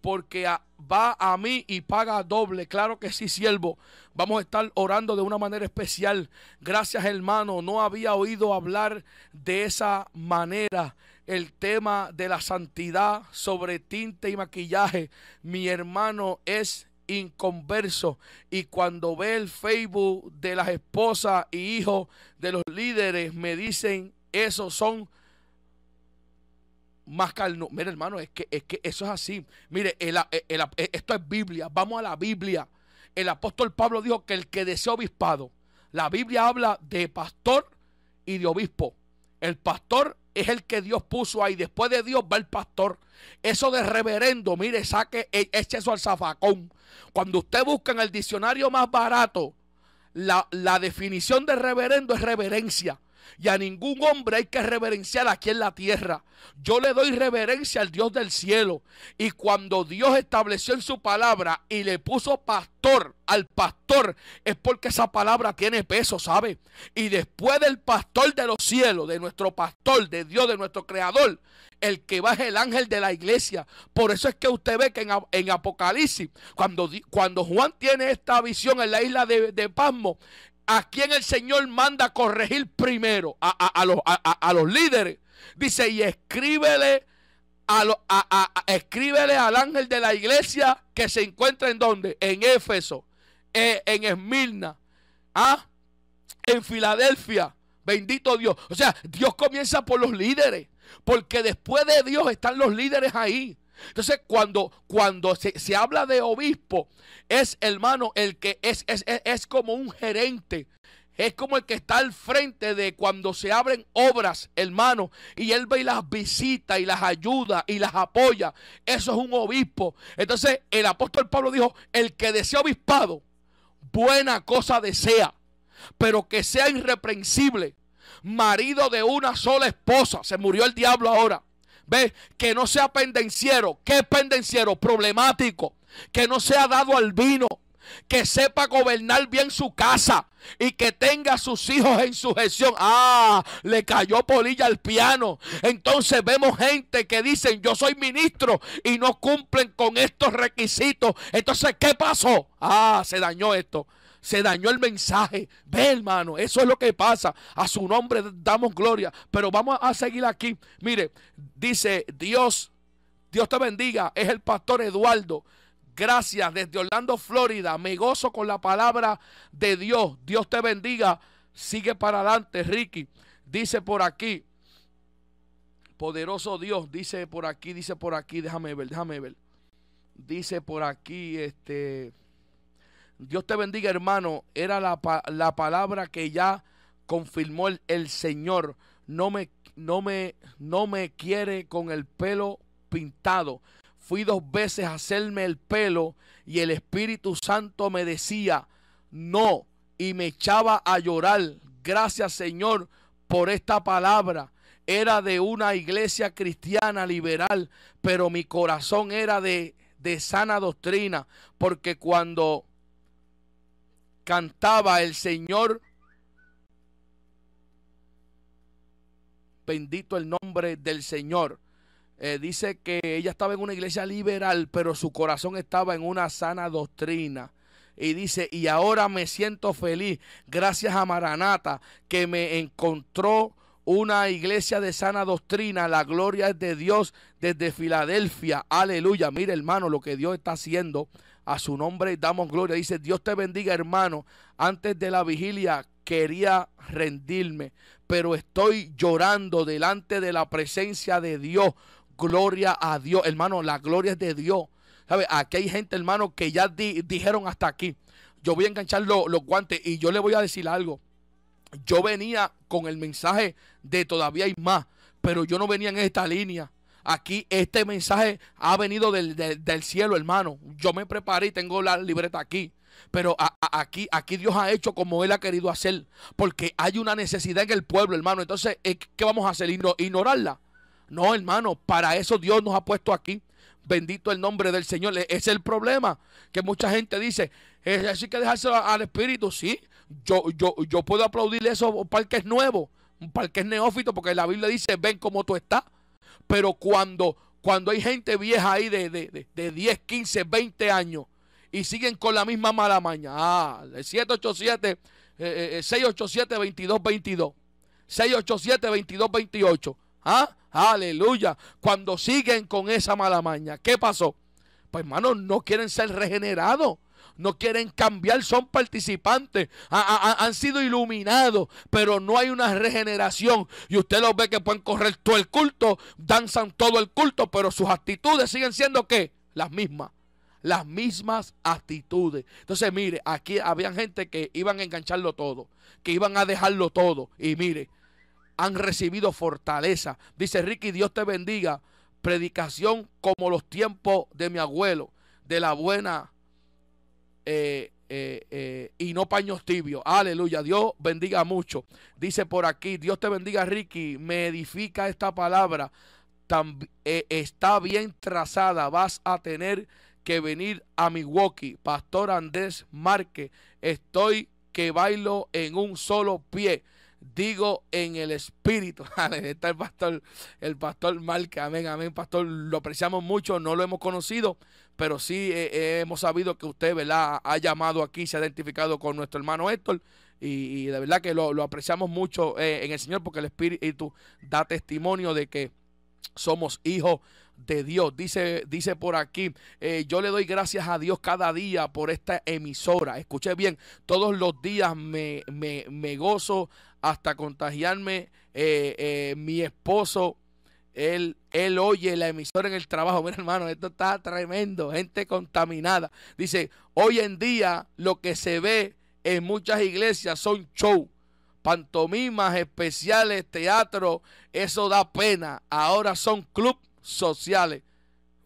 porque va a mí y paga doble. Claro que sí, siervo. Vamos a estar orando de una manera especial. Gracias, hermano. No había oído hablar de esa manera el tema de la santidad sobre tinte y maquillaje. Mi hermano es inconverso y cuando ve el Facebook de las esposas y hijos de los líderes me dicen esos son más carnos. Mire, hermano, es que, eso es así. Mire, esto es Biblia. Vamos a la Biblia. El apóstol Pablo dijo que el que desea obispado, la Biblia habla de pastor y de obispo. El pastor es el que Dios puso ahí. Después de Dios va el pastor. Eso de reverendo, mire, saque, e, eche eso al zafacón. Cuando usted busca en el diccionario más barato, la, la definición de reverendo es reverencia y a ningún hombre hay que reverenciar aquí en la tierra. Yo le doy reverencia al Dios del cielo. Y cuando Dios estableció en su palabra y le puso pastor al pastor, es porque esa palabra tiene peso, ¿sabe? Y después del pastor de los cielos, de nuestro pastor, de Dios, de nuestro creador, el que va es el ángel de la iglesia. Por eso es que usted ve que en, Apocalipsis, cuando, cuando Juan tiene esta visión en la isla de, de Pasmo, a quien el Señor manda corregir primero, a, los, a los, líderes. Dice, y escríbele, lo, escríbele al ángel de la iglesia que se encuentra en donde? En Éfeso, e, en Esmirna, ¿ah? en Filadelfia. Bendito Dios. O sea, Dios comienza por los líderes. Porque después de Dios están los líderes ahí. Entonces, cuando, cuando se, habla de obispo, es hermano el que es, es, es, como un gerente. Es como el que está al frente de cuando se abren obras, hermano, y él ve y las visita y las ayuda y las apoya. Eso es un obispo. Entonces, el apóstol Pablo dijo, el que desea obispado, buena cosa desea, pero que sea irreprensible, marido de una sola esposa. Se murió el diablo ahora Ve Que no sea pendenciero. ¿Qué pendenciero? Problemático. Que no sea dado al vino. Que sepa gobernar bien su casa y que tenga a sus hijos en gestión Ah, le cayó polilla al piano. Entonces vemos gente que dicen yo soy ministro y no cumplen con estos requisitos. Entonces, ¿qué pasó? Ah, se dañó esto se dañó el mensaje. Ve, hermano, eso es lo que pasa. A su nombre damos gloria. Pero vamos a seguir aquí. Mire, dice Dios, Dios te bendiga. Es el pastor Eduardo. Gracias desde Orlando, Florida. Me gozo con la palabra de Dios. Dios te bendiga. Sigue para adelante, Ricky. Dice por aquí. Poderoso Dios, dice por aquí, dice por aquí, déjame ver, déjame ver. Dice por aquí, este, Dios te bendiga, hermano. Era la, palabra que ya confirmó el, Señor. No me, no, me, no me quiere con el pelo pintado. Fui dos veces a hacerme el pelo y el Espíritu Santo me decía, no, y me echaba a llorar. Gracias Señor por esta palabra. Era de una iglesia cristiana liberal, pero mi corazón era de, de sana doctrina, porque cuando cantaba el Señor. Bendito el nombre del Señor. Eh, dice que ella estaba en una iglesia liberal, pero su corazón estaba en una sana doctrina. Y dice, y ahora me siento feliz gracias a Maranata que me encontró una iglesia de sana doctrina. La gloria es de Dios desde Filadelfia. Aleluya. Mire hermano lo que Dios está haciendo a su nombre damos gloria. Dice, Dios te bendiga hermano. Antes de la vigilia quería rendirme, pero estoy llorando delante de la presencia de Dios. Gloria a Dios. Hermano, la gloria es de Dios. ¿Sabe? Aquí hay gente, hermano, que ya dijeron hasta aquí. Yo voy a enganchar los guantes y yo le voy a decir algo. Yo venía con el mensaje de todavía hay más, pero yo no venía en esta línea. Aquí este mensaje ha venido del, cielo, hermano. Yo me preparé y tengo la libreta aquí. Pero aquí, aquí Dios ha hecho como Él ha querido hacer. Porque hay una necesidad en el pueblo, hermano. Entonces, eh, ¿qué vamos a hacer? ¿Ignorarla? No, hermano. Para eso Dios nos ha puesto aquí. Bendito el nombre del Señor. E-, es el problema que mucha gente dice. Es así que dejarse al Espíritu. Sí, yo, yo, yo puedo aplaudir eso para que es nuevo, para que es neófito, porque la Biblia dice, ven como tú estás. Pero cuando, hay gente vieja ahí de, 10, 15, 20 años y siguen con la misma mala maña, ah, 787, 687-2222, 687-2228, ah, aleluya, cuando siguen con esa mala maña, ¿qué pasó? Pues hermanos, no quieren ser regenerados no quieren cambiar, son participantes, han sido iluminados, pero no hay una regeneración. Y usted los ve que pueden correr todo el culto, danzan todo el culto, pero sus actitudes siguen siendo qué? Las mismas las mismas actitudes. Entonces, mire, aquí había gente que iban a engancharlo todo, que iban a dejarlo todo. Y mire, han recibido fortaleza. Dice Ricky, Dios te bendiga. Predicación como los tiempos de mi abuelo, de la buena eh, eh, eh, y no paños tibios. Aleluya. Dios bendiga mucho. Dice por aquí, Dios te bendiga Ricky. Me edifica esta palabra. está bien trazada. Vas a tener que venir a Milwaukee. Pastor Andrés Márquez. Estoy que bailo en un solo pie digo en el espíritu. <laughs> Está el pastor, el pastor Márquez. amén, amén, pastor. Lo apreciamos mucho, no lo hemos conocido, pero sí eh, eh, hemos sabido que usted, ¿verdad? Ha llamado aquí, se ha identificado con nuestro hermano Héctor. Y, de verdad que lo, apreciamos mucho eh, en el Señor porque el Espíritu da testimonio de que somos hijos de Dios. Dice, dice por aquí, yo le doy gracias a Dios cada día por esta emisora. Escuché bien, todos los días me, me gozo hasta contagiarme mi esposo él, oye la emisora en el trabajo. Mira, hermano, esto está tremendo. Gente contaminada. Dice, hoy en día lo que se ve en muchas iglesias son show. pantomimas especiales, teatro, eso da pena. Ahora son clubes sociales.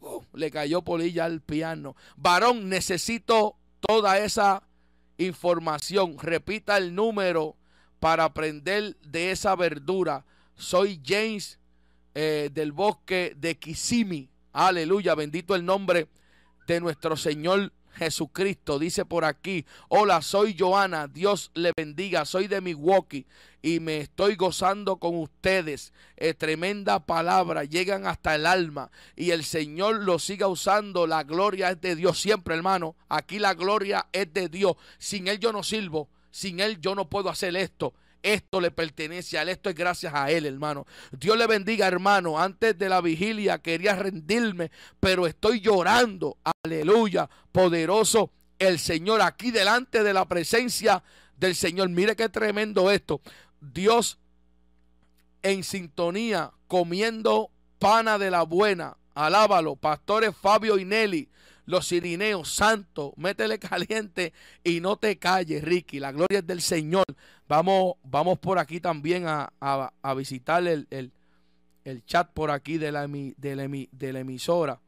Oh, le cayó polilla al piano. Varón, necesito toda esa información. Repita el número para aprender de esa verdura. Soy James eh, del bosque de Kisimi. Aleluya, bendito el nombre de nuestro Señor Jesucristo. Dice por aquí, hola, soy Joana, Dios le bendiga, soy de Milwaukee y me estoy gozando con ustedes. Eh, tremenda palabra, llegan hasta el alma y el Señor lo siga usando. La gloria es de Dios siempre, hermano. Aquí la gloria es de Dios. Sin Él yo no sirvo, sin Él yo no puedo hacer esto. Esto le pertenece a Él, esto es gracias a Él, hermano. Dios le bendiga, hermano. Antes de la vigilia quería rendirme, pero estoy llorando. Aleluya, poderoso el Señor aquí delante de la presencia del Señor. Mire qué tremendo esto. Dios en sintonía, comiendo pana de la buena. Alábalo, pastores Fabio y Nelly los sirineos, santo, métele caliente y no te calles, Ricky. La gloria es del Señor. Vamos, vamos por aquí también a, a, visitar el, chat por aquí de la, de emisora.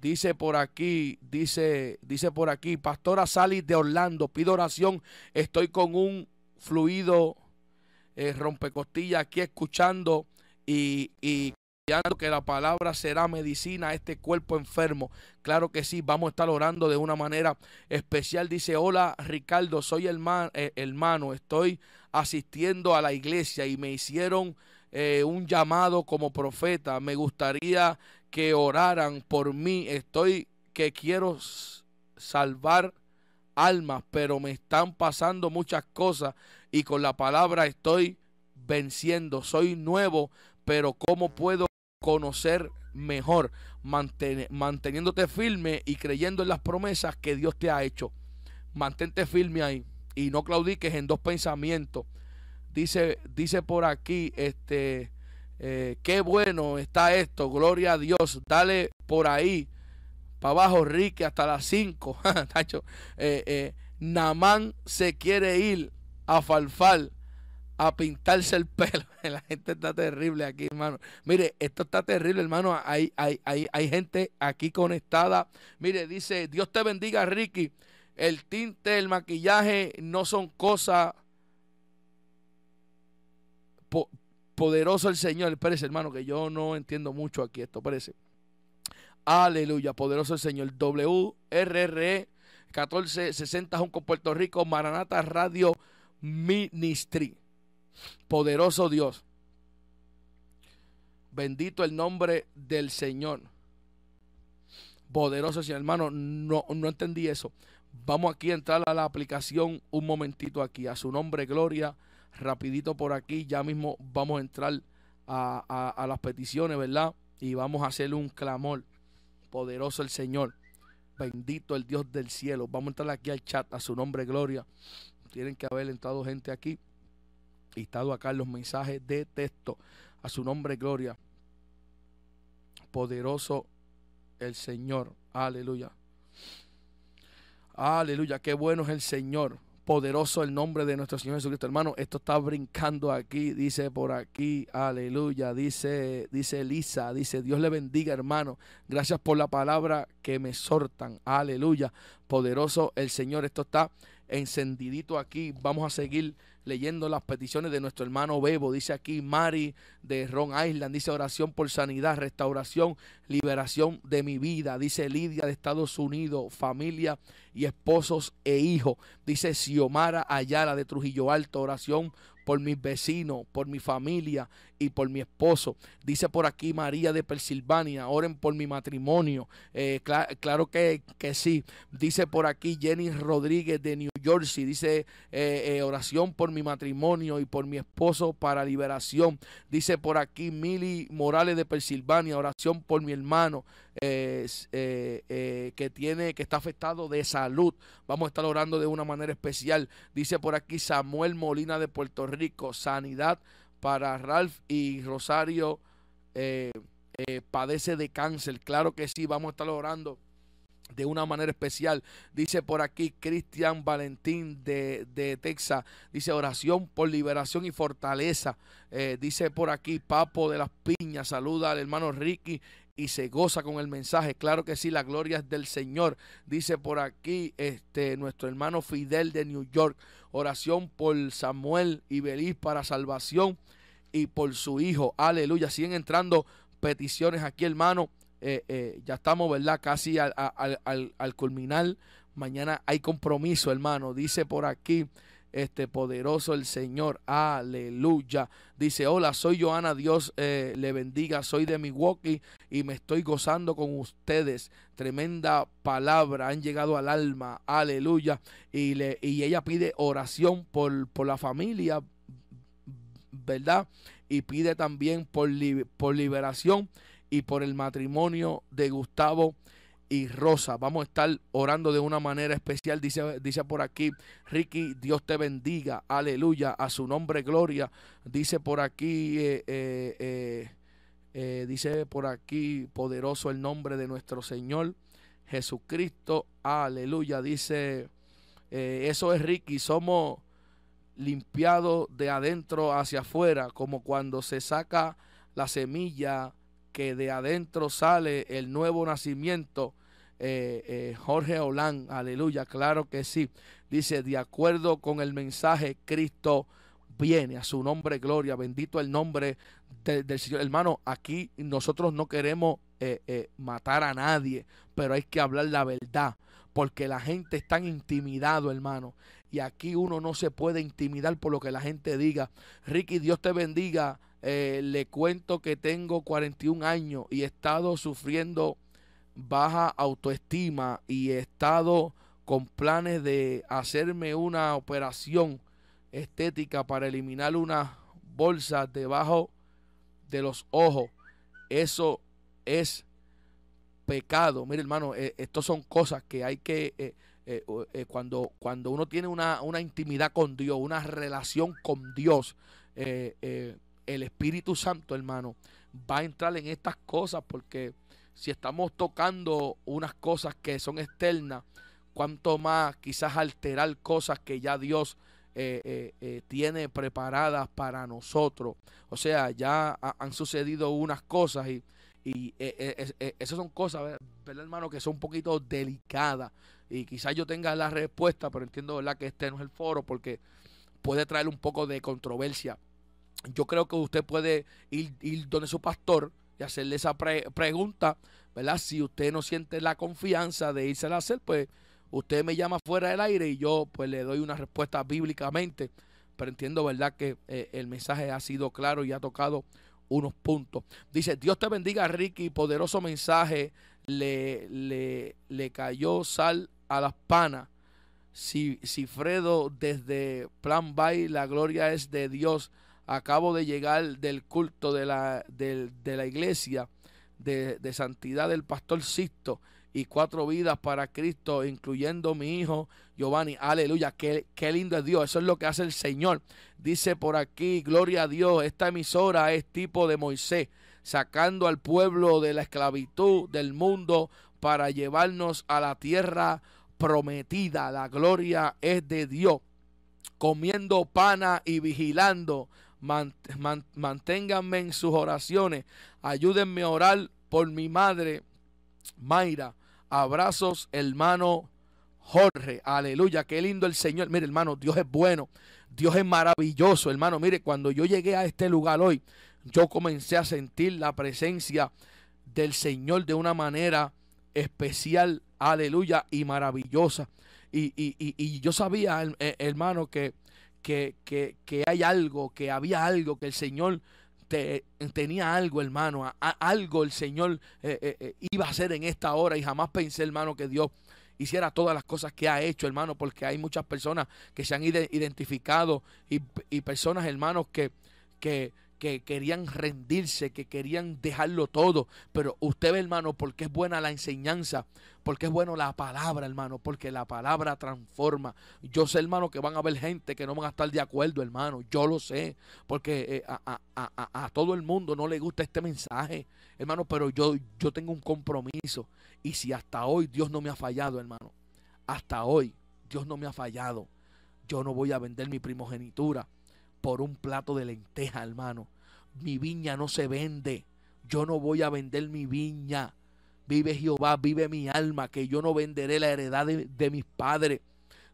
Dice por aquí, dice, dice por aquí, Pastora Sally de Orlando, pido oración, estoy con un fluido eh, rompecostilla aquí escuchando y, y que la palabra será medicina a este cuerpo enfermo. Claro que sí, vamos a estar orando de una manera especial. Dice, hola Ricardo, soy hermano, eh, hermano estoy asistiendo a la iglesia y me hicieron eh, un llamado como profeta. Me gustaría que oraran por mí. Estoy que quiero salvar almas, pero me están pasando muchas cosas y con la palabra estoy venciendo. Soy nuevo, pero ¿cómo puedo conocer mejor, manteniéndote firme y creyendo en las promesas que Dios te ha hecho. Mantente firme ahí y no claudiques en dos pensamientos. Dice, dice por aquí, este, eh, qué bueno está esto, gloria a Dios, dale por ahí, para abajo, Rique, hasta las 5. <laughs> Nacho, eh, eh, Namán se quiere ir a Falfal a pintarse el pelo. <laughs> La gente está terrible aquí, hermano. Mire, esto está terrible, hermano. Hay, hay, hay, gente aquí conectada. Mire, dice, Dios te bendiga, Ricky. El tinte, el maquillaje no son cosas poderoso el Señor. Espérese, hermano, que yo no entiendo mucho aquí esto. parece Aleluya, poderoso el Señor. WRRE 1460 con Puerto Rico, Maranata Radio Ministry. Poderoso Dios. Bendito el nombre del Señor. Poderoso Señor, hermano, no, no entendí eso. Vamos aquí a entrar a la aplicación un momentito aquí. A su nombre, gloria. Rapidito por aquí. Ya mismo vamos a entrar a, a las peticiones, ¿verdad? Y vamos a hacer un clamor. Poderoso el Señor. Bendito el Dios del cielo. Vamos a entrar aquí al chat. A su nombre, gloria. Tienen que haber entrado gente aquí estado acá en los mensajes de texto. A su nombre, gloria. Poderoso el Señor. Aleluya. Aleluya. Qué bueno es el Señor. Poderoso el nombre de nuestro Señor Jesucristo. Hermano, esto está brincando aquí. Dice por aquí. Aleluya. Dice, dice Elisa. Dice, Dios le bendiga, hermano. Gracias por la palabra que me sortan. Aleluya. Poderoso el Señor. Esto está encendidito aquí. Vamos a seguir leyendo las peticiones de nuestro hermano Bebo. Dice aquí Mari de Ron Island. Dice oración por sanidad, restauración, liberación de mi vida. Dice Lidia de Estados Unidos, familia y esposos e hijos. Dice Xiomara Ayala de Trujillo Alto, oración por mis vecinos, por mi familia y por mi esposo. Dice por aquí María de Pensilvania, oren por mi matrimonio. Eh, claro que, sí. Dice por aquí Jenny Rodríguez de New Jersey, dice eh, eh, oración por mi matrimonio y por mi esposo para liberación. Dice por aquí Mili Morales de Pensilvania, oración por mi hermano que tiene, que está afectado de salud. Vamos a estar orando de una manera especial. Dice por aquí Samuel Molina de Puerto Rico, sanidad para Ralph y Rosario eh, eh, padece de cáncer. Claro que sí, vamos a estar orando de una manera especial. Dice por aquí Cristian Valentín de, Texas. Dice oración por liberación y fortaleza. Eh, dice por aquí Papo de las Piñas. Saluda al hermano Ricky y se goza con el mensaje. Claro que sí, la gloria es del Señor. Dice por aquí este, nuestro hermano Fidel de New York, oración por Samuel y Belis para salvación y por su hijo. Aleluya. Siguen entrando peticiones aquí, hermano. Eh, eh, ya estamos, ¿verdad? Casi al, al culminar. Mañana hay compromiso, hermano. Dice por aquí este poderoso el Señor. Aleluya. Dice, hola, soy Joana, Dios eh, le bendiga, soy de Milwaukee y me estoy gozando con ustedes. Tremenda palabra, han llegado al alma, aleluya. Y, le, y ella pide oración por, la familia, ¿verdad? Y pide también por, por liberación y por el matrimonio de Gustavo y Rosa. Vamos a estar orando de una manera especial. Dice, dice por aquí, Ricky, Dios te bendiga. Aleluya. A su nombre, gloria. Dice por aquí, eh, eh, eh, dice por aquí, poderoso el nombre de nuestro Señor Jesucristo. Aleluya. Dice, eso es Ricky. Somos limpiados de adentro hacia afuera, como cuando se saca la semilla que de adentro sale el nuevo nacimiento. Eh, eh, Jorge Olán, aleluya, claro que sí. Dice, de acuerdo con el mensaje, Cristo viene, a su nombre gloria, bendito el nombre del Señor. Hermano, aquí nosotros no queremos eh, matar a nadie, pero hay que hablar la verdad, porque la gente está intimidado, hermano. Y aquí uno no se puede intimidar por lo que la gente diga. Ricky, Dios te bendiga. Eh, le cuento que tengo 41 años y he estado sufriendo baja autoestima y he estado con planes de hacerme una operación estética para eliminar una bolsa debajo de los ojos. Eso es pecado. Mire, hermano, eh, estos son cosas que hay que. Eh, cuando, cuando uno tiene una, una, intimidad con Dios, una relación con Dios, el Espíritu Santo, hermano, va a entrar en estas cosas porque si estamos tocando unas cosas que son externas, cuanto más quizás alterar cosas que ya Dios eh, eh, eh, tiene preparadas para nosotros. O sea, ya han sucedido unas cosas y, y esas son cosas, ¿verdad, hermano? Que son un poquito delicadas. Y quizás yo tenga la respuesta, pero entiendo, ¿verdad? Que este no es el foro porque puede traer un poco de controversia yo creo que usted puede ir, ir donde su pastor y hacerle esa pregunta, ¿verdad? Si usted no siente la confianza de irse a hacer, pues usted me llama fuera del aire y yo pues le doy una respuesta bíblicamente. Pero entiendo, ¿verdad? Que eh, el mensaje ha sido claro y ha tocado unos puntos. Dice, Dios te bendiga, Ricky, poderoso mensaje. Le, le, cayó sal a las panas. Si, si Fredo desde Plan Bay, la gloria es de Dios acabo de llegar del culto de la, de, la iglesia de, santidad del pastor Sisto y cuatro vidas para Cristo, incluyendo mi hijo Giovanni. Aleluya, qué, qué lindo es Dios. Eso es lo que hace el Señor. Dice por aquí, gloria a Dios, esta emisora es tipo de Moisés, sacando al pueblo de la esclavitud del mundo para llevarnos a la tierra prometida. La gloria es de Dios comiendo pana y vigilando manténganme en sus oraciones. Ayúdenme a orar por mi madre, Mayra. Abrazos, hermano Jorge. Aleluya, qué lindo el Señor. Mire, hermano, Dios es bueno. Dios es maravilloso, hermano. Mire, cuando yo llegué a este lugar hoy, yo comencé a sentir la presencia del Señor de una manera especial, aleluya, y maravillosa. Y, y yo sabía, eh, hermano, que que, que, que hay algo, que había algo, que el Señor te, tenía algo, hermano, algo el Señor eh, eh, eh, iba a hacer en esta hora y jamás pensé, hermano, que Dios hiciera todas las cosas que ha hecho, hermano, porque hay muchas personas que se han identificado y, y personas, hermanos, que, que, que querían rendirse, que querían dejarlo todo. Pero usted ve, hermano, porque es buena la enseñanza, porque es bueno la palabra, hermano, porque la palabra transforma. Yo sé, hermano, que van a haber gente que no van a estar de acuerdo, hermano. Yo lo sé, porque eh, a, a, todo el mundo no le gusta este mensaje, hermano, pero yo, yo tengo un compromiso. Y si hasta hoy Dios no me ha fallado, hermano, hasta hoy Dios no me ha fallado. Yo no voy a vender mi primogenitura por un plato de lenteja, hermano mi viña no se vende. Yo no voy a vender mi viña. Vive Jehová, vive mi alma, que yo no venderé la heredad de, mis padres.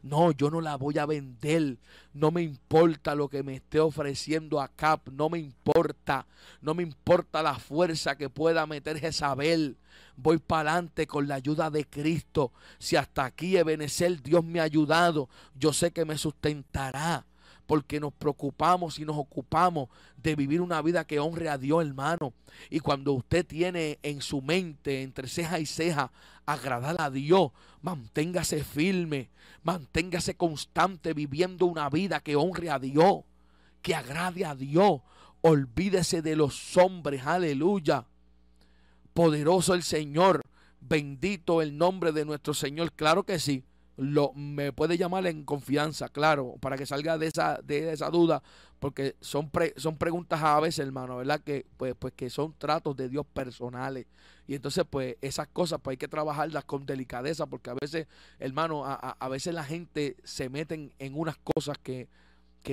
No, yo no la voy a vender. No me importa lo que me esté ofreciendo acá. No me importa. No me importa la fuerza que pueda meter Jezabel. Voy para adelante con la ayuda de Cristo. Si hasta aquí, Ebenezer, Dios me ha ayudado, yo sé que me sustentará porque nos preocupamos y nos ocupamos de vivir una vida que honre a Dios, hermano. Y cuando usted tiene en su mente, entre ceja y ceja, agradar a Dios, manténgase firme, manténgase constante viviendo una vida que honre a Dios, que agrade a Dios. Olvídese de los hombres, aleluya. Poderoso el Señor, bendito el nombre de nuestro Señor, claro que sí lo, me puede llamar en confianza, claro, para que salga de esa, de esa duda, porque son, son preguntas a veces, hermano, ¿verdad? Que, pues, pues que son tratos de Dios personales. Y entonces, pues, esas cosas, pues hay que trabajarlas con delicadeza, porque a veces, hermano, a, veces la gente se mete en unas cosas que,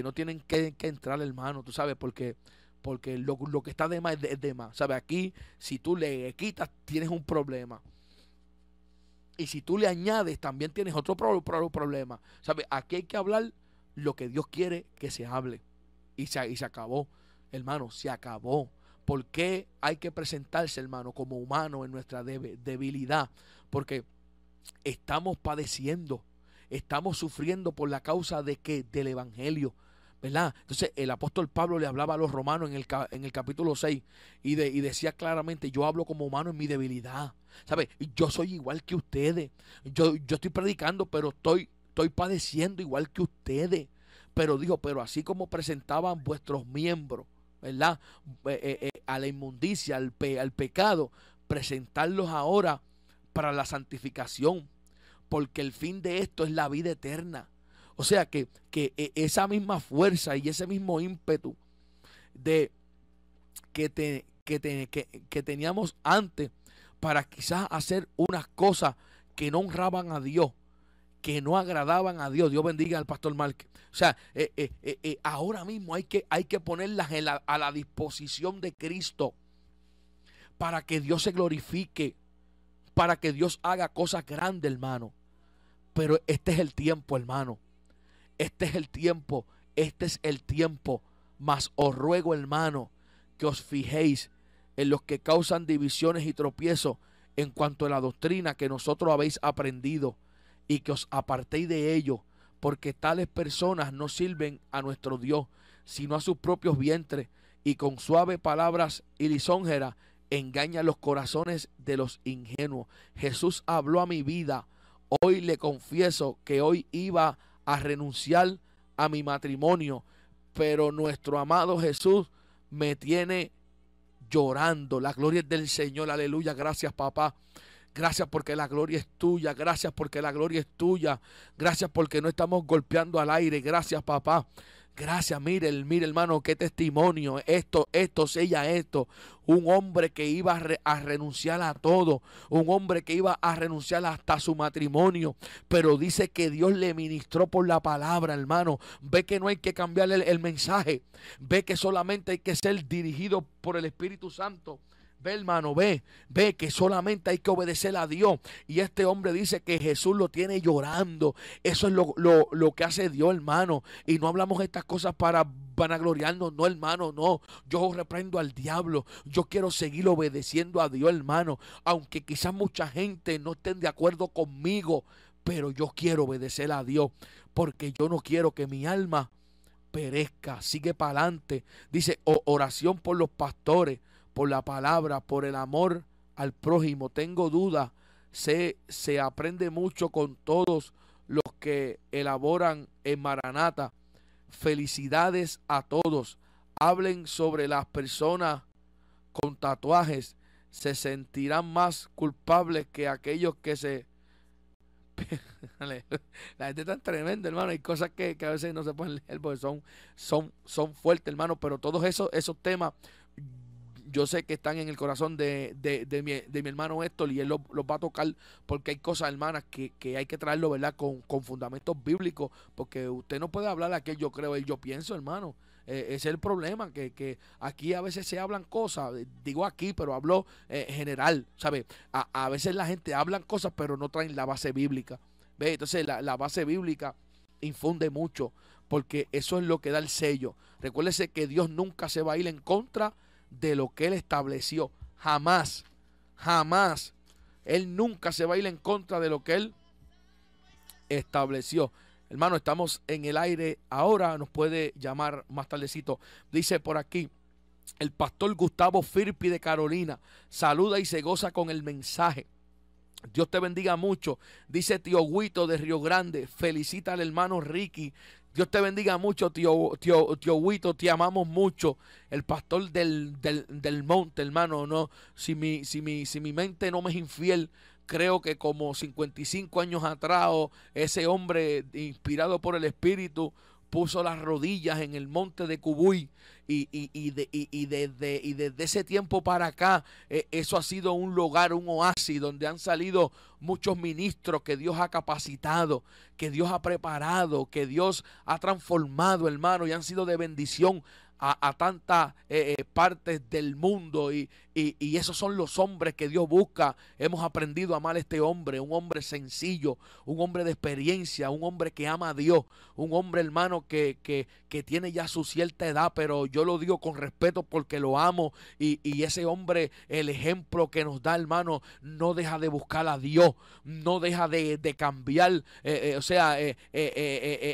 no tienen que, entrar, hermano, tú sabes, porque porque lo, que está de más es de, más. ¿sabes?, Aquí, si tú le quitas, tienes un problema. Y si tú le añades, también tienes otro problema. ¿Sabes? Aquí hay que hablar lo que Dios quiere que se hable. Y se, y se acabó, hermano, se acabó. ¿Por qué hay que presentarse, hermano, como humano en nuestra debilidad? Porque estamos padeciendo, estamos sufriendo por la causa de que Del Evangelio. ¿verdad? Entonces el apóstol Pablo le hablaba a los romanos en el, capítulo 6 y, decía claramente, yo hablo como humano en mi debilidad, ¿sabes? Yo soy igual que ustedes, yo, yo estoy predicando, pero estoy, estoy padeciendo igual que ustedes. Pero dijo, pero así como presentaban vuestros miembros, ¿verdad? Eh, eh, eh, a la inmundicia, al, al pecado, presentarlos ahora para la santificación, porque el fin de esto es la vida eterna. O sea que, e, esa misma fuerza y ese mismo ímpetu de que, que, teníamos antes para quizás hacer unas cosas que no honraban a Dios, que no agradaban a Dios. Dios bendiga al pastor Márquez. O sea, eh, eh, eh, ahora mismo hay que, hay que ponerlas a la disposición de Cristo para que Dios se glorifique, para que Dios haga cosas grandes, hermano. Pero este es el tiempo, hermano. Este es el tiempo, este es el tiempo. Mas os ruego, hermano, que os fijéis en los que causan divisiones y tropiezos en cuanto a la doctrina que nosotros habéis aprendido y que os apartéis de ello, porque tales personas no sirven a nuestro Dios, sino a sus propios vientres, y con suaves palabras y lisonjeras engañan los corazones de los ingenuos. Jesús habló a mi vida, hoy le confieso que hoy iba a renunciar a mi matrimonio, pero nuestro amado Jesús me tiene llorando. La gloria es del Señor, aleluya. Gracias, papá. Gracias porque la gloria es tuya. Gracias porque la gloria es tuya. Gracias porque no estamos golpeando al aire. Gracias, papá. Gracias, mire, mire hermano, qué testimonio. Esto, esto, sella esto. Un hombre que iba a, renunciar a todo. Un hombre que iba a renunciar hasta su matrimonio. Pero dice que Dios le ministró por la palabra, hermano. Ve que no hay que cambiarle el mensaje. Ve que solamente hay que ser dirigido por el Espíritu Santo. Ve, hermano, ve, ve que solamente hay que obedecer a Dios. Y este hombre dice que Jesús lo tiene llorando. Eso es lo, que hace Dios, hermano. Y no hablamos estas cosas para vanagloriarnos, no, hermano, no. Yo reprendo al diablo. Yo quiero seguir obedeciendo a Dios, hermano. Aunque quizás mucha gente no esté de acuerdo conmigo, pero yo quiero obedecer a Dios. Porque yo no quiero que mi alma perezca. Sigue para adelante. Dice oración por los pastores por la palabra, por el amor al prójimo. Tengo duda, se, aprende mucho con todos los que elaboran en Maranata. Felicidades a todos. Hablen sobre las personas con tatuajes. Se sentirán más culpables que aquellos que se... <laughs> la gente está tremenda, hermano. Hay cosas que, a veces no se pueden leer porque son, son, son fuertes, hermano. Pero todos esos temas yo sé que están en el corazón de, mi, hermano Héctor y él los, va a tocar porque hay cosas, hermanas, que, hay que traerlo, ¿verdad? Con, con, fundamentos bíblicos, porque usted no puede hablar aquel yo creo, y yo pienso, hermano. E, es el problema, que, aquí a veces se hablan cosas, eh, digo aquí, pero hablo eh, general, ¿sabe? A, veces la gente hablan cosas, pero no traen la base bíblica. ¿Ve? Entonces la, la base bíblica infunde mucho, porque eso es lo que da el sello. Recuérdese que Dios nunca se va a ir en contra de de lo que él estableció. Jamás, jamás. Él nunca se va a ir en contra de lo que él estableció. Hermano, estamos en el aire ahora. Nos puede llamar más tardecito. Dice por aquí. El pastor Gustavo Firpi de Carolina saluda y se goza con el mensaje. Dios te bendiga mucho. Dice tío Guito de Río Grande. Felicita al hermano Ricky Dios te bendiga mucho, tío, tío, Huito, te amamos mucho. El pastor del, del, del monte, hermano, no. Si mi, si, mi, si mi mente no me es infiel, creo que como 55 años atrás, ese hombre inspirado por el Espíritu puso las rodillas en el monte de Cubuy y, y, y, y desde, desde, ese tiempo para acá eh, eso ha sido un lugar, un oasis donde han salido muchos ministros que Dios ha capacitado, que Dios ha preparado, que Dios ha transformado, hermano, y han sido de bendición a, tantas eh, eh, partes del mundo y, y, esos son los hombres que Dios busca. Hemos aprendido a amar a este hombre, un hombre sencillo, un hombre de experiencia, un hombre que ama a Dios, un hombre hermano que, que, tiene ya su cierta edad, pero yo lo digo con respeto porque lo amo. Y, ese hombre, el ejemplo que nos da hermano, no deja de buscar a Dios, no deja de, de cambiar. Eh, eh, o sea, eh,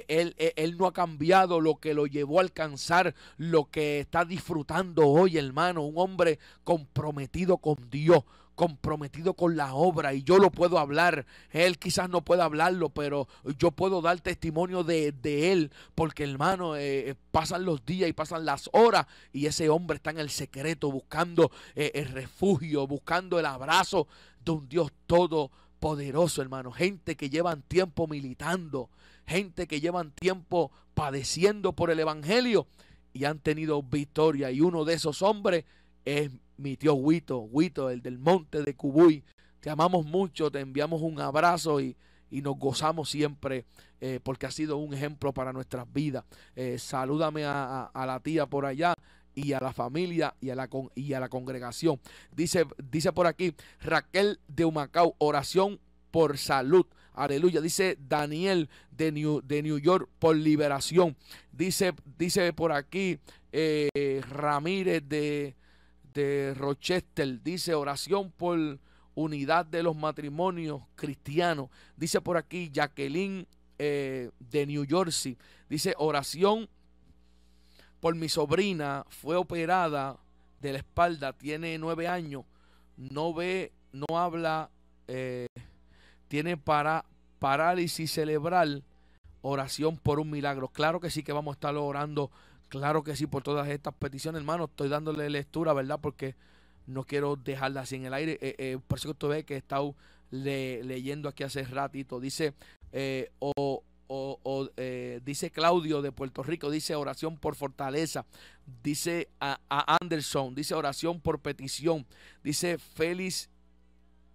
él, él no ha cambiado lo que lo llevó a alcanzar, lo que está disfrutando hoy, hermano. Un hombre con comprometido con Dios, comprometido con la obra y yo lo puedo hablar. Él quizás no pueda hablarlo, pero yo puedo dar testimonio de, él, porque hermano, eh, eh, pasan los días y pasan las horas y ese hombre está en el secreto buscando eh, el refugio, buscando el abrazo de un Dios todopoderoso, hermano. Gente que llevan tiempo militando, gente que llevan tiempo padeciendo por el Evangelio y han tenido victoria y uno de esos hombres es mi tío Huito, Huito, el del monte de Cubuy. Te amamos mucho, te enviamos un abrazo y, nos gozamos siempre eh, porque ha sido un ejemplo para nuestras vidas. Eh, salúdame a, la tía por allá y a la familia y a la, con, y a la congregación. Dice, dice por aquí Raquel de Humacao, oración por salud. Aleluya. Dice Daniel de New, de New York por liberación. Dice, dice por aquí eh, Ramírez de, de Rochester. Dice oración por unidad de los matrimonios cristianos. Dice por aquí Jacqueline eh, de New Jersey. Dice oración por mi sobrina. Fue operada de la espalda. Tiene nueve años. No ve, no habla. Eh, tiene parálisis cerebral. Oración por un milagro. Claro que sí que vamos a estar orando Claro que sí, por todas estas peticiones, hermano. Estoy dándole lectura, ¿verdad? Porque no quiero dejarla así en el aire. Eh, eh, por eso que usted ve que he estado leyendo aquí hace ratito. Dice, eh, o, dice Claudio de Puerto Rico, dice oración por fortaleza. Dice a, a Anderson, dice oración por petición. Dice Félix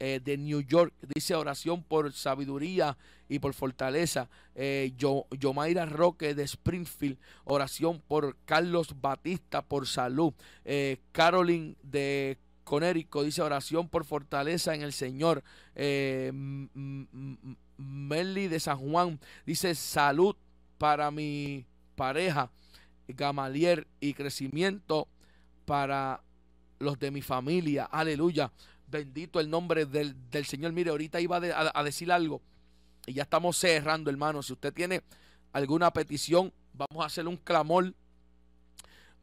eh, de New York. Dice oración por sabiduría y por fortaleza. Eh, Yo, Yomaira Roque de Springfield. Oración por Carlos Batista por salud. Eh, Carolyn de Conérico dice oración por fortaleza en el Señor. Eh, de San Juan dice salud para mi pareja. Gamalier y crecimiento para los de mi familia. Aleluya. Bendito el nombre del, Señor. Mire, ahorita iba a, decir algo. Y ya estamos cerrando, hermano. Si usted tiene alguna petición, vamos a hacer un clamor.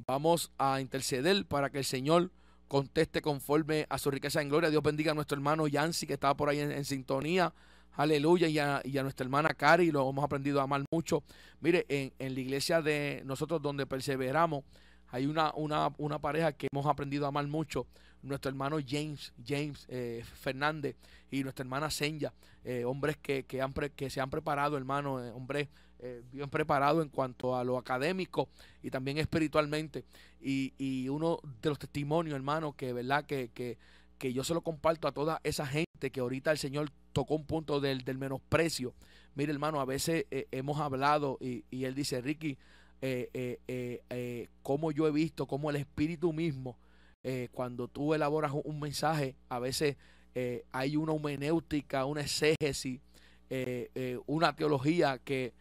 Vamos a interceder para que el Señor conteste conforme a su riqueza en gloria. Dios bendiga a nuestro hermano Yancy, que estaba por ahí en, sintonía. Aleluya. Y a, nuestra hermana Cari, lo hemos aprendido a amar mucho. Mire, en, la iglesia de nosotros donde perseveramos, hay una, una, una pareja que hemos aprendido a amar mucho nuestro hermano James, James eh, Fernández y nuestra hermana Senya eh, hombres que, que, han que se han preparado, hermano, eh, hombres bien preparados en cuanto a lo académico y también espiritualmente. Y, y uno de los testimonios, hermano, que verdad que, yo se lo comparto a toda esa gente que ahorita el Señor tocó un punto del, menosprecio. Mire, hermano, a veces hemos hablado y, y, él dice, Ricky, como yo he visto, como el espíritu mismo eh, cuando tú elaboras un mensaje, a veces eh, hay una humenéutica, una exégesis, eh, una teología que,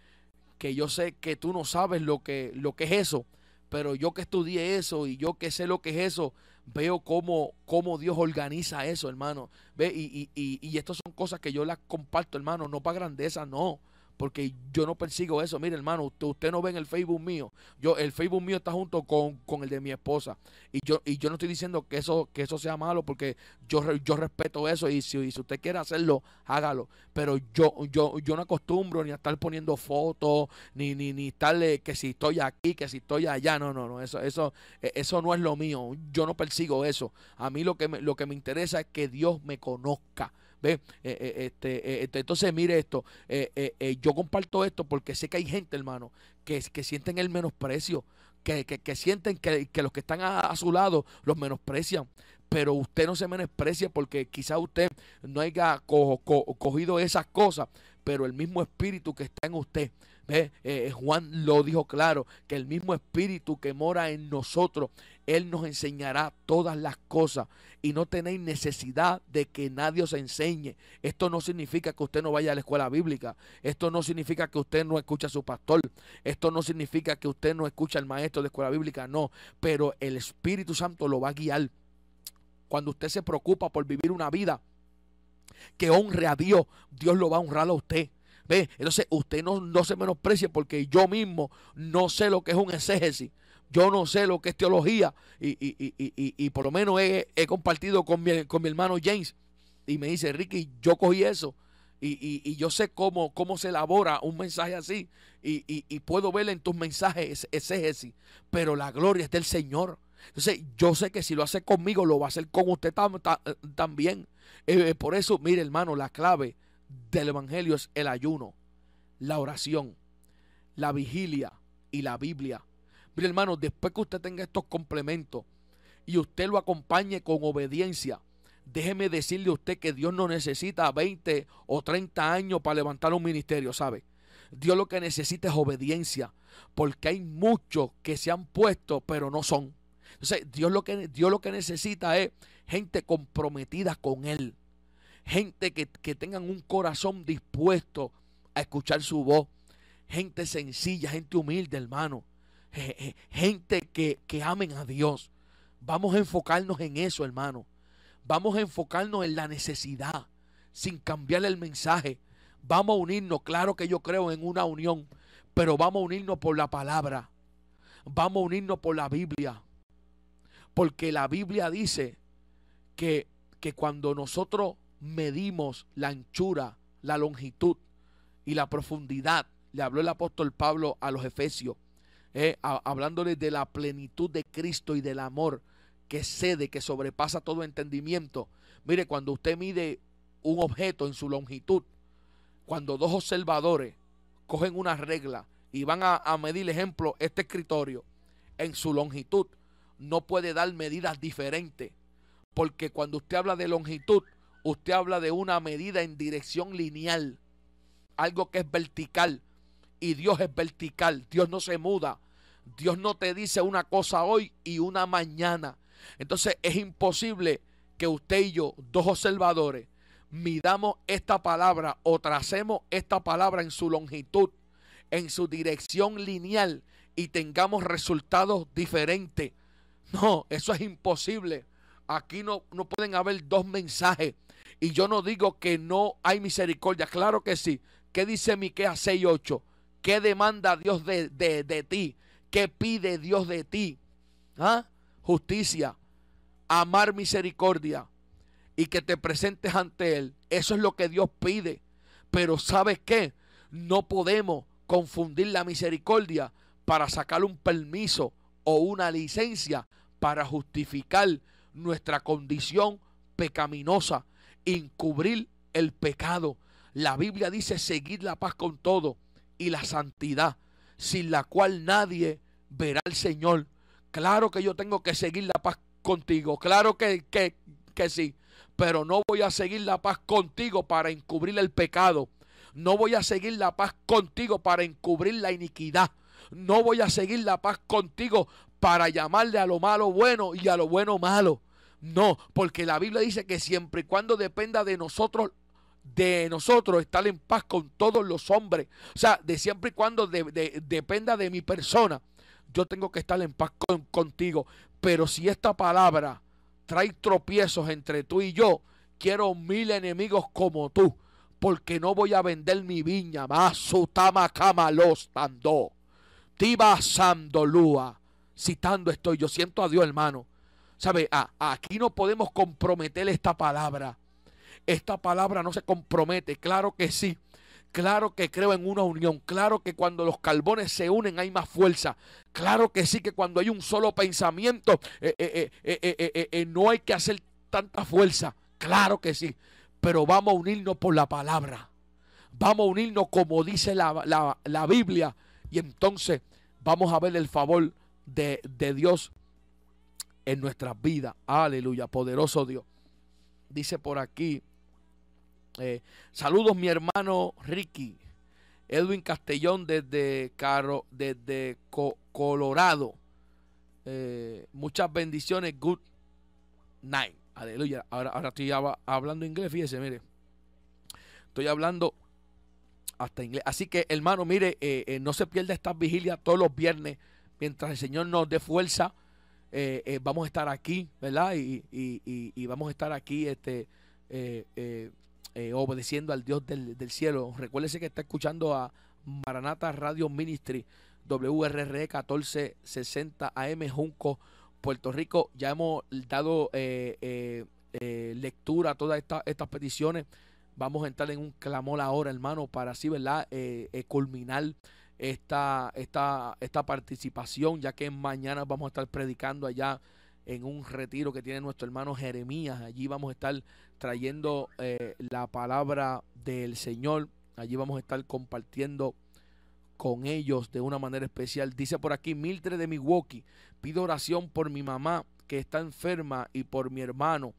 yo sé que tú no sabes lo que, lo que es eso, pero yo que estudié eso y yo que sé lo que es eso, veo cómo, cómo Dios organiza eso, hermano. Y, y estas son cosas que yo las comparto, hermano, no para grandeza, no porque yo no persigo eso. Mire, hermano, usted, usted, no ve en el Facebook mío. Yo, el Facebook mío está junto con, el de mi esposa. Y yo, y yo no estoy diciendo que eso, que eso sea malo, porque yo, yo respeto eso. Y si, si usted quiere hacerlo, hágalo. Pero yo, yo, yo no acostumbro ni a estar poniendo fotos, ni, ni, ni estarle que si estoy aquí, que si estoy allá. No, no, no. Eso, eso, e, eso no es lo mío. Yo no persigo eso. A mí lo que lo que me interesa es que Dios me conozca. ¿Ve? Eh, eh, este, eh, entonces, mire esto, yo comparto esto porque sé que hay gente, hermano, que, que sienten el menosprecio, que, que, que sienten que, que, los que están a, su lado los menosprecian pero usted no se menosprecia porque quizá usted no haya cogido esas cosas, pero el mismo espíritu que está en usted. ¿ve? Juan lo dijo claro, que el mismo espíritu que mora en nosotros él nos enseñará todas las cosas y no tenéis necesidad de que nadie os enseñe. Esto no significa que usted no vaya a la escuela bíblica. Esto no significa que usted no escucha a su pastor. Esto no significa que usted no escucha al maestro de escuela bíblica. No, pero el Espíritu Santo lo va a guiar. Cuando usted se preocupa por vivir una vida que honre a Dios, Dios lo va a honrar a usted. ¿Ve? Entonces usted no, no se menosprecie porque yo mismo no sé lo que es un exégesis yo no sé lo que es teología y, por lo menos he, compartido con mi, hermano James y me dice, Ricky, yo cogí eso y, yo sé cómo, cómo se elabora un mensaje así y, puedo ver en tus mensajes ese sí pero la gloria es del Señor. Entonces, yo sé que si lo hace conmigo, lo va a hacer con usted eh, también. Eh, eh, por eso, mire hermano, la clave del Evangelio es el ayuno, la oración, la vigilia y la Biblia Mire, hermano, después que usted tenga estos complementos y usted lo acompañe con obediencia, déjeme decirle a usted que Dios no necesita 20 o 30 años para levantar un ministerio, ¿sabe? Dios lo que necesita es obediencia, porque hay muchos que se han puesto, pero no son. Entonces, Dios lo que, lo que necesita es gente comprometida con Él, gente que, que tengan un corazón dispuesto a escuchar su voz, gente sencilla, gente humilde, hermano gente que, que amen a Dios. Vamos a enfocarnos en eso, hermano. Vamos a enfocarnos en la necesidad, sin cambiar el mensaje. Vamos a unirnos, claro que yo creo en una unión, pero vamos a unirnos por la palabra. Vamos a unirnos por la Biblia. Porque la Biblia dice que, que cuando nosotros medimos la anchura, la longitud y la profundidad, le habló el apóstol Pablo a los efesios, eh, hablándole de la plenitud de Cristo y del amor que cede, que sobrepasa todo entendimiento. Mire, cuando usted mide un objeto en su longitud, cuando dos observadores cogen una regla y van a, a medir, ejemplo, este escritorio en su longitud, no puede dar medidas diferentes. Porque cuando usted habla de longitud, usted habla de una medida en dirección lineal, algo que es vertical, y Dios es vertical, Dios no se muda. Dios no te dice una cosa hoy y una mañana. Entonces es imposible que usted y yo, dos observadores, midamos esta palabra o tracemos esta palabra en su longitud, en su dirección lineal y tengamos resultados diferentes. No, eso es imposible. Aquí no, no pueden haber dos mensajes. Y yo no digo que no hay misericordia, claro que sí. ¿Qué dice Miqueas 6:8? ¿Qué demanda Dios de, ti? ¿Qué pide Dios de ti? ¿Ah? Justicia, amar misericordia y que te presentes ante Él. Eso es lo que Dios pide. Pero ¿sabes qué? No podemos confundir la misericordia para sacar un permiso o una licencia para justificar nuestra condición pecaminosa, encubrir el pecado. La Biblia dice seguir la paz con todo y la santidad, sin la cual nadie verá al Señor. Claro que yo tengo que seguir la paz contigo, claro que, que, que sí, pero no voy a seguir la paz contigo para encubrir el pecado. No voy a seguir la paz contigo para encubrir la iniquidad. No voy a seguir la paz contigo para llamarle a lo malo bueno y a lo bueno malo. No, porque la Biblia dice que siempre y cuando dependa de nosotros de nosotros estar en paz con todos los hombres. O sea, de siempre y cuando dependa de mi persona, yo tengo que estar en paz con, contigo. Pero si esta palabra trae tropiezos entre tú y yo, quiero mil enemigos como tú, porque no voy a vender mi viña. cama los tando. Tiba sandolúa. Citando estoy, yo siento a Dios, hermano. ¿Sabe? aquí no podemos comprometer esta palabra. Esta palabra no se compromete, claro que sí. Claro que creo en una unión. Claro que cuando los carbones se unen hay más fuerza. Claro que sí que cuando hay un solo pensamiento eh, eh, eh, no hay que hacer tanta fuerza. Claro que sí. Pero vamos a unirnos por la palabra. Vamos a unirnos como dice la, Biblia. Y entonces vamos a ver el favor de, de Dios en nuestras vidas. Aleluya, poderoso Dios. Dice por aquí eh, saludos, mi hermano Ricky. Edwin Castellón desde, Caro, desde Colorado. Eh, muchas bendiciones. Good night. Aleluya. Ahora, ahora estoy hablando inglés, fíjese, mire. Estoy hablando hasta inglés. Así que, hermano, mire, eh, no se pierda esta vigilia todos los viernes. Mientras el Señor nos dé fuerza, vamos a estar aquí, ¿verdad? Y, y, vamos a estar aquí este, eh, obedeciendo al Dios del, cielo. Recuérdese que está escuchando a Maranata Radio Ministry, WRRE 1460 AM Junco, Puerto Rico. Ya hemos dado eh, eh, lectura a todas estas peticiones. Vamos a entrar en un clamor ahora, hermano, para así, ¿verdad? culminar esta, esta participación, ya que mañana vamos a estar predicando allá en un retiro que tiene nuestro hermano Jeremías. Allí vamos a estar trayendo eh, la palabra del Señor. Allí vamos a estar compartiendo con ellos de una manera especial. Dice por aquí Miltre de Milwaukee, pido oración por mi mamá que está enferma y por mi hermano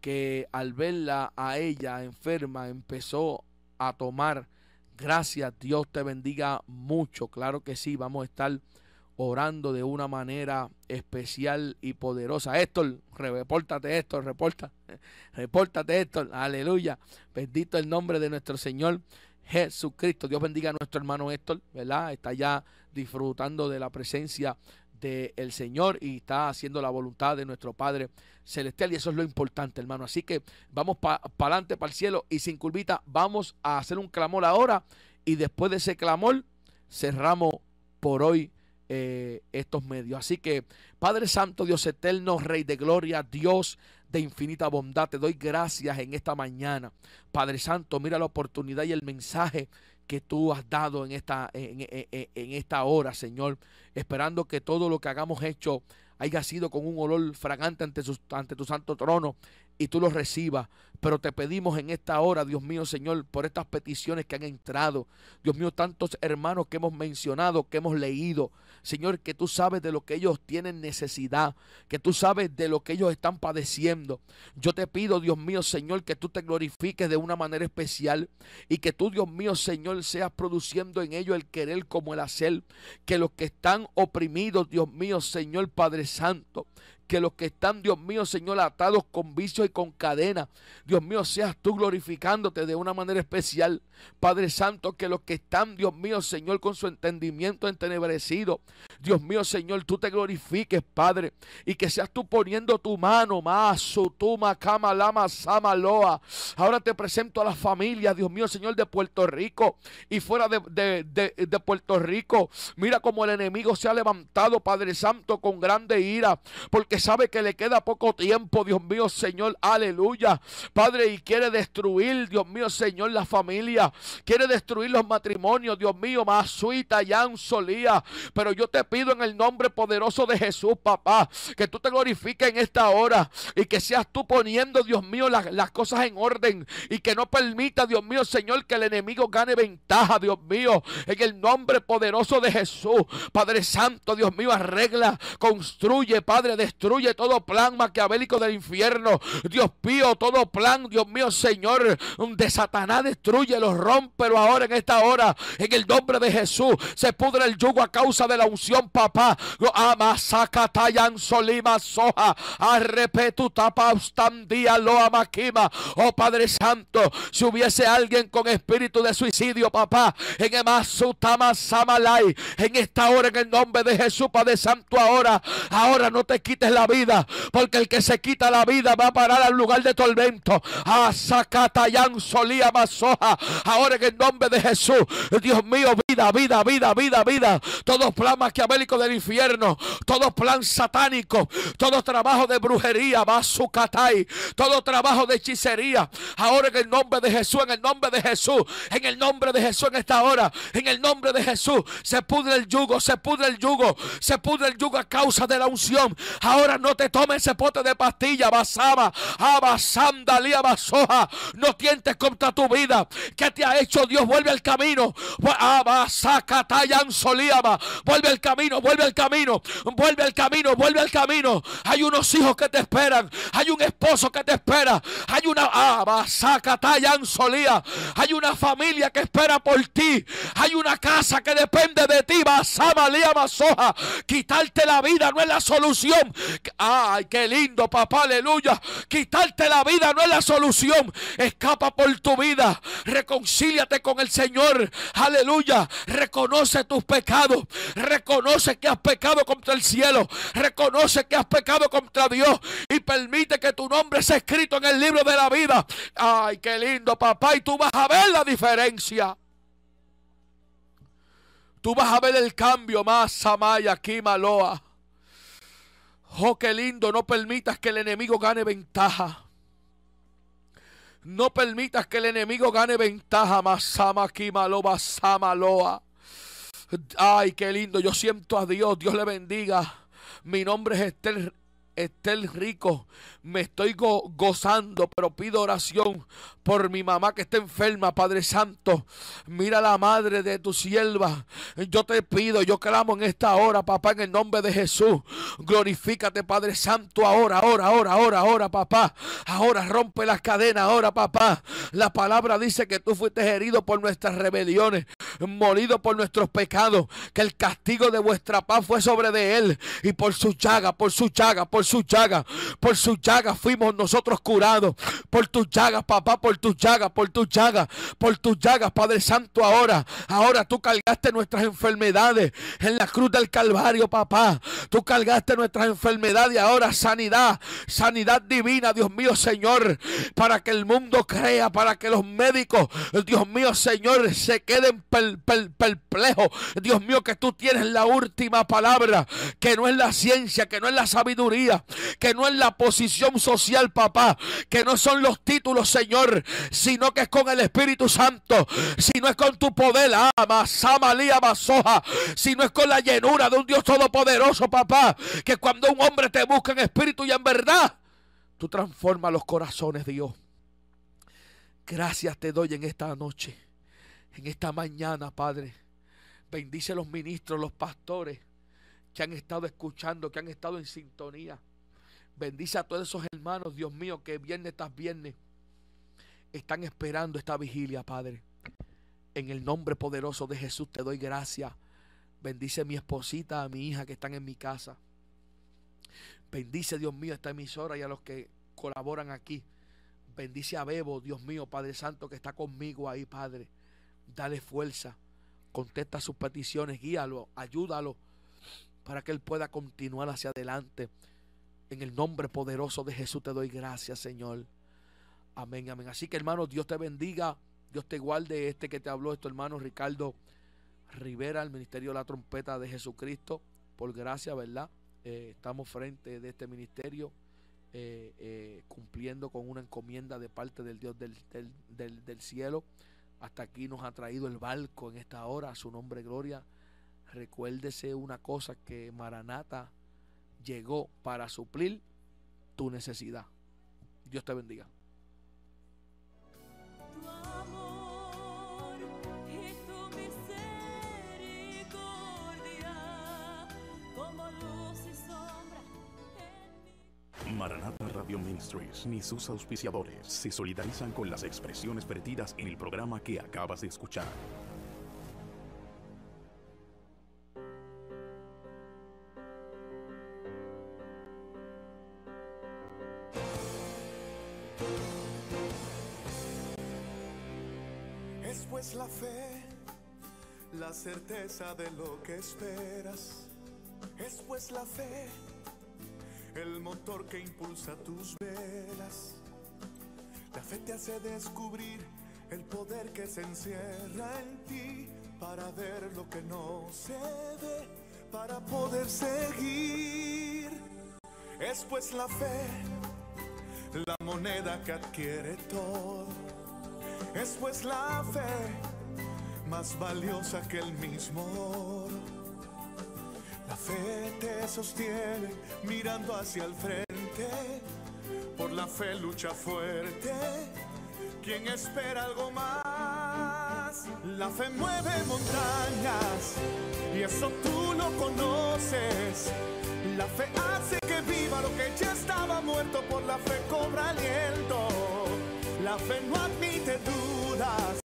que al verla a ella enferma empezó a tomar. Gracias, Dios te bendiga mucho. Claro que sí, vamos a estar orando de una manera especial y poderosa. Héctor, repórtate Héctor, reporta, <laughs> repórtate Héctor, aleluya. Bendito el nombre de nuestro Señor Jesucristo. Dios bendiga a nuestro hermano Héctor, ¿verdad? Está ya disfrutando de la presencia del el Señor y está haciendo la voluntad de nuestro Padre Celestial y eso es lo importante, hermano. Así que vamos para adelante, para el cielo y sin curvita, vamos a hacer un clamor ahora y después de ese clamor cerramos por hoy eh, estos medios. Así que, Padre Santo, Dios eterno, Rey de gloria, Dios de infinita bondad, te doy gracias en esta mañana. Padre Santo, mira la oportunidad y el mensaje que tú has dado en esta, en, esta hora, Señor, esperando que todo lo que hagamos hecho haya sido con un olor fragante ante, ante tu santo trono y tú los recibas. Pero te pedimos en esta hora, Dios mío, Señor, por estas peticiones que han entrado. Dios mío, tantos hermanos que hemos mencionado, que hemos leído. Señor, que tú sabes de lo que ellos tienen necesidad, que tú sabes de lo que ellos están padeciendo. Yo te pido, Dios mío, Señor, que tú te glorifiques de una manera especial y que tú, Dios mío, Señor, seas produciendo en ellos el querer como el hacer. Que los que están oprimidos, Dios mío, Señor Padre Santo, que los que están, Dios mío, Señor, atados con vicio y con cadenas, Dios mío, seas tú glorificándote de una manera especial. Padre Santo, que los que están, Dios mío, Señor, con su entendimiento entenebrecido, Dios mío, Señor, tú te glorifiques, Padre, y que seas tú poniendo tu mano, mazo, tuma, cama, lama, sama, loa. Ahora te presento a la familia, Dios mío, Señor, de Puerto Rico y fuera de, de, de Puerto Rico. Mira cómo el enemigo se ha levantado, Padre Santo, con grande ira, porque sabe que le queda poco tiempo, Dios mío, Señor, aleluya. Padre, y quiere destruir, Dios mío, Señor, la familia. Quiere destruir los matrimonios, Dios mío, más suita, ya solía. Pero yo te pido en el nombre poderoso de Jesús, papá, que tú te glorifiques en esta hora y que seas tú poniendo, Dios mío, las, las cosas en orden y que no permita, Dios mío, Señor, que el enemigo gane ventaja, Dios mío, en el nombre poderoso de Jesús. Padre Santo, Dios mío, arregla, construye, Padre, destruye destruye todo plan maquiavélico del infierno. Dios pío todo plan, Dios mío, Señor, de Satanás, destruye, rompe, pero ahora en esta hora. En el nombre de Jesús se pudre el yugo a causa de la unción, papá. Ama, saca, solima, soja, arrepetu, lo Oh Padre Santo, si hubiese alguien con espíritu de suicidio, papá, en Emasutama en esta hora, en el nombre de Jesús, Padre Santo, ahora, ahora no te quites la vida, porque el que se quita la vida va a parar al lugar de tormento. A ah, Zacatayán solía masoja. Ahora en el nombre de Jesús, Dios mío, vida, vida, vida, vida, vida. Todos plan maquiavélico del infierno, todo plan satánico, todo trabajo de brujería, catay. todo trabajo de hechicería. Ahora en el nombre de Jesús, en el nombre de Jesús, en el nombre de Jesús en esta hora, en el nombre de Jesús, se pudre el yugo, se pudre el yugo, se pudre el yugo a causa de la unción. Ahora no te tomes ese pote de pastilla, basaba, ah, lía basoja. No tientes contra tu vida. ¿Qué te ha hecho Dios? Vuelve al camino. Ah, solía. Vuelve al camino, vuelve al camino, vuelve al camino, vuelve al camino. Hay unos hijos que te esperan. Hay un esposo que te espera. Hay una ah, solía. Hay una familia que espera por ti. Hay una casa que depende de ti. Basaba, lía basoja. Quitarte la vida no es la solución. Ay, qué lindo, papá, aleluya. Quitarte la vida no es la solución. Escapa por tu vida. Reconcíliate con el Señor. Aleluya. Reconoce tus pecados. Reconoce que has pecado contra el cielo. Reconoce que has pecado contra Dios. Y permite que tu nombre sea escrito en el libro de la vida. Ay, qué lindo, papá. Y tú vas a ver la diferencia. Tú vas a ver el cambio más, Samaya, aquí, Maloa. Oh, qué lindo, no permitas que el enemigo gane ventaja. No permitas que el enemigo gane ventaja. Masama kimaloba samaloa. Ay, qué lindo, yo siento a Dios, Dios le bendiga. Mi nombre es Esther el Rico. Me estoy gozando, pero pido oración por mi mamá que está enferma, Padre Santo. Mira la madre de tu sierva. Yo te pido, yo clamo en esta hora, papá, en el nombre de Jesús. Glorifícate, Padre Santo, ahora, ahora, ahora, ahora, ahora, papá. Ahora rompe las cadenas, ahora, papá. La palabra dice que tú fuiste herido por nuestras rebeliones, molido por nuestros pecados, que el castigo de vuestra paz fue sobre de él y por su chaga, por su chaga, por por sus llagas, por su llagas fuimos nosotros curados, por tus llagas, papá, por tus llagas, por tus llagas, por tus llagas, Padre Santo, ahora, ahora tú cargaste nuestras enfermedades en la cruz del Calvario, papá, tú cargaste nuestras enfermedades, ahora sanidad, sanidad divina, Dios mío, Señor, para que el mundo crea, para que los médicos, Dios mío, Señor, se queden perplejos, Dios mío, que tú tienes la última palabra, que no es la ciencia, que no es la sabiduría, que no es la posición social, papá, que no son los títulos, Señor, sino que es con el Espíritu Santo, si no es con tu poder, ama, ah, samalía, masoja, ah, si no es con la llenura de un Dios todopoderoso, papá, que cuando un hombre te busca en espíritu y en verdad, tú transformas los corazones, Dios. Gracias te doy en esta noche, en esta mañana, Padre. Bendice los ministros, los pastores que han estado escuchando, que han estado en sintonía. Bendice a todos esos hermanos, Dios mío, que viernes tras viernes están esperando esta vigilia, Padre. En el nombre poderoso de Jesús te doy gracias. Bendice a mi esposita, a mi hija que están en mi casa. Bendice, Dios mío, esta emisora y a los que colaboran aquí. Bendice a Bebo, Dios mío, Padre Santo, que está conmigo ahí, Padre. Dale fuerza. Contesta sus peticiones, guíalo, ayúdalo para que Él pueda continuar hacia adelante. En el nombre poderoso de Jesús te doy gracias, Señor. Amén, amén. Así que hermano, Dios te bendiga. Dios te guarde este que te habló, esto hermano Ricardo Rivera, el Ministerio de la Trompeta de Jesucristo. Por gracia, ¿verdad? Eh, estamos frente de este ministerio, eh, eh, cumpliendo con una encomienda de parte del Dios del, del cielo. Hasta aquí nos ha traído el barco en esta hora, a su nombre, gloria. Recuérdese una cosa que Maranata llegó para suplir tu necesidad. Dios te bendiga. Maranata Radio Ministries ni sus auspiciadores se solidarizan con las expresiones vertidas en el programa que acabas de escuchar. de lo que esperas. Es pues la fe, el motor que impulsa tus velas. La fe te hace descubrir el poder que se encierra en ti para ver lo que no se ve, para poder seguir. Es pues la fe, la moneda que adquiere todo. Es pues la fe más valiosa que el mismo La fe te sostiene mirando hacia el frente, por la fe lucha fuerte, quien espera algo más. La fe mueve montañas y eso tú lo conoces. La fe hace que viva lo que ya estaba muerto, por la fe cobra aliento. La fe no admite dudas.